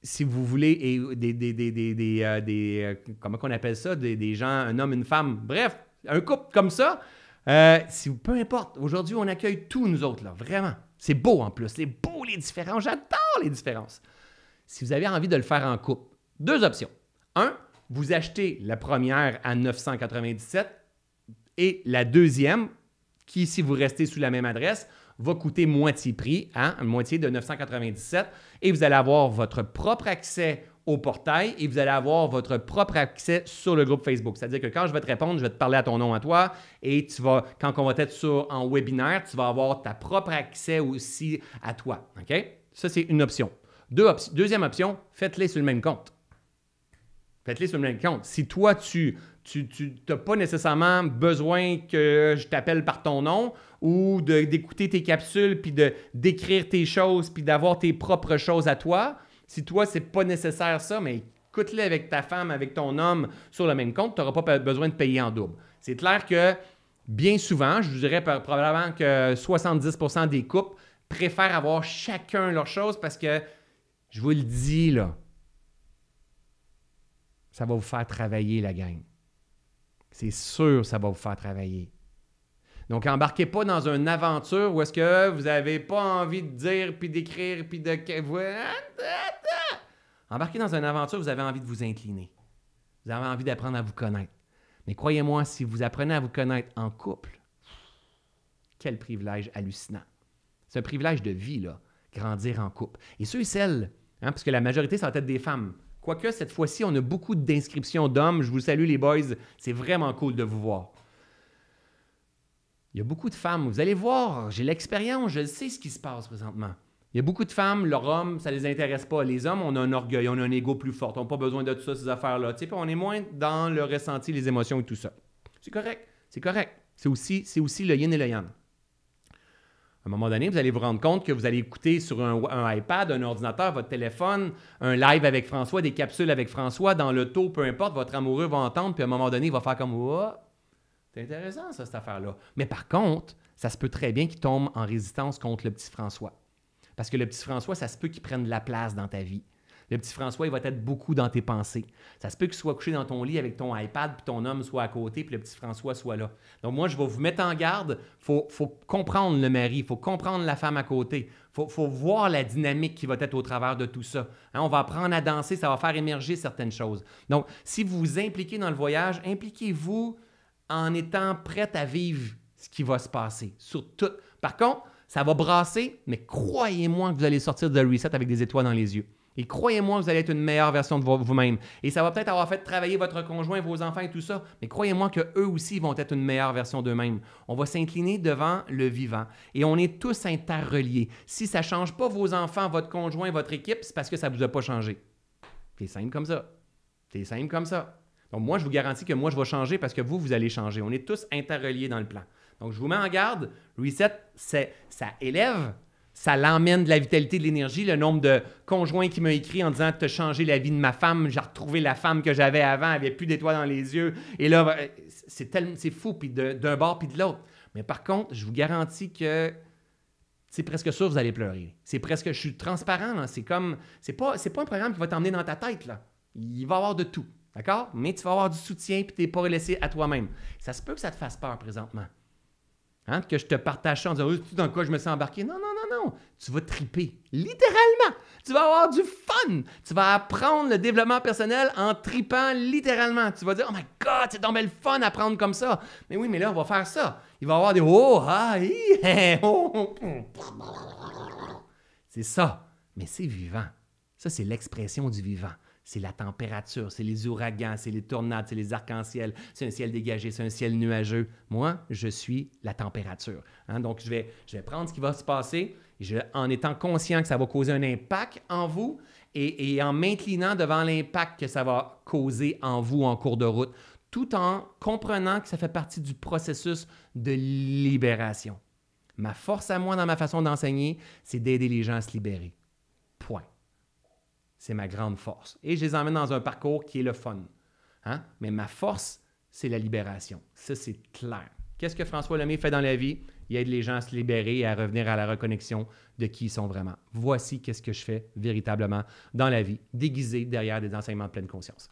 si vous voulez, et euh, des, euh, euh, comment qu'on appelle ça, des, gens, un homme, une femme, bref, un couple comme ça, si peu importe, aujourd'hui, on accueille tous nous autres, là, vraiment. C'est beau en plus, c'est beau les différences, j'adore les différences. Si vous avez envie de le faire en couple, deux options. Un, vous achetez la première à 997 et la deuxième, qui, si vous restez sous la même adresse, va coûter moitié prix, hein, moitié de 997, et vous allez avoir votre propre accès au portail et vous allez avoir votre propre accès sur le groupe Facebook. C'est-à-dire que quand je vais te répondre, je vais te parler à ton nom à toi et tu vas, quand on va être sur, en webinaire, tu vas avoir ta propre accès aussi à toi. Ça, c'est une option. deuxième option, faites-les sur le même compte. Faites-les sur le même compte. Si toi, tu tu n'as pas nécessairement besoin que je t'appelle par ton nom ou d'écouter tes capsules, puis de d'écrire tes choses, puis d'avoir tes propres choses à toi. Si toi, c'est pas nécessaire ça, mais écoute les avec ta femme, avec ton homme sur le même compte, tu n'auras pas besoin de payer en double. C'est clair que bien souvent, je vous dirais probablement que 70% des couples préfèrent avoir chacun leur chose parce que, je vous le dis là, ça va vous faire travailler la gang. C'est sûr, ça va vous faire travailler. Donc, embarquez pas dans une aventure où est-ce que vous n'avez pas envie de dire, puis d'écrire, puis de... Embarquez dans une aventure vous avez envie de vous incliner. Vous avez envie d'apprendre à vous connaître. Mais croyez-moi, si vous apprenez à vous connaître en couple, quel privilège hallucinant. C'est un privilège de vie, là, grandir en couple. Et ceux et celles, hein, parce que la majorité, sont en tête des femmes. Quoique, cette fois-ci, on a beaucoup d'inscriptions d'hommes. Je vous salue, les boys. C'est vraiment cool de vous voir. Il y a beaucoup de femmes. Vous allez voir, j'ai l'expérience, je sais ce qui se passe présentement. Il y a beaucoup de femmes, leur homme, ça ne les intéresse pas. Les hommes, on a un orgueil, on a un ego plus fort, on n'a pas besoin de tout ça, ces affaires-là. On est moins dans le ressenti, les émotions et tout ça. C'est correct, c'est correct. C'est aussi, aussi le yin et le yang. À un moment donné, vous allez vous rendre compte que vous allez écouter sur un, iPad, un ordinateur, votre téléphone, un live avec François, des capsules avec François, dans le taux, peu importe, votre amoureux va entendre, puis à un moment donné, il va faire comme oh, c'est intéressant, ça, cette affaire-là. Mais par contre, ça se peut très bien qu'il tombe en résistance contre le petit François. Parce que le petit François, ça se peut qu'il prenne de la place dans ta vie. Le petit François, il va être beaucoup dans tes pensées. Ça se peut qu'il soit couché dans ton lit avec ton iPad, puis ton homme soit à côté, puis le petit François soit là. Donc moi, je vais vous mettre en garde. Il faut, comprendre le mari, il faut comprendre la femme à côté. Il faut, voir la dynamique qui va être au travers de tout ça. Hein, on va apprendre à danser, ça va faire émerger certaines choses. Donc, si vous vous impliquez dans le voyage, impliquez-vous en étant prête à vivre ce qui va se passer. Sur tout. Par contre, ça va brasser, mais croyez-moi que vous allez sortir de reset avec des étoiles dans les yeux. Et croyez-moi, que vous allez être une meilleure version de vous-même. Et ça va peut-être avoir fait travailler votre conjoint, vos enfants et tout ça, mais croyez-moi qu'eux aussi vont être une meilleure version d'eux-mêmes. On va s'incliner devant le vivant et on est tous interreliés. Si ça ne change pas vos enfants, votre conjoint, votre équipe, c'est parce que ça ne vous a pas changé. C'est simple comme ça. C'est simple comme ça. Donc, moi, je vous garantis que moi, je vais changer parce que vous, vous allez changer. On est tous interreliés dans le plan. Donc, je vous mets en garde. Reset, ça élève, ça l'emmène de la vitalité, de l'énergie. Le nombre de conjoints qui m'ont écrit en disant Tu as changé la vie de ma femme, j'ai retrouvé la femme que j'avais avant, elle avait plus d'étoiles dans les yeux. Et là, euh, c'est, fou, puis d'un bord, puis de l'autre. Mais par contre, je vous garantis que c'est presque sûr vous allez pleurer. C'est presque, je suis transparent, c'est comme, c'est pas, pas un programme qui va t'emmener dans ta tête, là. Il va y avoir de tout. D'accord? Mais tu vas avoir du soutien et tu n'es pas laissé à toi-même. Ça se peut que ça te fasse peur présentement. Hein? Que je te partage ça en disant, tu dans quoi je me sens embarqué? Non, non, non, non. Tu vas triper. Littéralement. Tu vas avoir du fun. Tu vas apprendre le développement personnel en tripant littéralement. Tu vas dire, oh my God, c'est donc le fun apprendre comme ça. Mais oui, mais là, on va faire ça. Il va y avoir des oh, ah, hi, oh, oh, oh. C'est ça. Mais c'est vivant. Ça, c'est l'expression du vivant c'est la température, c'est les ouragans, c'est les tornades, c'est les arcs-en-ciel, c'est un ciel dégagé, c'est un ciel nuageux. Moi, je suis la température. Hein. Donc, je vais, je vais prendre ce qui va se passer en étant conscient que ça va causer un impact en vous et, et en m'inclinant devant l'impact que ça va causer en vous en cours de route, tout en comprenant que ça fait partie du processus de libération. Ma force à moi dans ma façon d'enseigner, c'est d'aider les gens à se libérer. C'est ma grande force. Et je les emmène dans un parcours qui est le fun. Hein? Mais ma force, c'est la libération. Ça, c'est clair. Qu'est-ce que François Lemay fait dans la vie? Il aide les gens à se libérer et à revenir à la reconnexion de qui ils sont vraiment. Voici qu'est-ce que je fais véritablement dans la vie, déguisé derrière des enseignements de pleine conscience.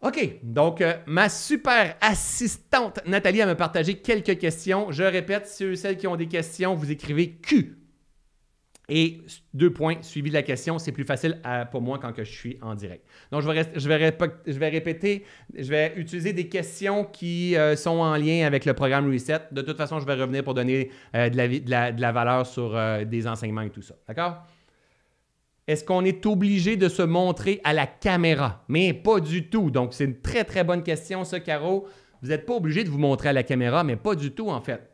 OK, donc euh, ma super assistante Nathalie a me partagé quelques questions. Je répète, ceux celles qui ont des questions, vous écrivez Q et deux points, suivi de la question, c'est plus facile pour moi quand que je suis en direct. Donc, je vais, répéter, je vais utiliser des questions qui euh, sont en lien avec le programme Reset. De toute façon, je vais revenir pour donner euh, de, la, valeur sur euh, des enseignements et tout ça. D'accord? Est-ce qu'on est obligé de se montrer à la caméra? Mais pas du tout. Donc, c'est une très, très bonne question, ça, Caro. Vous n'êtes pas obligé de vous montrer à la caméra, mais pas du tout, en fait.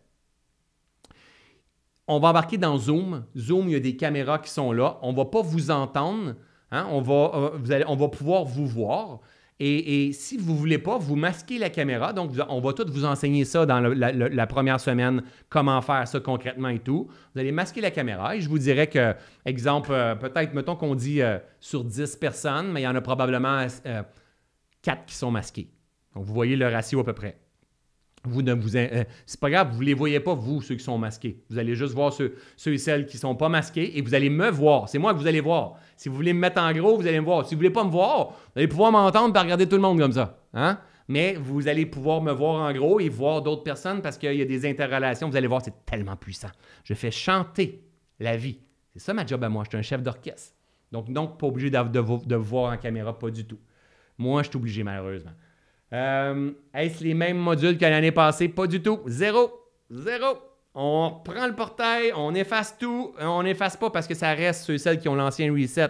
On va embarquer dans Zoom. Zoom, il y a des caméras qui sont là. On ne va pas vous entendre. Hein. On, va, euh, vous allez, on va pouvoir vous voir. Et, si vous ne voulez pas, vous masquez la caméra. Donc, on va tout vous enseigner ça dans la, première semaine, comment faire ça concrètement et tout. Vous allez masquer la caméra et je vous dirais que, exemple, euh, peut-être, mettons qu'on dit euh, sur 10 personnes, mais il y en a probablement 4 qui sont masquées. Donc, vous voyez le ratio à peu près. Vous ne euh, c'est pas grave, vous ne les voyez pas, vous, ceux qui sont masqués. Vous allez juste voir ceux, et celles qui ne sont pas masqués et vous allez me voir. C'est moi que vous allez voir. Si vous voulez me mettre en gros, vous allez me voir. Si vous ne voulez pas me voir, vous allez pouvoir m'entendre par regarder tout le monde comme ça. Hein? Mais vous allez pouvoir me voir en gros et voir d'autres personnes parce qu'il y a des interrelations. Vous allez voir, c'est tellement puissant. Je fais chanter la vie. C'est ça ma job à moi. Je suis un chef d'orchestre. Donc, donc pas obligé de, de, de, voir en caméra, pas du tout. Moi, je suis obligé, malheureusement. Euh, est-ce les mêmes modules que l'année passée? Pas du tout. Zéro. Zéro. On prend le portail, on efface tout. Euh, on n'efface pas parce que ça reste ceux celles qui ont l'ancien reset.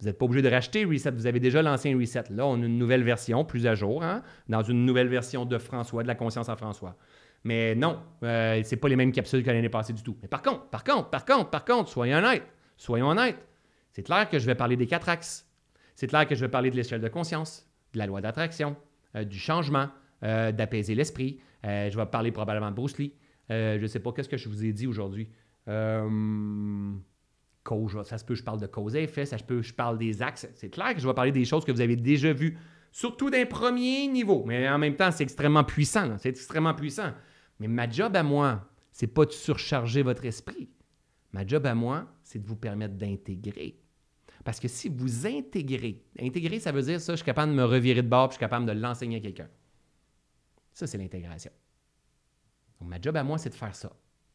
Vous n'êtes pas obligé de racheter Reset, vous avez déjà l'ancien Reset. Là, on a une nouvelle version, plus à jour, hein, dans une nouvelle version de François, de la conscience en François. Mais non, euh, c'est pas les mêmes capsules que l'année passée du tout. Mais par contre, par contre, par contre, par contre, soyons honnêtes, soyons honnêtes. C'est clair que je vais parler des quatre axes. C'est clair que je vais parler de l'échelle de conscience, de la loi d'attraction, euh, du changement, euh, d'apaiser l'esprit. Euh, je vais parler probablement de Bruce Lee. je ne sais pas qu'est-ce que je vous ai dit aujourd'hui. Cause, ça se peut je parle de cause et effet, ça se peut je parle des axes. C'est clair que je vais parler des choses que vous avez déjà vues, surtout d'un premier niveau. Mais en même temps, c'est extrêmement puissant. C'est extrêmement puissant. Mais ma job à moi, c'est pas de surcharger votre esprit. Ma job à moi, c'est de vous permettre d'intégrer parce que si vous intégrez, intégrer, ça veut dire ça, je suis capable de me revirer de bord, je suis capable de l'enseigner à quelqu'un. Ça, c'est l'intégration. Donc, ma job à moi, c'est de faire ça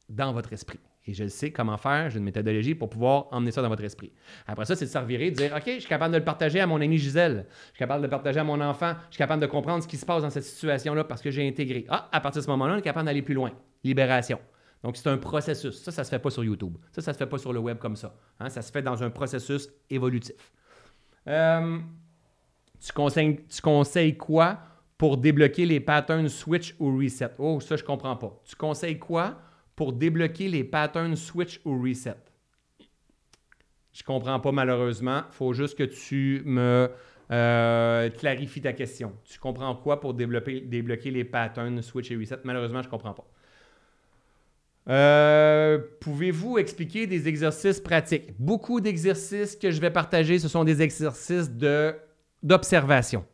dans votre esprit. Et je sais comment faire, j'ai une méthodologie pour pouvoir emmener ça dans votre esprit. Après ça, c'est de se revirer, de dire OK, je suis capable de le partager à mon ami Gisèle, je suis capable de le partager à mon enfant, je suis capable de comprendre ce qui se passe dans cette situation-là parce que j'ai intégré. Ah, à partir de ce moment-là, on est capable d'aller plus loin. Libération. Donc, c'est un processus. Ça, ça ne se fait pas sur YouTube. Ça, ça ne se fait pas sur le web comme ça. Hein. Ça se fait dans un processus évolutif. Euh, tu, conseilles, tu quoi pour débloquer les patterns switch ou reset? Oh, ça, je ne comprends pas. Tu conseilles quoi pour débloquer les patterns switch ou reset? Je ne comprends pas malheureusement. Il faut juste que tu me clarifie euh, clarifies ta question. Tu comprends quoi pour débloquer les patterns switch et reset? Malheureusement, je ne comprends pas. Euh, pouvez-vous expliquer des exercices pratiques? Beaucoup d'exercices que je vais partager, ce sont des exercices d'observation.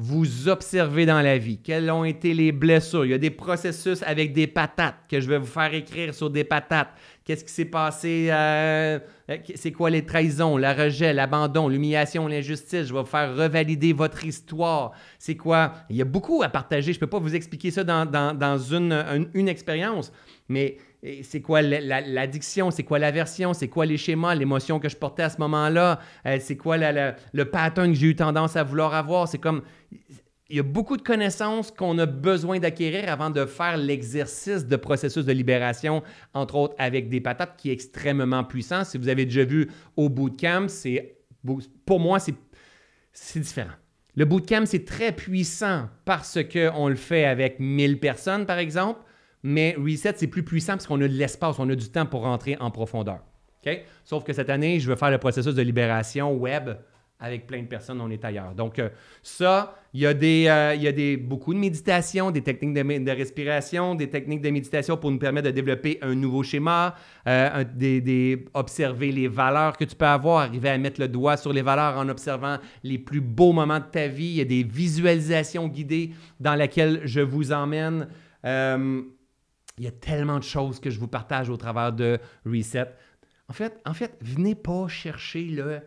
vous observez dans la vie. Quelles ont été les blessures? Il y a des processus avec des patates que je vais vous faire écrire sur des patates. Qu'est-ce qui s'est passé? Euh, euh, c'est quoi les trahisons, le rejet, l'abandon, l'humiliation, l'injustice? Je vais vous faire revalider votre histoire. C'est quoi? Il y a beaucoup à partager. Je ne peux pas vous expliquer ça dans, dans, une, une expérience, mais c'est quoi l'addiction, c'est quoi l'aversion, c'est quoi les schémas, l'émotion que je portais à ce moment-là, euh, c'est quoi le pattern que j'ai eu tendance à vouloir avoir. C'est comme. Il y a beaucoup de connaissances qu'on a besoin d'acquérir avant de faire l'exercice de processus de libération, entre autres avec des patates, qui est extrêmement puissant. Si vous avez déjà vu au bootcamp, c'est, pour moi, c'est différent. Le bootcamp, c'est très puissant parce qu'on le fait avec 1000 personnes, par exemple. Mais Reset, c'est plus puissant parce qu'on a de l'espace, on a du temps pour rentrer en profondeur. Sauf que cette année, je veux faire le processus de libération web avec plein de personnes, on est ailleurs. Donc, euh, ça, il y a, des, euh, il y a des, beaucoup de méditation, des techniques de, respiration, des techniques de méditation pour nous permettre de développer un nouveau schéma, euh, observer les valeurs que tu peux avoir, arriver à mettre le doigt sur les valeurs en observant les plus beaux moments de ta vie. Il y a des visualisations guidées dans lesquelles je vous emmène. Il y a tellement de choses que je vous partage au travers de Reset. En fait, en fait venez pas chercher le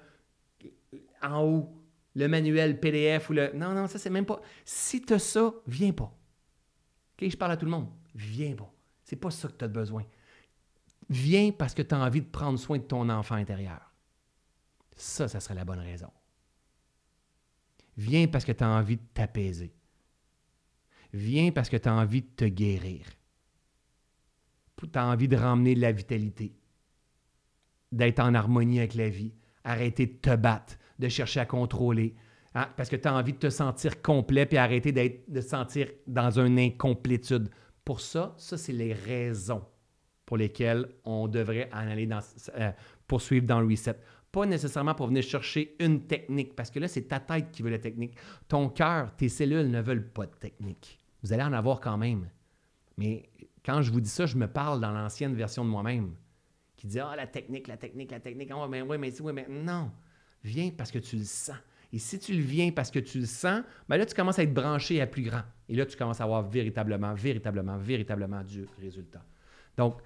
en haut, le manuel PDF ou le. Non, non, ça, c'est même pas. Si tu as ça, viens pas. OK, je parle à tout le monde. Viens pas. C'est pas ça que tu as besoin. Viens parce que tu as envie de prendre soin de ton enfant intérieur. Ça, ça serait la bonne raison. Viens parce que tu as envie de t'apaiser. Viens parce que tu as envie de te guérir tu as envie de ramener de la vitalité, d'être en harmonie avec la vie, arrêter de te battre, de chercher à contrôler, hein? parce que tu as envie de te sentir complet puis arrêter de sentir dans une incomplétude. Pour ça, ça, c'est les raisons pour lesquelles on devrait aller dans, euh, poursuivre dans le reset. Pas nécessairement pour venir chercher une technique, parce que là, c'est ta tête qui veut la technique. Ton cœur, tes cellules ne veulent pas de technique. Vous allez en avoir quand même. Mais quand je vous dis ça, je me parle dans l'ancienne version de moi-même qui dit Ah, la technique, la technique, la technique. mais ah, ben oui, mais oui, mais non. Viens parce que tu le sens. Et si tu le viens parce que tu le sens, ben là, tu commences à être branché à plus grand. Et là, tu commences à avoir véritablement, véritablement, véritablement du résultat. Donc,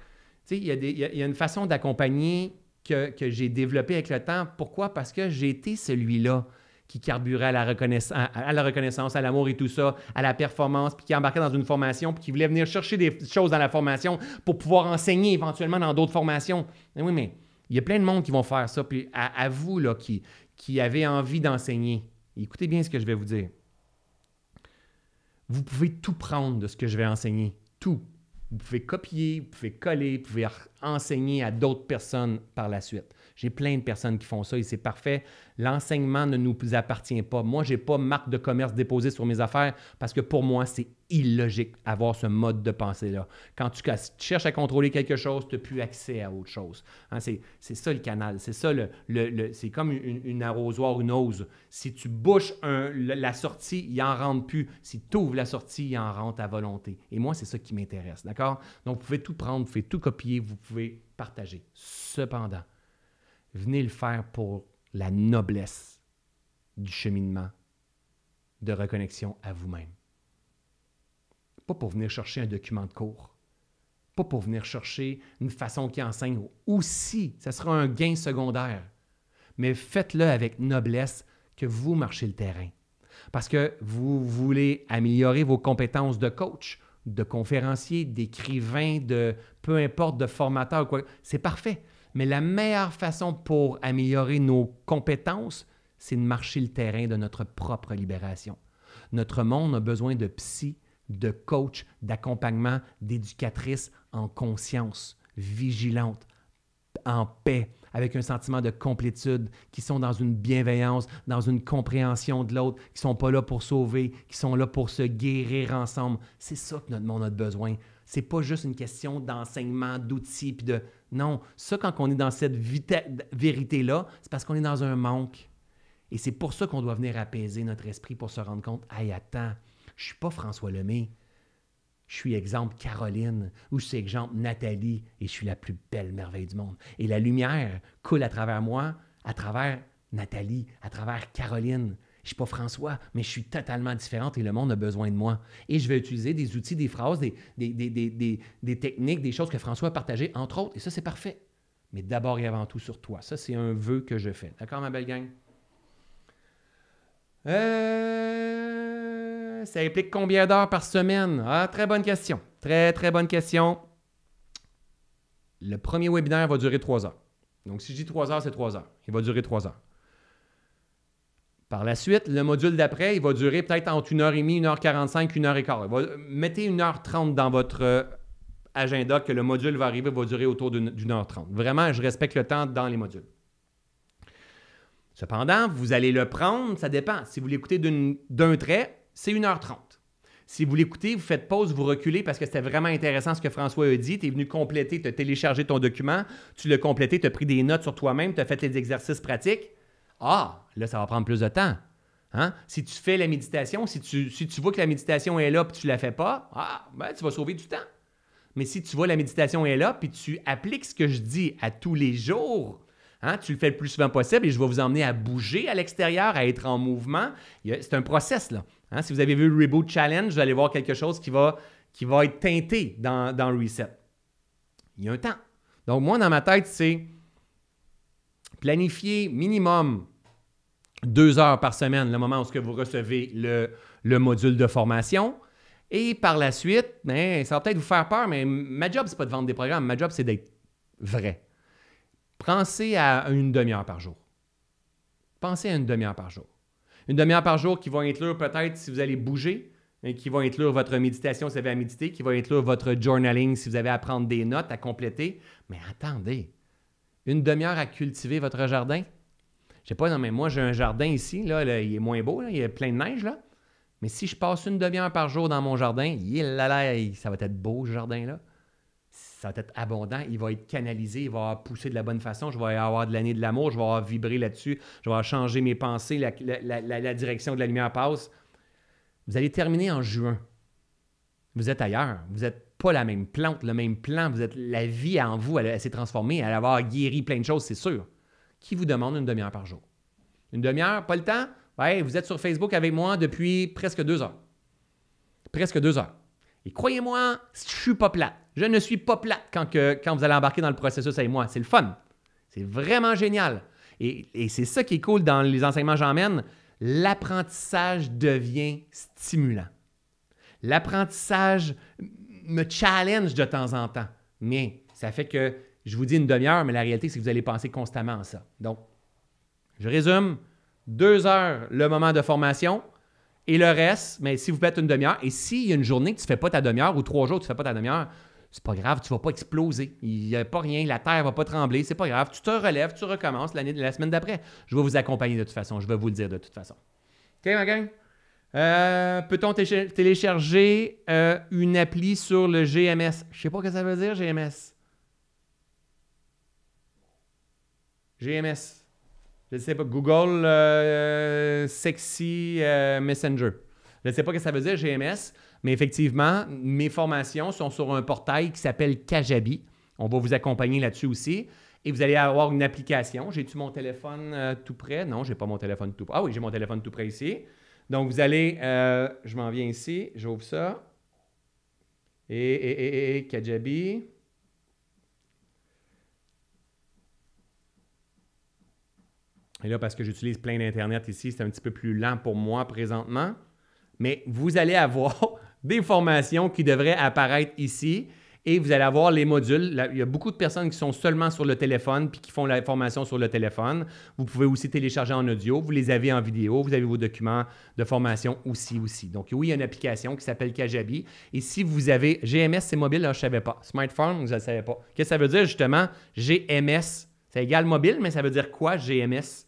tu sais, il y, a une façon d'accompagner que, que j'ai développée avec le temps. Pourquoi? Parce que j'ai été celui-là qui carburait à la, reconnaissance, à la reconnaissance, à l'amour et tout ça, à la performance, puis qui embarquait dans une formation, puis qui voulait venir chercher des choses dans la formation pour pouvoir enseigner éventuellement dans d'autres formations. oui, mais il y a plein de monde qui vont faire ça. Puis à, vous, là, qui, qui avez envie d'enseigner, écoutez bien ce que je vais vous dire. Vous pouvez tout prendre de ce que je vais enseigner. Tout. Vous pouvez copier, vous pouvez coller, vous pouvez enseigner à d'autres personnes par la suite. J'ai plein de personnes qui font ça et c'est parfait. L'enseignement ne nous appartient pas. Moi, je n'ai pas marque de commerce déposée sur mes affaires parce que pour moi, c'est illogique avoir ce mode de pensée-là. Quand tu cherches à contrôler quelque chose, tu n'as plus accès à autre chose. Hein, c'est ça le canal. C'est ça le. c'est comme une, arrosoir, une ose. Si tu bouches la sortie, il en rentre plus. Si tu ouvres la sortie, il en rentre à volonté. Et moi, c'est ça qui m'intéresse. D'accord? Donc, vous pouvez tout prendre, vous pouvez tout copier, vous pouvez partager. Cependant, Venez le faire pour la noblesse du cheminement de reconnexion à vous-même. Pas pour venir chercher un document de cours, pas pour venir chercher une façon qui enseigne aussi, ça sera un gain secondaire, mais faites-le avec noblesse que vous marchez le terrain. Parce que vous voulez améliorer vos compétences de coach, de conférencier, d'écrivain, de peu importe, de formateur, quoi. C'est parfait. Mais la meilleure façon pour améliorer nos compétences, c'est de marcher le terrain de notre propre libération. Notre monde a besoin de psy, de coach, d'accompagnement, d'éducatrices en conscience, vigilante, en paix, avec un sentiment de complétude, qui sont dans une bienveillance, dans une compréhension de l'autre, qui sont pas là pour sauver, qui sont là pour se guérir ensemble. C'est ça que notre monde a besoin. C'est pas juste une question d'enseignement, d'outils, puis de non, ça, quand on est dans cette vérité-là, c'est parce qu'on est dans un manque. Et c'est pour ça qu'on doit venir apaiser notre esprit pour se rendre compte, hey, attends, je suis pas François Lemay. Je suis exemple Caroline ou je suis exemple Nathalie et je suis la plus belle merveille du monde. Et la lumière coule à travers moi, à travers Nathalie, à travers Caroline. Je suis pas François, mais je suis totalement différente et le monde a besoin de moi. Et je vais utiliser des outils, des phrases, des, des, techniques, des choses que François a partagées, entre autres. Et ça, c'est parfait. Mais d'abord et avant tout sur toi. Ça, c'est un vœu que je fais. D'accord, ma belle gang? Euh, ça implique combien d'heures par semaine? Ah, très bonne question. Très, très bonne question. Le premier webinaire va durer trois heures. Donc, si je dis trois heures, c'est trois heures. Il va durer trois heures. Par la suite, le module d'après, il va durer peut-être entre 1h30, 1h45, 1h15. mettez 1h30 dans votre euh, agenda que le module va arriver, va durer autour d'une heure trente. Vraiment, je respecte le temps dans les modules. Cependant, vous allez le prendre, ça dépend. Si vous l'écoutez d'un trait, c'est 1h30. Si vous l'écoutez, vous faites pause, vous reculez parce que c'était vraiment intéressant ce que François a dit. Tu es venu compléter, tu as téléchargé ton document, tu l'as complété, tu as pris des notes sur toi-même, tu as fait les exercices pratiques. Ah, là, ça va prendre plus de temps. Hein? Si tu fais la méditation, si tu, si tu vois que la méditation est là puis tu ne la fais pas, ah, ben, tu vas sauver du temps. Mais si tu vois la méditation est là puis tu appliques ce que je dis à tous les jours, hein, tu le fais le plus souvent possible et je vais vous emmener à bouger à l'extérieur, à être en mouvement. C'est un process. là. Hein? Si vous avez vu le Reboot Challenge, vous allez voir quelque chose qui va, qui va être teinté dans, dans le reset. Il y a un temps. Donc, moi, dans ma tête, c'est planifier minimum deux heures par semaine, le moment où que vous recevez le, module de formation. Et par la suite, ben, ça va peut-être vous faire peur, mais ma job, c'est pas de vendre des programmes. Ma job, c'est d'être vrai. Pensez à une demi-heure par jour. Pensez à une demi-heure par jour. Une demi-heure par jour qui va inclure peut-être si vous allez bouger, hein, qui va inclure votre méditation si vous avez à méditer, qui va inclure votre journaling si vous avez à prendre des notes, à compléter. Mais attendez, une demi-heure à cultiver votre jardin, je sais pas, non, mais moi, j'ai un jardin ici, là, il est moins beau, il y a plein de neige, là. Mais si je passe une demi-heure par jour dans mon jardin, il ça va être beau, ce jardin-là. Ça va être abondant, il va être canalisé, il va pousser de la bonne façon, je vais avoir de l'année de l'amour, je vais avoir vibré là-dessus, je vais changer mes pensées, la, direction de la lumière passe. Vous allez terminer en juin. Vous êtes ailleurs. Vous n'êtes pas la même plante, le même plan. Vous êtes la vie en vous, elle, elle s'est transformée. Elle va avoir guéri plein de choses, c'est sûr qui vous demande une demi-heure par jour. Une demi-heure, pas le temps? Ouais, vous êtes sur Facebook avec moi depuis presque deux heures. Presque deux heures. Et croyez-moi, je ne suis pas plate. Je ne suis pas plate quand, quand vous allez embarquer dans le processus avec moi. C'est le fun. C'est vraiment génial. Et, c'est ça qui est cool dans les enseignements que j'emmène. L'apprentissage devient stimulant. L'apprentissage me challenge de temps en temps. Mais ça fait que je vous dis une demi-heure, mais la réalité, c'est que vous allez penser constamment à ça. Donc, je résume, deux heures le moment de formation et le reste, mais si vous faites une demi-heure, et s'il y a une journée que tu ne fais pas ta demi-heure ou trois jours que tu ne fais pas ta demi-heure, c'est pas grave, tu ne vas pas exploser. Il n'y a pas rien, la terre ne va pas trembler, c'est pas grave. Tu te relèves, tu recommences l'année, la semaine d'après. Je vais vous accompagner de toute façon, je vais vous le dire de toute façon. OK, ma gang? Euh, peut-on télécharger euh, une appli sur le GMS? Je sais pas ce que ça veut dire, GMS. GMS. Je ne sais pas. Google euh, Sexy euh, Messenger. Je ne sais pas ce que ça veut dire, GMS, mais effectivement, mes formations sont sur un portail qui s'appelle Kajabi. On va vous accompagner là-dessus aussi. Et vous allez avoir une application. J'ai-tu mon téléphone euh, tout près? Non, j'ai pas mon téléphone tout près. Ah oui, j'ai mon téléphone tout près ici. Donc, vous allez, je m'en viens ici, j'ouvre ça. et, et, et Kajabi. Et là, parce que j'utilise plein d'Internet ici, c'est un petit peu plus lent pour moi présentement. Mais vous allez avoir des formations qui devraient apparaître ici et vous allez avoir les modules. il y a beaucoup de personnes qui sont seulement sur le téléphone puis qui font la formation sur le téléphone. Vous pouvez aussi télécharger en audio, vous les avez en vidéo, vous avez vos documents de formation aussi aussi. Donc oui, il y a une application qui s'appelle Kajabi et si vous avez GMS c'est mobile, je ne savais pas. Smartphone, je ne savais pas. Qu'est-ce que ça veut dire justement GMS? C'est égal mobile, mais ça veut dire quoi GMS?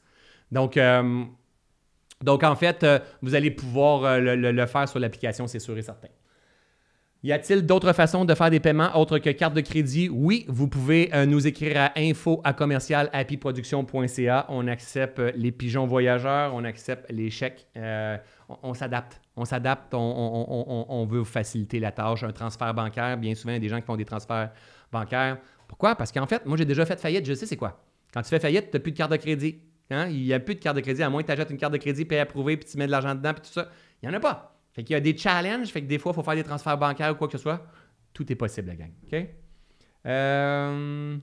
Donc, euh, donc en fait, euh, vous allez pouvoir euh, le, faire sur l'application, c'est sûr et certain. Y a-t-il d'autres façons de faire des paiements autres que carte de crédit? Oui, vous pouvez nous écrire à info à commercial On accepte les pigeons voyageurs, on accepte les chèques. on s'adapte. On s'adapte, on, on, veut faciliter la tâche. Un transfert bancaire, bien souvent, il y a des gens qui font des transferts bancaires. Pourquoi? Parce qu'en fait, moi, j'ai déjà fait faillite, je sais c'est quoi. Quand tu fais faillite, tu n'as plus de carte de crédit. Hein? Il n'y a plus de carte de crédit, à moins que tu achètes une carte de crédit, paie approuvée, puis tu mets de l'argent dedans, puis tout ça. Il n'y en a pas. Fait qu'il y a des challenges, fait que des fois, il faut faire des transferts bancaires ou quoi que ce soit. Tout est possible, la gang. OK? Euh,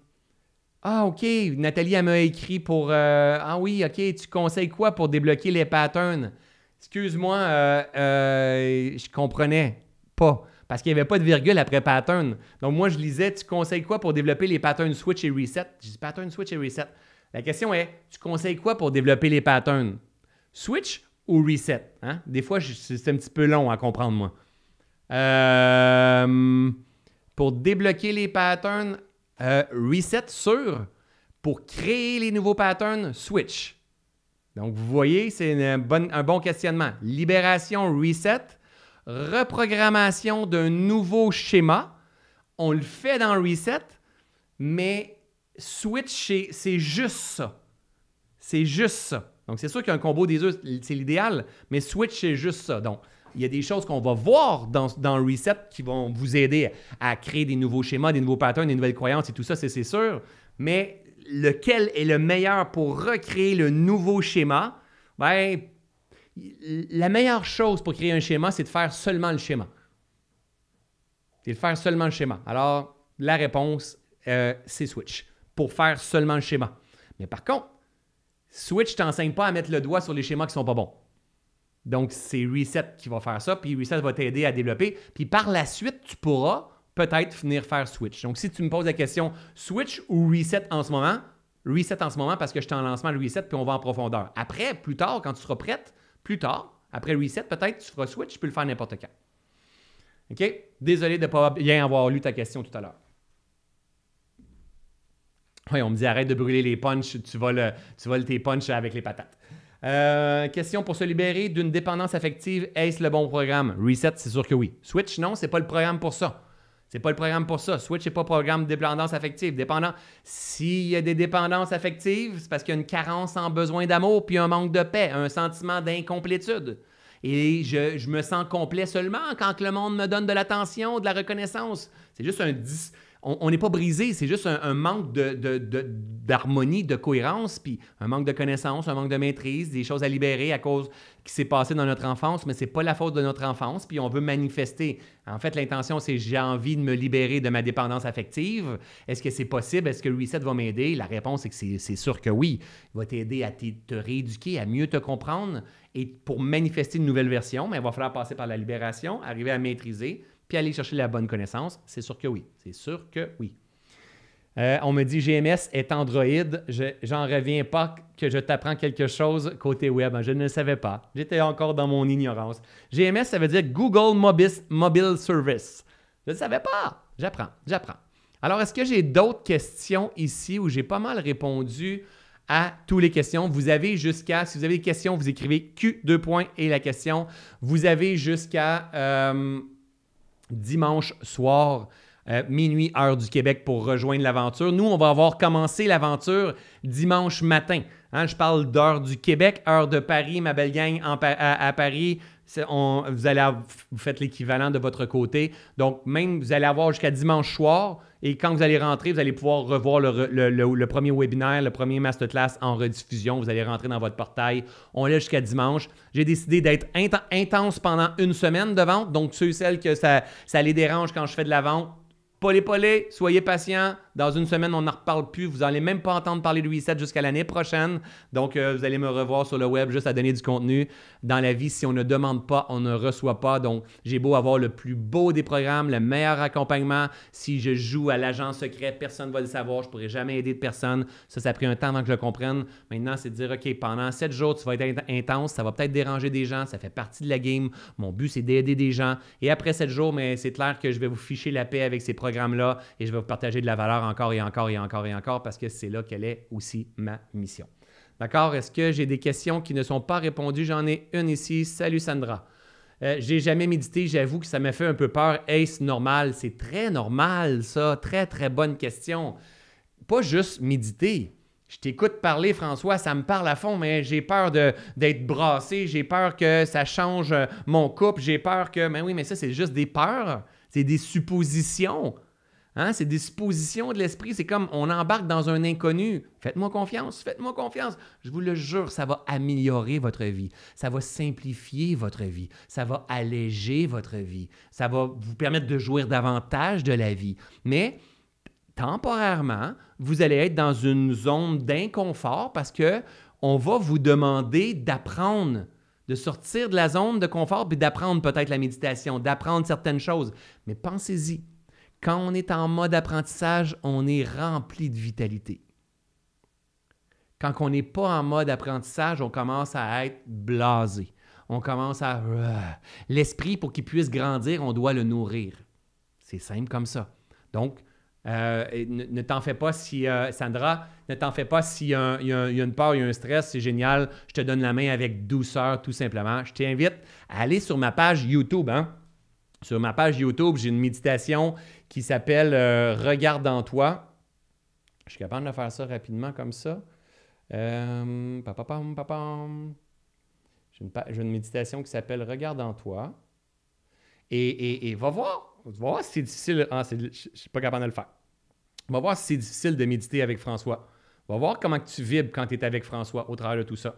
ah, OK. Nathalie, elle m'a écrit pour. Euh, ah oui, OK. Tu conseilles quoi pour débloquer les patterns? Excuse-moi, euh, euh je comprenais pas. Parce qu'il n'y avait pas de virgule après pattern. Donc, moi, je lisais, tu conseilles quoi pour développer les patterns switch et reset? Je dis pattern switch et reset. La question est, tu conseilles quoi pour développer les patterns? Switch ou reset? Hein? Des fois, c'est un petit peu long à comprendre, moi. Euh, pour débloquer les patterns, euh, reset sur. Pour créer les nouveaux patterns, switch. Donc, vous voyez, c'est un bon questionnement. Libération, reset, reprogrammation d'un nouveau schéma. On le fait dans reset, mais Switch, c'est juste ça. C'est juste ça. Donc, c'est sûr qu'un combo des œufs, c'est l'idéal, mais Switch, c'est juste ça. Donc, il y a des choses qu'on va voir dans, dans Reset qui vont vous aider à créer des nouveaux schémas, des nouveaux patterns, des nouvelles croyances et tout ça, c'est sûr. Mais lequel est le meilleur pour recréer le nouveau schéma? Ben, la meilleure chose pour créer un schéma, c'est de faire seulement le schéma. C'est de faire seulement le schéma. Alors, la réponse, euh, c'est Switch pour faire seulement le schéma. Mais par contre, Switch t'enseigne pas à mettre le doigt sur les schémas qui ne sont pas bons. Donc, c'est Reset qui va faire ça, puis Reset va t'aider à développer. Puis par la suite, tu pourras peut-être finir faire Switch. Donc, si tu me poses la question Switch ou Reset en ce moment, Reset en ce moment parce que je suis en lancement le Reset, puis on va en profondeur. Après, plus tard, quand tu seras prête, plus tard, après Reset, peut-être tu feras Switch, tu peux le faire n'importe quand. OK? Désolé de ne pas bien avoir lu ta question tout à l'heure. Oui, on me dit arrête de brûler les punchs, tu voles, tu tes punchs avec les patates. Euh, question pour se libérer d'une dépendance affective, est-ce le bon programme? Reset, c'est sûr que oui. Switch, non, c'est pas le programme pour ça. C'est pas le programme pour ça. Switch n'est pas programme de dépendance affective. Dépendant. S'il y a des dépendances affectives, c'est parce qu'il y a une carence en besoin d'amour, puis un manque de paix, un sentiment d'incomplétude. Et je, je, me sens complet seulement quand le monde me donne de l'attention, de la reconnaissance. C'est juste un, dis, on n'est pas brisé, c'est juste un, manque d'harmonie, de, cohérence, puis un manque de connaissance, un manque de maîtrise, des choses à libérer à cause qui s'est passé dans notre enfance, mais ce n'est pas la faute de notre enfance, puis on veut manifester. En fait, l'intention, c'est j'ai envie de me libérer de ma dépendance affective. Est-ce que c'est possible? Est-ce que le Reset va m'aider? La réponse est que c'est sûr que oui. Il va t'aider à te rééduquer, à mieux te comprendre. Et pour manifester une nouvelle version, mais ben, il va falloir passer par la libération, arriver à maîtriser, aller chercher la bonne connaissance? C'est sûr que oui. C'est sûr que oui. Euh, on me dit GMS est Android. J'en reviens pas que je t'apprends quelque chose côté web. Je ne le savais pas. J'étais encore dans mon ignorance. GMS, ça veut dire Google Mobile Service. Je ne savais pas. J'apprends, j'apprends. Alors, est-ce que j'ai d'autres questions ici où j'ai pas mal répondu à toutes les questions? Vous avez jusqu'à, si vous avez des questions, vous écrivez Q2 points et la question. Vous avez jusqu'à. Euh, dimanche soir. Euh, minuit, heure du Québec, pour rejoindre l'aventure. Nous, on va avoir commencé l'aventure dimanche matin. Hein, je parle d'heure du Québec, heure de Paris, ma belle gang à, Paris. vous faites l'équivalent de votre côté. Donc, même, vous allez avoir jusqu'à dimanche soir et quand vous allez rentrer, vous allez pouvoir revoir le, premier webinaire, le premier masterclass en rediffusion. Vous allez rentrer dans votre portail. On l'a jusqu'à dimanche. J'ai décidé d'être intense pendant une semaine de vente. Donc, ceux et celles que ça, les dérange quand je fais de la vente, les polé, soyez patients. Dans une semaine, on n'en reparle plus. Vous n'allez même pas entendre parler de reset jusqu'à l'année prochaine. Donc, euh, vous allez me revoir sur le web juste à donner du contenu. Dans la vie, si on ne demande pas, on ne reçoit pas. Donc, j'ai beau avoir le plus beau des programmes, le meilleur accompagnement. Si je joue à l'agent secret, personne ne va le savoir. Je ne pourrai jamais aider de personne. Ça, ça a pris un temps avant que je le comprenne. Maintenant, c'est de dire, OK, pendant 7 jours, tu vas être intense. Ça va peut-être déranger des gens. Ça fait partie de la game. Mon but, c'est d'aider des gens. Et après 7 jours, mais c'est clair que je vais vous ficher la paix avec ces programmes-là et je vais vous partager de la valeur encore et encore et encore et encore parce que c'est là qu'elle est aussi ma mission. D'accord? Est-ce que j'ai des questions qui ne sont pas répondues? J'en ai une ici. Salut Sandra. Euh, j'ai jamais médité, j'avoue que ça m'a fait un peu peur. Est-ce normal, c'est très normal ça. Très, très bonne question. Pas juste méditer. Je t'écoute parler, François, ça me parle à fond, mais j'ai peur d'être brassé, j'ai peur que ça change mon couple, j'ai peur que. Mais ben oui, mais ça, c'est juste des peurs, c'est des suppositions. Hein? Ces dispositions de l'esprit. C'est comme on embarque dans un inconnu. Faites-moi confiance, faites-moi confiance. Je vous le jure, ça va améliorer votre vie. Ça va simplifier votre vie. Ça va alléger votre vie. Ça va vous permettre de jouir davantage de la vie. Mais temporairement, vous allez être dans une zone d'inconfort parce que on va vous demander d'apprendre de sortir de la zone de confort puis d'apprendre peut-être la méditation, d'apprendre certaines choses. Mais pensez-y, quand on est en mode apprentissage, on est rempli de vitalité. Quand on n'est pas en mode apprentissage, on commence à être blasé. On commence à... Euh, l'esprit, pour qu'il puisse grandir, on doit le nourrir. C'est simple comme ça. Donc, euh, ne, t'en fais pas si, euh, Sandra, ne t'en fais pas s'il y, a une peur, il y a un stress, c'est génial. Je te donne la main avec douceur, tout simplement. Je t'invite à aller sur ma page YouTube. Hein. Sur ma page YouTube, j'ai une méditation qui s'appelle euh, Regarde en toi. Je suis capable de faire ça rapidement comme ça. Euh, j'ai une, méditation qui s'appelle Regarde en toi. Et, va voir. voir si c'est difficile. Ah, je ne suis pas capable de le faire. Va voir si c'est difficile de méditer avec François. Va voir comment tu vibres quand tu es avec François au travers de tout ça.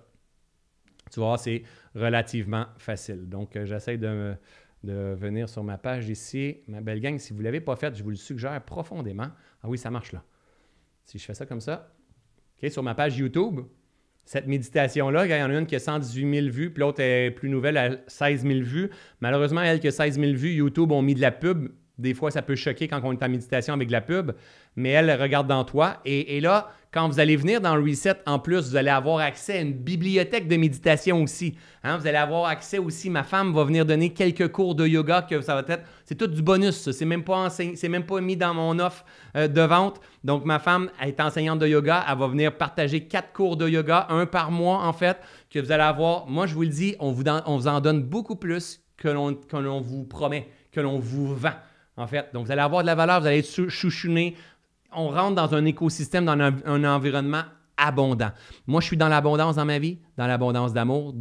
Tu vois, c'est relativement facile. Donc, euh, j'essaie de, de venir sur ma page ici. Ma belle gang, si vous ne l'avez pas fait je vous le suggère profondément. Ah oui, ça marche là. Si je fais ça comme ça, sur ma page YouTube, cette méditation-là, il y en a une qui a 118 000 vues, puis l'autre est plus nouvelle à 16 000 vues. Malheureusement, elle qui a 16 000 vues, YouTube ont mis de la pub des fois, ça peut choquer quand on est en méditation avec de la pub, mais elle regarde dans toi. Et, là, quand vous allez venir dans Reset, en plus, vous allez avoir accès à une bibliothèque de méditation aussi. Hein. Vous allez avoir accès aussi, ma femme va venir donner quelques cours de yoga que ça va être. C'est tout du bonus, ça. C'est même pas mis dans mon offre euh, de vente. Donc, ma femme est enseignante de yoga. Elle va venir partager quatre cours de yoga, un par mois, en fait, que vous allez avoir. Moi, je vous le dis, on vous, en donne beaucoup plus que l'on vous promet, que l'on vous vend en fait. Donc, vous allez avoir de la valeur, vous allez être chouchouné. On rentre dans un écosystème, dans un, environnement abondant. Moi, je suis dans l'abondance dans ma vie, dans l'abondance d'amour,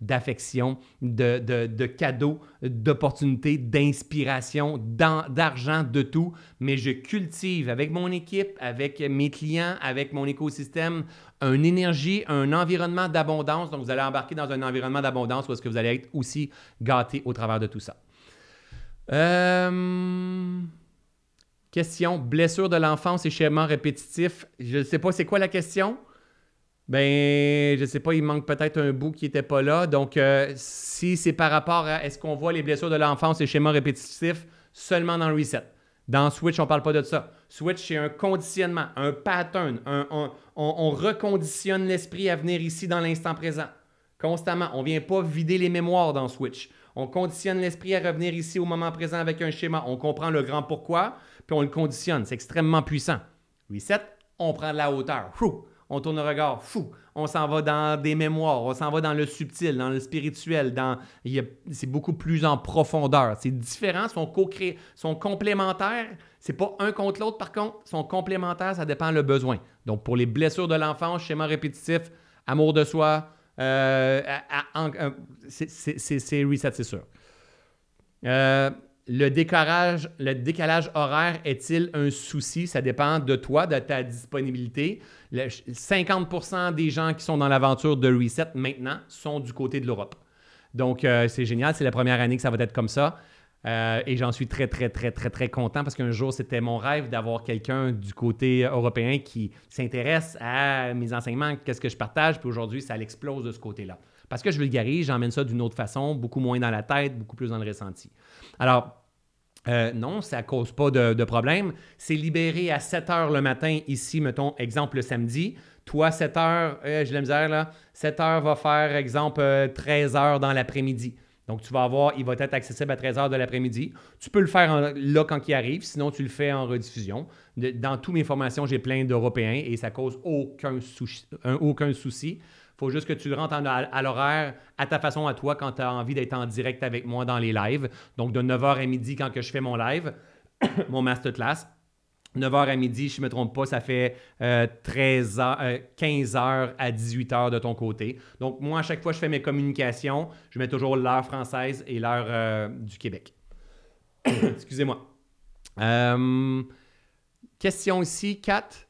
d'affection, de, de, cadeaux, d'opportunités, d'inspiration, d'argent, de tout. Mais je cultive avec mon équipe, avec mes clients, avec mon écosystème, une énergie, un environnement d'abondance. Donc, vous allez embarquer dans un environnement d'abondance où est-ce que vous allez être aussi gâté au travers de tout ça. Euh, question blessure de l'enfance et schéma répétitif. Je ne sais pas c'est quoi la question. Ben, je sais pas, il manque peut-être un bout qui n'était pas là. Donc, euh, si c'est par rapport à est-ce qu'on voit les blessures de l'enfance et schéma répétitif seulement dans le reset. Dans Switch, on ne parle pas de ça. Switch, c'est un conditionnement, un pattern. on, reconditionne l'esprit à venir ici dans l'instant présent. Constamment. On ne vient pas vider les mémoires dans Switch. On conditionne l'esprit à revenir ici au moment présent avec un schéma. On comprend le grand pourquoi, puis on le conditionne. C'est extrêmement puissant. Reset, on prend de la hauteur. on tourne le regard. Fou, on s'en va dans des mémoires. On s'en va dans le subtil, dans le spirituel. Dans... C'est beaucoup plus en profondeur. C'est différent. Sont, co créés sont complémentaires. C'est pas un contre l'autre, par contre. Sont complémentaires. Ça dépend le besoin. Donc, pour les blessures de l'enfance, schéma répétitif, amour de soi, euh, euh, c'est reset, c'est sûr. Euh, le, décalage horaire est-il un souci? Ça dépend de toi, de ta disponibilité. 50 des gens qui sont dans l'aventure de Reset maintenant sont du côté de l'Europe. Donc, c'est génial. C'est la première année que ça va être comme ça. Euh, et j'en suis très, très, très, très, très content parce qu'un jour, c'était mon rêve d'avoir quelqu'un du côté européen qui s'intéresse à mes enseignements, qu'est-ce que je partage. Puis aujourd'hui, ça l'explose de ce côté-là. Parce que je le vulgarise, j'emmène ça d'une autre façon, beaucoup moins dans la tête, beaucoup plus dans le ressenti. Alors, euh, non, ça ne cause pas de, problème. C'est libéré à 7 heures le matin, ici, mettons, exemple le samedi. Toi, 7 heures, je euh, j'ai la misère là, 7 heures va faire, exemple, 13 heures dans l'après-midi. Donc, tu vas avoir, il va être accessible à 13h de l'après-midi. Tu peux le faire là quand il arrive, sinon tu le fais en rediffusion. dans toutes mes formations, j'ai plein d'Européens et ça cause aucun souci. Il aucun souci. faut juste que tu rentres à, l'horaire à ta façon, à toi, quand tu as envie d'être en direct avec moi dans les lives. Donc, de 9h à midi, quand que je fais mon live, mon masterclass, 9h à midi, je ne me trompe pas, ça fait 13 15 h à 18 h de ton côté. Donc, moi, à chaque fois que je fais mes communications, je mets toujours l'heure française et l'heure euh, du Québec. Excusez-moi. Euh, question ici, 4.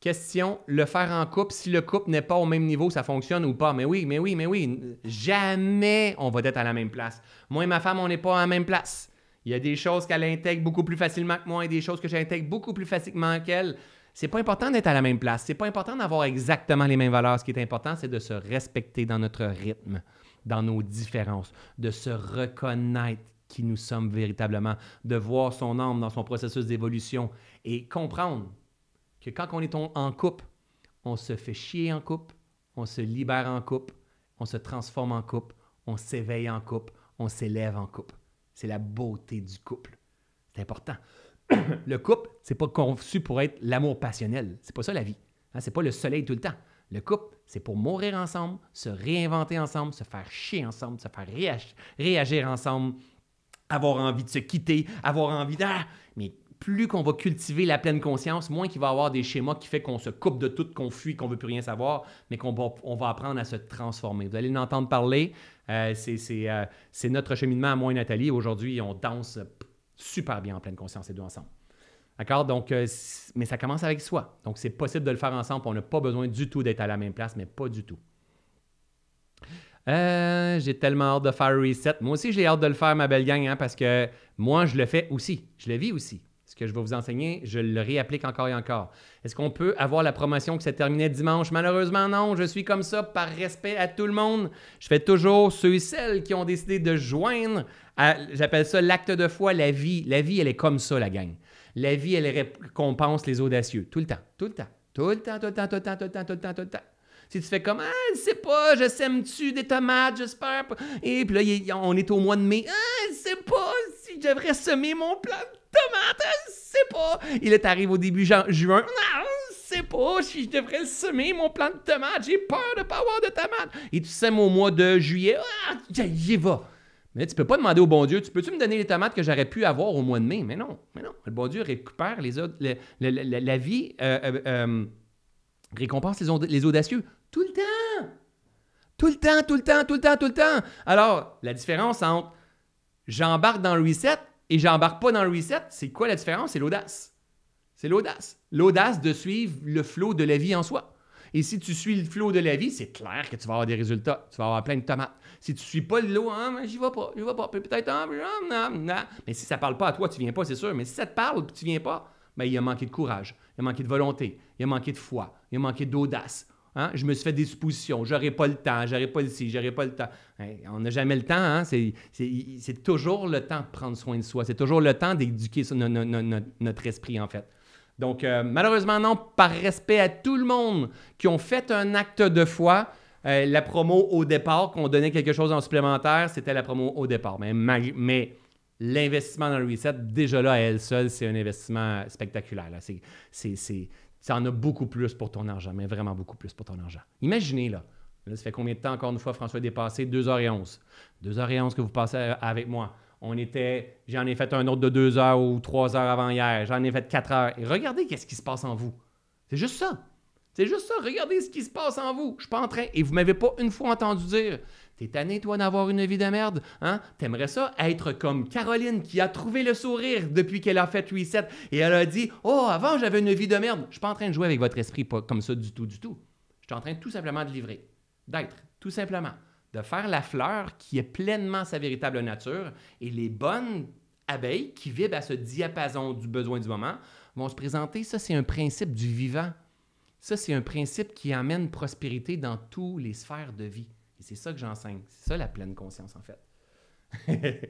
Question, le faire en couple, si le couple n'est pas au même niveau, ça fonctionne ou pas? Mais oui, mais oui, mais oui. Jamais on va être à la même place. Moi et ma femme, on n'est pas à la même place. Il y a des choses qu'elle intègre beaucoup plus facilement que moi et des choses que j'intègre beaucoup plus facilement qu'elle. C'est pas important d'être à la même place. C'est pas important d'avoir exactement les mêmes valeurs. Ce qui est important, c'est de se respecter dans notre rythme, dans nos différences, de se reconnaître qui nous sommes véritablement, de voir son âme dans son processus d'évolution et comprendre que quand on est en couple, on se fait chier en couple, on se libère en couple, on se transforme en couple, on s'éveille en couple, on s'élève en couple. C'est la beauté du couple. C'est important. le couple, c'est pas conçu pour être l'amour passionnel. C'est pas ça la vie. Hein, c'est pas le soleil tout le temps. Le couple, c'est pour mourir ensemble, se réinventer ensemble, se faire chier ensemble, se faire réagir ensemble, avoir envie de se quitter, avoir envie de... Ah, mais plus qu'on va cultiver la pleine conscience, moins qu'il va y avoir des schémas qui fait qu'on se coupe de tout, qu'on fuit, qu'on veut plus rien savoir, mais qu'on va, apprendre à se transformer. Vous allez l'entendre parler. Euh, euh, c'est, notre cheminement à moi et Nathalie. Aujourd'hui, on danse super bien en pleine conscience, les deux ensemble. D'accord? Donc, euh, mais ça commence avec soi. Donc, c'est possible de le faire ensemble. On n'a pas besoin du tout d'être à la même place, mais pas du tout. j'ai tellement hâte de faire reset. Moi aussi, j'ai hâte de le faire, ma belle gang, hein, parce que moi, je le fais aussi. Je le vis aussi ce que je vais vous enseigner, je le réapplique encore et encore. Est-ce qu'on peut avoir la promotion qui s'est terminée dimanche? Malheureusement, non. Je suis comme ça par respect à tout le monde. Je fais toujours ceux et celles qui ont décidé de joindre, j'appelle ça l'acte de foi, la vie. La vie, elle est comme ça, la gang. La vie, elle récompense les audacieux. Tout le temps, tout le temps, tout le temps, tout le temps, tout le temps, tout le temps, tout le temps, tout le temps. Si tu fais comme, ah, je sais pas, je sème-tu des tomates, j'espère. Et puis là, on est au mois de mai. Ah, je sais pas si je devrais semer mon plat tomate, je pas. Il est arrivé au début juin. Non, c'est pas si je devrais semer, mon plan de tomates. J'ai peur de pas avoir de tomate. Et tu sèmes au mois de juillet. Ah, j'y vais. » va. Mais tu peux pas demander au bon Dieu, tu peux-tu me donner les tomates que j'aurais pu avoir au mois de mai? Mais non, mais non. Le bon Dieu récupère les, la, vie, euh, euh, euh, récompense les audacieux tout le temps. Tout le temps, tout le temps, tout le temps, tout le temps. Alors, la différence entre j'embarque dans le reset et j'embarque pas dans le reset, c'est quoi la différence? C'est l'audace. C'est l'audace. L'audace de suivre le flot de la vie en soi. Et si tu suis le flot de la vie, c'est clair que tu vas avoir des résultats. Tu vas avoir plein de tomates. Si tu ne suis pas le lot, hein, j'y vais pas, j'y vais pas. Peut-être, non, hein, non. Mais si ça ne parle pas à toi, tu ne viens pas, c'est sûr. Mais si ça te parle et tu ne viens pas, ben, il a manqué de courage, il y a manqué de volonté, il y a manqué de foi, il y a manqué d'audace, Hein? Je me suis fait des suppositions. J'aurai pas le temps, j'aurai pas le j'aurai pas le temps. On n'a jamais le temps. Hein? C'est toujours le temps de prendre soin de soi. C'est toujours le temps d'éduquer notre esprit, en fait. Donc, euh, malheureusement, non, par respect à tout le monde qui ont fait un acte de foi, euh, la promo au départ, qu'on donnait quelque chose en supplémentaire, c'était la promo au départ. Mais, mais l'investissement dans le reset, déjà là, à elle seule, c'est un investissement spectaculaire. C'est ça en a beaucoup plus pour ton argent, mais vraiment beaucoup plus pour ton argent. Imaginez, là, là ça fait combien de temps, encore une fois, François a dépassé? 2h11. 2h11 que vous passez avec moi. On était, j'en ai fait un autre de 2 heures ou 3 heures avant hier, j'en ai fait 4 heures. Et regardez qu'est-ce qui se passe en vous. C'est juste ça. C'est juste ça. Regardez ce qui se passe en vous. Je suis pas en train. Et vous m'avez pas une fois entendu dire T'es tanné, toi, d'avoir une vie de merde? Hein? T'aimerais ça être comme Caroline qui a trouvé le sourire depuis qu'elle a fait Reset et elle a dit Oh, avant, j'avais une vie de merde. Je suis pas en train de jouer avec votre esprit pas comme ça du tout, du tout. Je suis en train tout simplement de livrer, d'être, tout simplement, de faire la fleur qui est pleinement sa véritable nature et les bonnes abeilles qui vivent à ce diapason du besoin du moment vont se présenter. Ça, c'est un principe du vivant. Ça, c'est un principe qui amène prospérité dans toutes les sphères de vie c'est ça que j'enseigne. C'est ça la pleine conscience, en fait.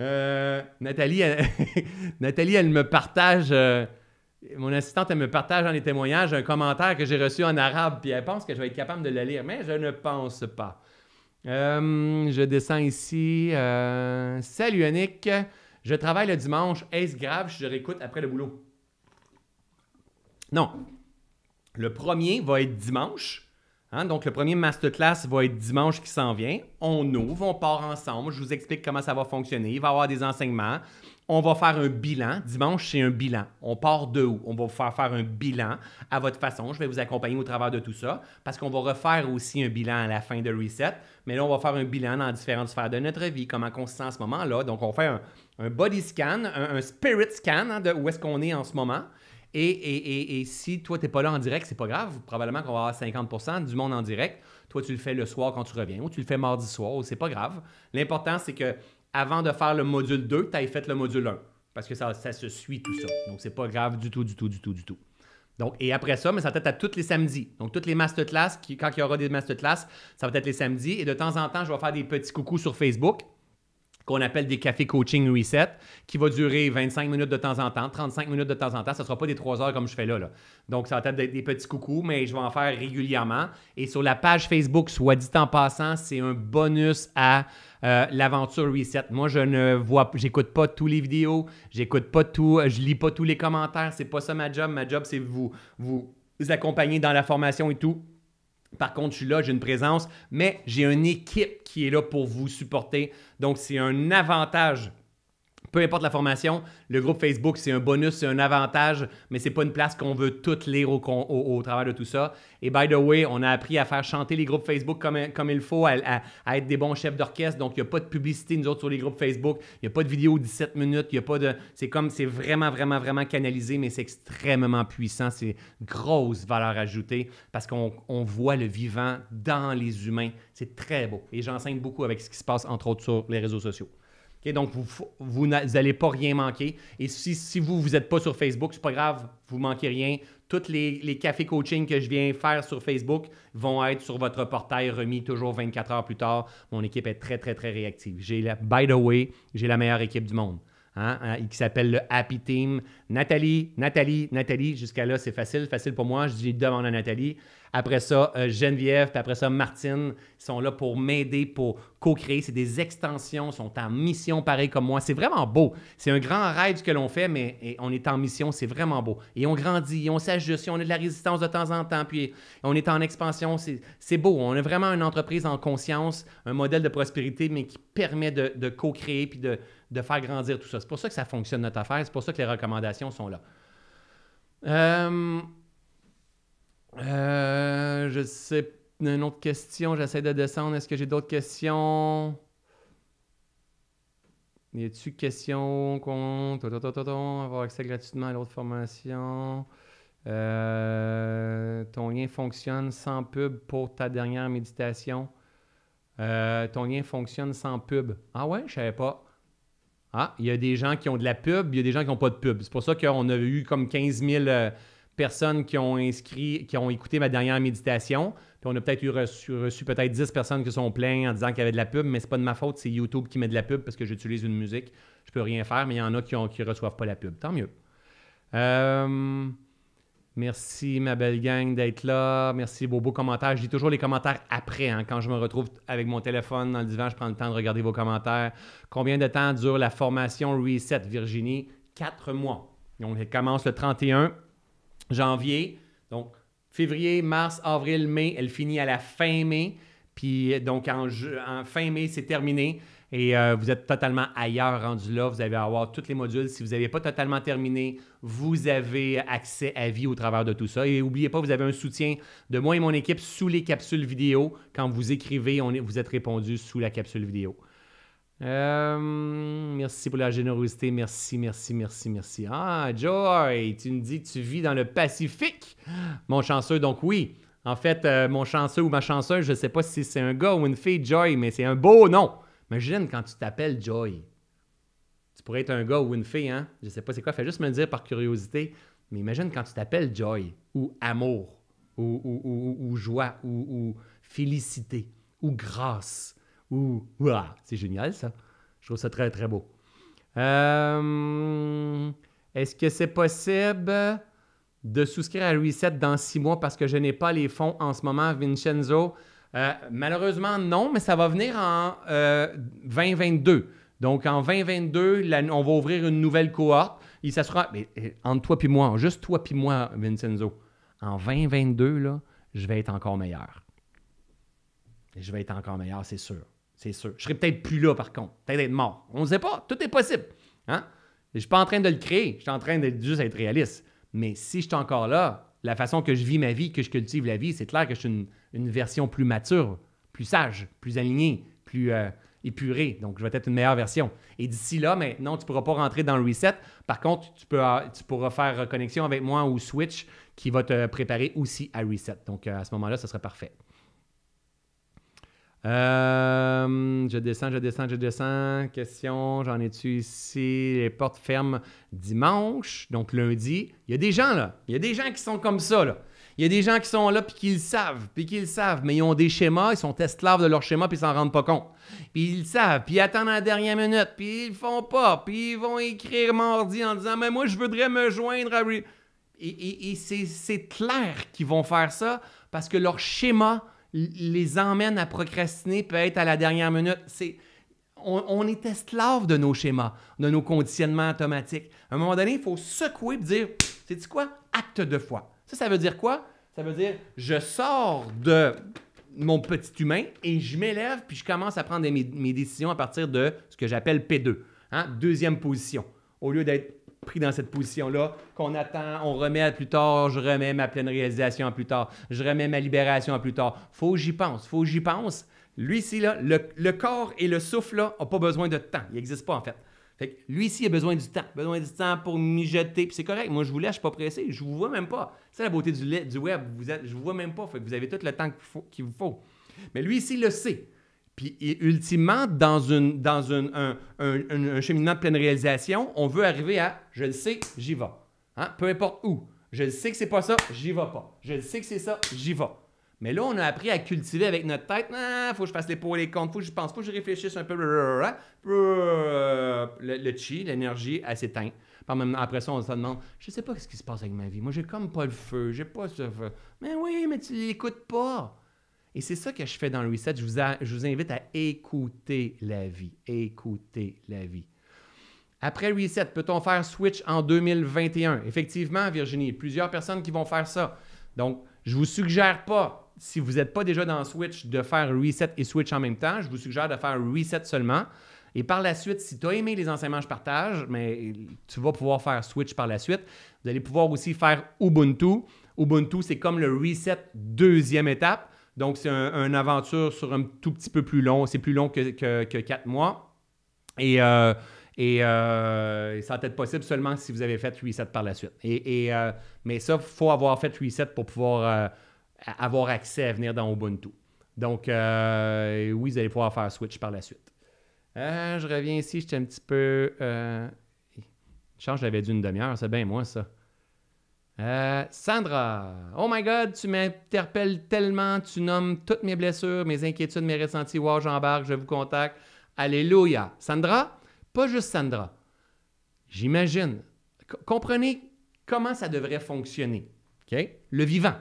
Euh, Nathalie, elle, Nathalie, elle me partage, euh, mon assistante, elle me partage dans les témoignages un commentaire que j'ai reçu en arabe, puis elle pense que je vais être capable de le lire, mais je ne pense pas. Euh, je descends ici. Salut Yannick, je travaille le dimanche. Est-ce grave je réécoute après le boulot? Non. Le premier va être dimanche. Hein, donc, le premier masterclass va être dimanche qui s'en vient. On ouvre, on part ensemble. Je vous explique comment ça va fonctionner. Il va y avoir des enseignements. On va faire un bilan. Dimanche, c'est un bilan. On part de où? On va faire faire un bilan à votre façon. Je vais vous accompagner au travers de tout ça parce qu'on va refaire aussi un bilan à la fin de Reset. Mais là, on va faire un bilan dans différentes sphères de notre vie, comment on se sent en ce moment-là. Donc, on fait un, body scan, un, spirit scan hein, de où est-ce qu'on est en ce moment. Et, si toi, tu n'es pas là en direct, c'est pas grave. Probablement qu'on va avoir 50 du monde en direct. Toi, tu le fais le soir quand tu reviens ou tu le fais mardi soir. C'est pas grave. L'important, c'est que avant de faire le module 2, tu aies fait le module 1. Parce que ça, se suit tout ça. Donc, c'est pas grave du tout, du tout, du tout, du tout. Donc, et après ça, mais ça va être à tous les samedis. Donc, toutes les masterclass, quand il y aura des masterclass, ça va être les samedis. Et de temps en temps, je vais faire des petits coucous sur Facebook qu'on appelle des cafés coaching reset, qui va durer 25 minutes de temps en temps, 35 minutes de temps en temps. Ce ne sera pas des 3 heures comme je fais là. là. Donc, ça va être des, petits coucous, mais je vais en faire régulièrement. Et sur la page Facebook, soit dit en passant, c'est un bonus à euh, l'aventure reset. Moi, je ne vois, j'écoute pas tous les vidéos, j'écoute pas tout, euh, je lis pas tous les commentaires. C'est pas ça ma job. Ma job, c'est vous, vous accompagner dans la formation et tout. Par contre, je suis là, j'ai une présence, mais j'ai une équipe qui est là pour vous supporter. Donc, c'est un avantage peu importe la formation, le groupe Facebook, c'est un bonus, c'est un avantage, mais c'est pas une place qu'on veut toutes lire au, au, travers de tout ça. Et by the way, on a appris à faire chanter les groupes Facebook comme, comme il faut, à, être des bons chefs d'orchestre. Donc, il n'y a pas de publicité, nous autres, sur les groupes Facebook. Il n'y a pas de vidéo 17 minutes. Il y a pas de. C'est comme, c'est vraiment, vraiment, vraiment canalisé, mais c'est extrêmement puissant. C'est grosse valeur ajoutée parce qu'on voit le vivant dans les humains. C'est très beau. Et j'enseigne beaucoup avec ce qui se passe, entre autres, sur les réseaux sociaux donc, vous, n'allez pas rien manquer. Et si, vous, vous n'êtes pas sur Facebook, c'est pas grave, vous manquez rien. Tous les, les cafés coaching que je viens faire sur Facebook vont être sur votre portail remis toujours 24 heures plus tard. Mon équipe est très, très, très réactive. J'ai, by the way, j'ai la meilleure équipe du monde. Hein, hein, qui s'appelle le Happy Team. Nathalie, Nathalie, Nathalie, jusqu'à là, c'est facile, facile pour moi. Je dis demande à Nathalie. Après ça, euh, Geneviève, puis après ça, Martine ils sont là pour m'aider, pour co-créer. C'est des extensions, sont en mission pareil comme moi. C'est vraiment beau. C'est un grand rêve ce que l'on fait, mais on est en mission, c'est vraiment beau. Et on grandit, on s'ajuste, on a de la résistance de temps en temps, puis on est en expansion. C'est beau. On a vraiment une entreprise en conscience, un modèle de prospérité, mais qui permet de, co-créer puis de, faire grandir tout ça. C'est pour ça que ça fonctionne notre affaire. C'est pour ça que les recommandations sont là. Euh, euh, je sais une autre question. J'essaie de descendre. Est-ce que j'ai d'autres questions? Y a-tu question qu'on... avoir accès gratuitement à l'autre formation? Euh, ton lien fonctionne sans pub pour ta dernière méditation. Euh, ton lien fonctionne sans pub. Ah ouais, je savais pas. Ah, il y a des gens qui ont de la pub, il y a des gens qui n'ont pas de pub. C'est pour ça qu'on a eu comme 15 000 personnes qui ont inscrit, qui ont écouté ma dernière méditation. on a peut-être reçu, peut-être 10 personnes qui sont pleines en disant qu'il y avait de la pub, mais c'est pas de ma faute, c'est YouTube qui met de la pub parce que j'utilise une musique. Je peux rien faire, mais il y en a qui ne reçoivent pas la pub. Tant mieux. Euh, merci, ma belle gang, d'être là. Merci, vos beaux commentaires. Je dis toujours les commentaires après. Hein. quand je me retrouve avec mon téléphone dans le divan, je prends le temps de regarder vos commentaires. Combien de temps dure la formation Reset, Virginie? Quatre mois. On elle commence le 31 janvier. Donc, février, mars, avril, mai, elle finit à la fin mai. Puis donc, en, en fin mai, c'est terminé. Et euh, vous êtes totalement ailleurs rendu là. Vous allez avoir tous les modules. Si vous n'avez pas totalement terminé, vous avez accès à vie au travers de tout ça. Et n'oubliez pas, vous avez un soutien de moi et mon équipe sous les capsules vidéo. Quand vous écrivez, on vous êtes répondu sous la capsule vidéo. Euh, merci pour la générosité. Merci, merci, merci, merci. Ah, Joy, tu me dis tu vis dans le Pacifique. Mon chanceux, donc oui. En fait, euh, mon chanceux ou ma chanceuse, je ne sais pas si c'est un gars ou une fille, Joy, mais c'est un beau nom. Imagine quand tu t'appelles Joy. Tu pourrais être un gars ou une fille, hein? Je ne sais pas c'est quoi. Fais juste me le dire par curiosité. Mais imagine quand tu t'appelles Joy ou Amour ou, Joie ou Félicité ou Grâce Ouh, c'est génial ça. Je trouve ça très, très beau. Euh, est-ce que c'est possible de souscrire à Reset dans six mois parce que je n'ai pas les fonds en ce moment, Vincenzo? Euh, malheureusement, non, mais ça va venir en 2022. Euh, Donc, en 2022, on va ouvrir une nouvelle cohorte. Et ça sera mais, entre toi puis moi, juste toi puis moi, Vincenzo. En 2022, là, je vais être encore meilleur. Je vais être encore meilleur, c'est sûr. C'est sûr. Je serais peut-être plus là, par contre. Peut-être être mort. On ne sait pas. Tout est possible. Hein? Je ne suis pas en train de le créer. Je suis en train de juste être réaliste. Mais si je suis encore là, la façon que je vis ma vie, que je cultive la vie, c'est clair que je suis une, version plus mature, plus sage, plus alignée, plus euh, épurée. Donc, je vais être une meilleure version. Et d'ici là, maintenant, tu ne pourras pas rentrer dans le reset. Par contre, tu, euh, pourras faire connexion avec moi ou Switch qui va te préparer aussi à reset. Donc, euh, à ce moment-là, ce serait parfait. Euh, je descends, je descends, je descends. Question, j'en ai-tu ici? Les portes ferment dimanche, donc lundi. Il y a des gens là. Il y a des gens qui sont comme ça là. Il y a des gens qui sont là puis qui le savent, puis qui le savent, mais ils ont des schémas, ils sont esclaves de leur schéma puis ils s'en rendent pas compte. Puis ils le savent, puis ils attendent la dernière minute, puis ils le font pas, puis ils vont écrire mardi en disant Mais moi, je voudrais me joindre à. Et, et c'est clair qu'ils vont faire ça parce que leur schéma les emmène à procrastiner peut-être à la dernière minute. C'est on, on, est esclave de nos schémas, de nos conditionnements automatiques. À un moment donné, il faut secouer et dire c'est quoi Acte de foi. Ça, ça veut dire quoi Ça veut dire je sors de mon petit humain et je m'élève puis je commence à prendre mes, décisions à partir de ce que j'appelle P2, hein? deuxième position, au lieu d'être pris dans cette position-là, qu'on attend, on remet à plus tard, je remets ma pleine réalisation à plus tard, je remets ma libération à plus tard. Faut que j'y pense, faut que j'y pense. Lui ici, là, le, corps et le souffle là, n'ont pas besoin de temps. Il n'existe pas en fait. lui ici a besoin du temps, besoin du temps pour mijoter, puis c'est correct. Moi, je vous laisse, je suis pas pressé, je vous vois même pas. C'est la beauté du, web, vous je vous vois même pas, fait que vous avez tout le temps qu'il vous faut. Mais lui ici le sait. Puis ultimement, dans, dans une, un, un, cheminement de pleine réalisation, on veut arriver à je le sais, j'y vais. Hein? Peu importe où. Je le sais que c'est pas ça, j'y vais pas. Je le sais que c'est ça, j'y vais. Mais là, on a appris à cultiver avec notre tête. Ah, faut que je fasse les pour et les contre, faut que je pense, faut que je réfléchisse un peu. Euh, le, chi, l'énergie, elle s'éteint. Après ça, on se demande Je sais pas ce qui se passe avec ma vie. Moi, j'ai comme pas le feu, j'ai pas ce feu. Mais oui, mais tu l'écoutes pas. Et c'est ça que je fais dans le reset. Je vous, invite à écouter la vie. Écouter la vie. Après reset, peut-on faire switch en 2021? Effectivement, Virginie, plusieurs personnes qui vont faire ça. Donc, je ne vous suggère pas, si vous n'êtes pas déjà dans Switch, de faire reset et switch en même temps. Je vous suggère de faire reset seulement. Et par la suite, si tu as aimé les enseignements que Je partage, mais tu vas pouvoir faire switch par la suite. Vous allez pouvoir aussi faire Ubuntu. Ubuntu, c'est comme le reset deuxième étape. Donc, c'est une aventure sur un tout petit peu plus long. C'est plus long que, quatre mois. Euh, euh, et, ça va être possible seulement si vous avez fait reset par la suite. Et, euh, mais ça, il faut avoir fait reset pour pouvoir avoir accès à venir dans Ubuntu. Donc, oui, vous allez pouvoir faire switch par la suite. je reviens ici, j'étais un petit peu. Je change, j'avais dû une demi-heure, c'est bien moi ça. Euh, Sandra, oh my god, tu m'interpelles tellement, tu nommes toutes mes blessures, mes inquiétudes, mes ressentis. Wow, j'embarque, je vous contacte. Alléluia. Sandra, pas juste Sandra. J'imagine. comprenez comment ça devrait fonctionner. Le vivant,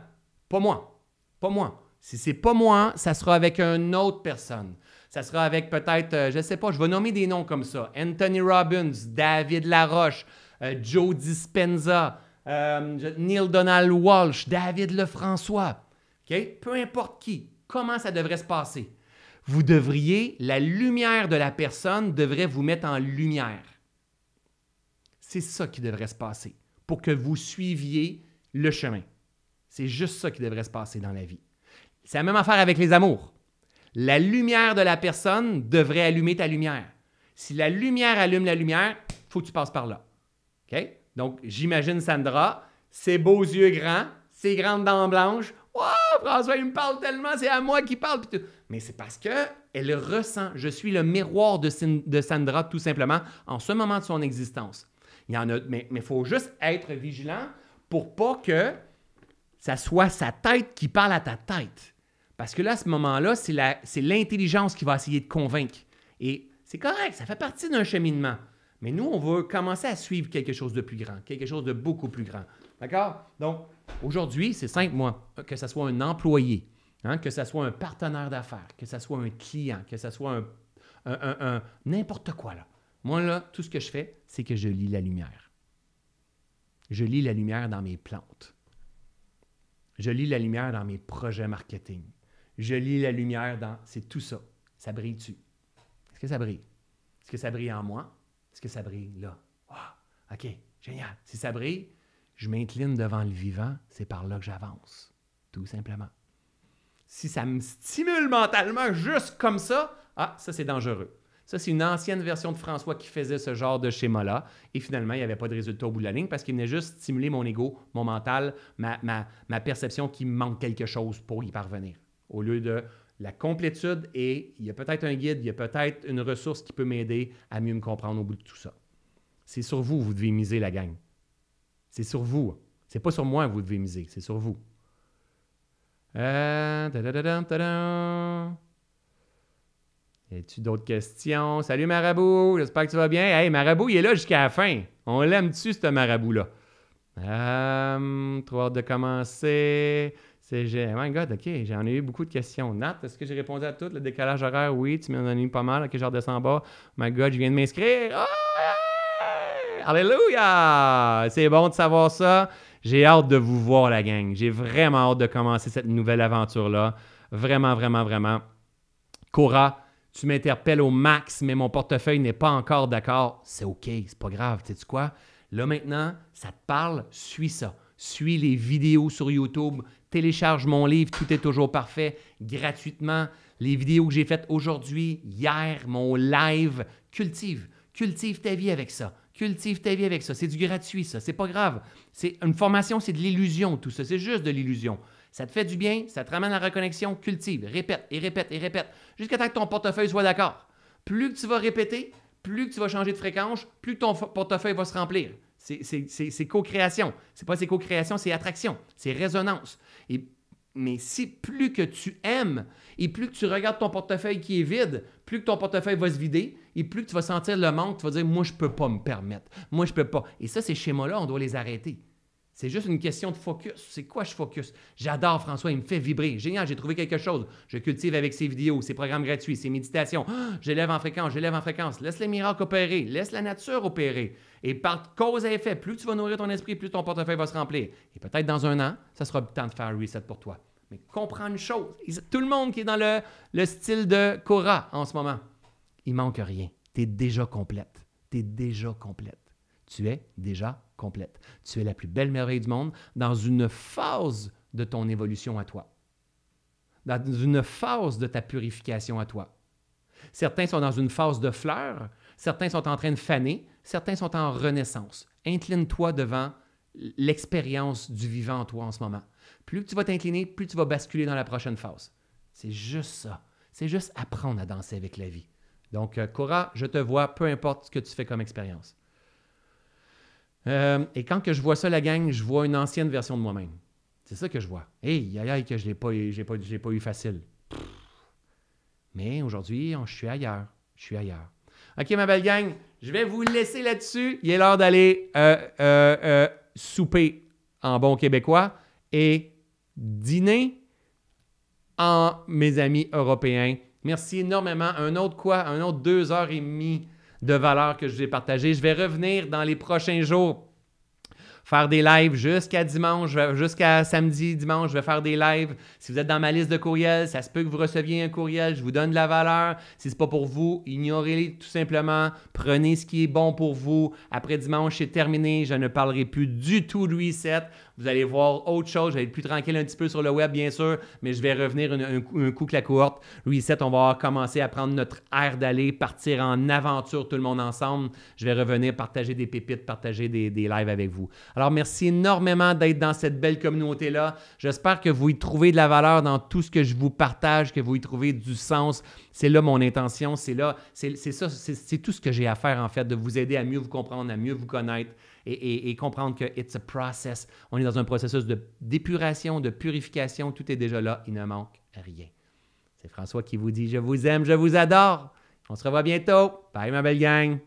pas moi. Pas moi. Si c'est pas moi, ça sera avec une autre personne. Ça sera avec peut-être, euh, je sais pas, je vais nommer des noms comme ça. Anthony Robbins, David Laroche, euh, Joe Dispenza, euh, Neil Donald Walsh, David Lefrançois, okay? peu importe qui, comment ça devrait se passer. Vous devriez, la lumière de la personne devrait vous mettre en lumière. C'est ça qui devrait se passer pour que vous suiviez le chemin. C'est juste ça qui devrait se passer dans la vie. C'est la même affaire avec les amours. La lumière de la personne devrait allumer ta lumière. Si la lumière allume la lumière, faut que tu passes par là. OK? Donc, j'imagine Sandra, ses beaux yeux grands, ses grandes dents blanches. Oh, François, il me parle tellement, c'est à moi qu'il parle. Mais c'est parce que elle ressent. Je suis le miroir de, Sandra, tout simplement, en ce moment de son existence. Il y en a, mais il faut juste être vigilant pour pas que ça soit sa tête qui parle à ta tête. Parce que là, à ce moment-là, c'est l'intelligence qui va essayer de convaincre. Et c'est correct, ça fait partie d'un cheminement. Mais nous, on va commencer à suivre quelque chose de plus grand, quelque chose de beaucoup plus grand. D'accord? Donc, aujourd'hui, c'est simple, moi, que ce soit un employé, hein, que ce soit un partenaire d'affaires, que ce soit un client, que ce soit un, un n'importe quoi. Là. Moi, là, tout ce que je fais, c'est que je lis la lumière. Je lis la lumière dans mes plantes. Je lis la lumière dans mes projets marketing. Je lis la lumière dans... C'est tout ça. Ça brille-tu? Est-ce que ça brille? Est-ce que ça brille en moi? Est-ce que ça brille là? Ah, OK, génial. Si ça brille, je m'incline devant le vivant, c'est par là que j'avance, tout simplement. Si ça me stimule mentalement juste comme ça, ah, ça c'est dangereux. Ça, c'est une ancienne version de François qui faisait ce genre de schéma-là. Et finalement, il n'y avait pas de résultat au bout de la ligne parce qu'il venait juste stimuler mon ego, mon mental, ma, ma perception qu'il me manque quelque chose pour y parvenir. Au lieu de la complétude et il y a peut-être un guide, il y a peut-être une ressource qui peut m'aider à mieux me comprendre au bout de tout ça. C'est sur vous, vous devez miser la gang. C'est sur vous. C'est pas sur moi que vous devez miser, c'est sur vous. Euh, tu d'autres questions? Salut Marabout, j'espère que tu vas bien. Hey, Marabout, il est là jusqu'à la fin. On l'aime-tu, ce Marabout-là? Euh, trop hâte de commencer. C'est, j'ai, oh my God, OK, j'en ai eu beaucoup de questions. Nat, est-ce que j'ai répondu à toutes? Le décalage horaire, oui, tu m'en as eu pas mal. OK, je redescends en bas. Oh my God, je viens de m'inscrire. Oh, Alléluia! C'est bon de savoir ça. J'ai hâte de vous voir, la gang. J'ai vraiment hâte de commencer cette nouvelle aventure-là. Vraiment, vraiment, vraiment. Cora, tu m'interpelles au max, mais mon portefeuille n'est pas encore d'accord. C'est OK, c'est pas grave. Sais tu quoi? Là maintenant, ça te parle, suis ça. Suis les vidéos sur YouTube, Télécharge mon livre, tout est toujours parfait, gratuitement. Les vidéos que j'ai faites aujourd'hui, hier, mon live, cultive. Cultive ta vie avec ça. Cultive ta vie avec ça. C'est du gratuit, ça. C'est pas grave. C'est une formation, c'est de l'illusion, tout ça. C'est juste de l'illusion. Ça te fait du bien, ça te ramène à la reconnexion. Cultive, répète et répète et répète jusqu'à temps que ton portefeuille soit d'accord. Plus que tu vas répéter, plus que tu vas changer de fréquence, plus ton portefeuille va se remplir. C'est co-création. C'est pas c'est co-création, c'est attraction, c'est résonance mais si plus que tu aimes et plus que tu regardes ton portefeuille qui est vide, plus que ton portefeuille va se vider et plus que tu vas sentir le manque, tu vas dire Moi, je ne peux pas me permettre. Moi, je ne peux pas. Et ça, ces schémas-là, on doit les arrêter. C'est juste une question de focus. C'est quoi je focus? J'adore François, il me fait vibrer. Génial, j'ai trouvé quelque chose. Je cultive avec ses vidéos, ses programmes gratuits, ses méditations. Ah, j'élève en fréquence, j'élève en fréquence. Laisse les miracles opérer, laisse la nature opérer. Et par cause à effet, plus tu vas nourrir ton esprit, plus ton portefeuille va se remplir. Et peut-être dans un an, ça sera le temps de faire un reset pour toi. Mais comprends une chose, tout le monde qui est dans le, le style de Cora en ce moment, il manque rien. Tu es déjà complète. Tu es déjà complète. Tu es déjà complète. Tu es la plus belle merveille du monde dans une phase de ton évolution à toi, dans une phase de ta purification à toi. Certains sont dans une phase de fleurs, certains sont en train de faner, certains sont en renaissance. Incline-toi devant l'expérience du vivant en toi en ce moment. Plus tu vas t'incliner, plus tu vas basculer dans la prochaine phase. C'est juste ça. C'est juste apprendre à danser avec la vie. Donc, euh, Cora, je te vois, peu importe ce que tu fais comme expérience. Euh, et quand que je vois ça, la gang, je vois une ancienne version de moi-même. C'est ça que je vois. Hey, aïe, aïe, que je l'ai pas, eu, pas, pas eu facile. Mais aujourd'hui, je suis ailleurs. Je suis ailleurs. OK, ma belle gang, je vais vous laisser là-dessus. Il est l'heure d'aller euh, euh, souper en bon québécois et dîner en mes amis européens. Merci énormément. Un autre quoi? Un autre deux heures et demie de valeur que je vais partager. Je vais revenir dans les prochains jours faire des lives jusqu'à dimanche, jusqu'à samedi, dimanche, je vais faire des lives. Si vous êtes dans ma liste de courriels, ça se peut que vous receviez un courriel, je vous donne de la valeur. Si c'est pas pour vous, ignorez-les tout simplement. Prenez ce qui est bon pour vous. Après dimanche, c'est terminé. Je ne parlerai plus du tout de reset. Vous allez voir autre chose. Je vais être plus tranquille un petit peu sur le web, bien sûr, mais je vais revenir un, coup que la cohorte 7, On va commencer à prendre notre air d'aller, partir en aventure tout le monde ensemble. Je vais revenir partager des pépites, partager des, des lives avec vous. Alors, merci énormément d'être dans cette belle communauté-là. J'espère que vous y trouvez de la valeur dans tout ce que je vous partage, que vous y trouvez du sens. C'est là mon intention, c'est là, c'est ça, c'est tout ce que j'ai à faire en fait, de vous aider à mieux vous comprendre, à mieux vous connaître, et, comprendre que it's a process. On est dans un processus de d'épuration, de purification. Tout est déjà là. Il ne manque rien. C'est François qui vous dit Je vous aime, je vous adore. On se revoit bientôt. Bye, ma belle gang.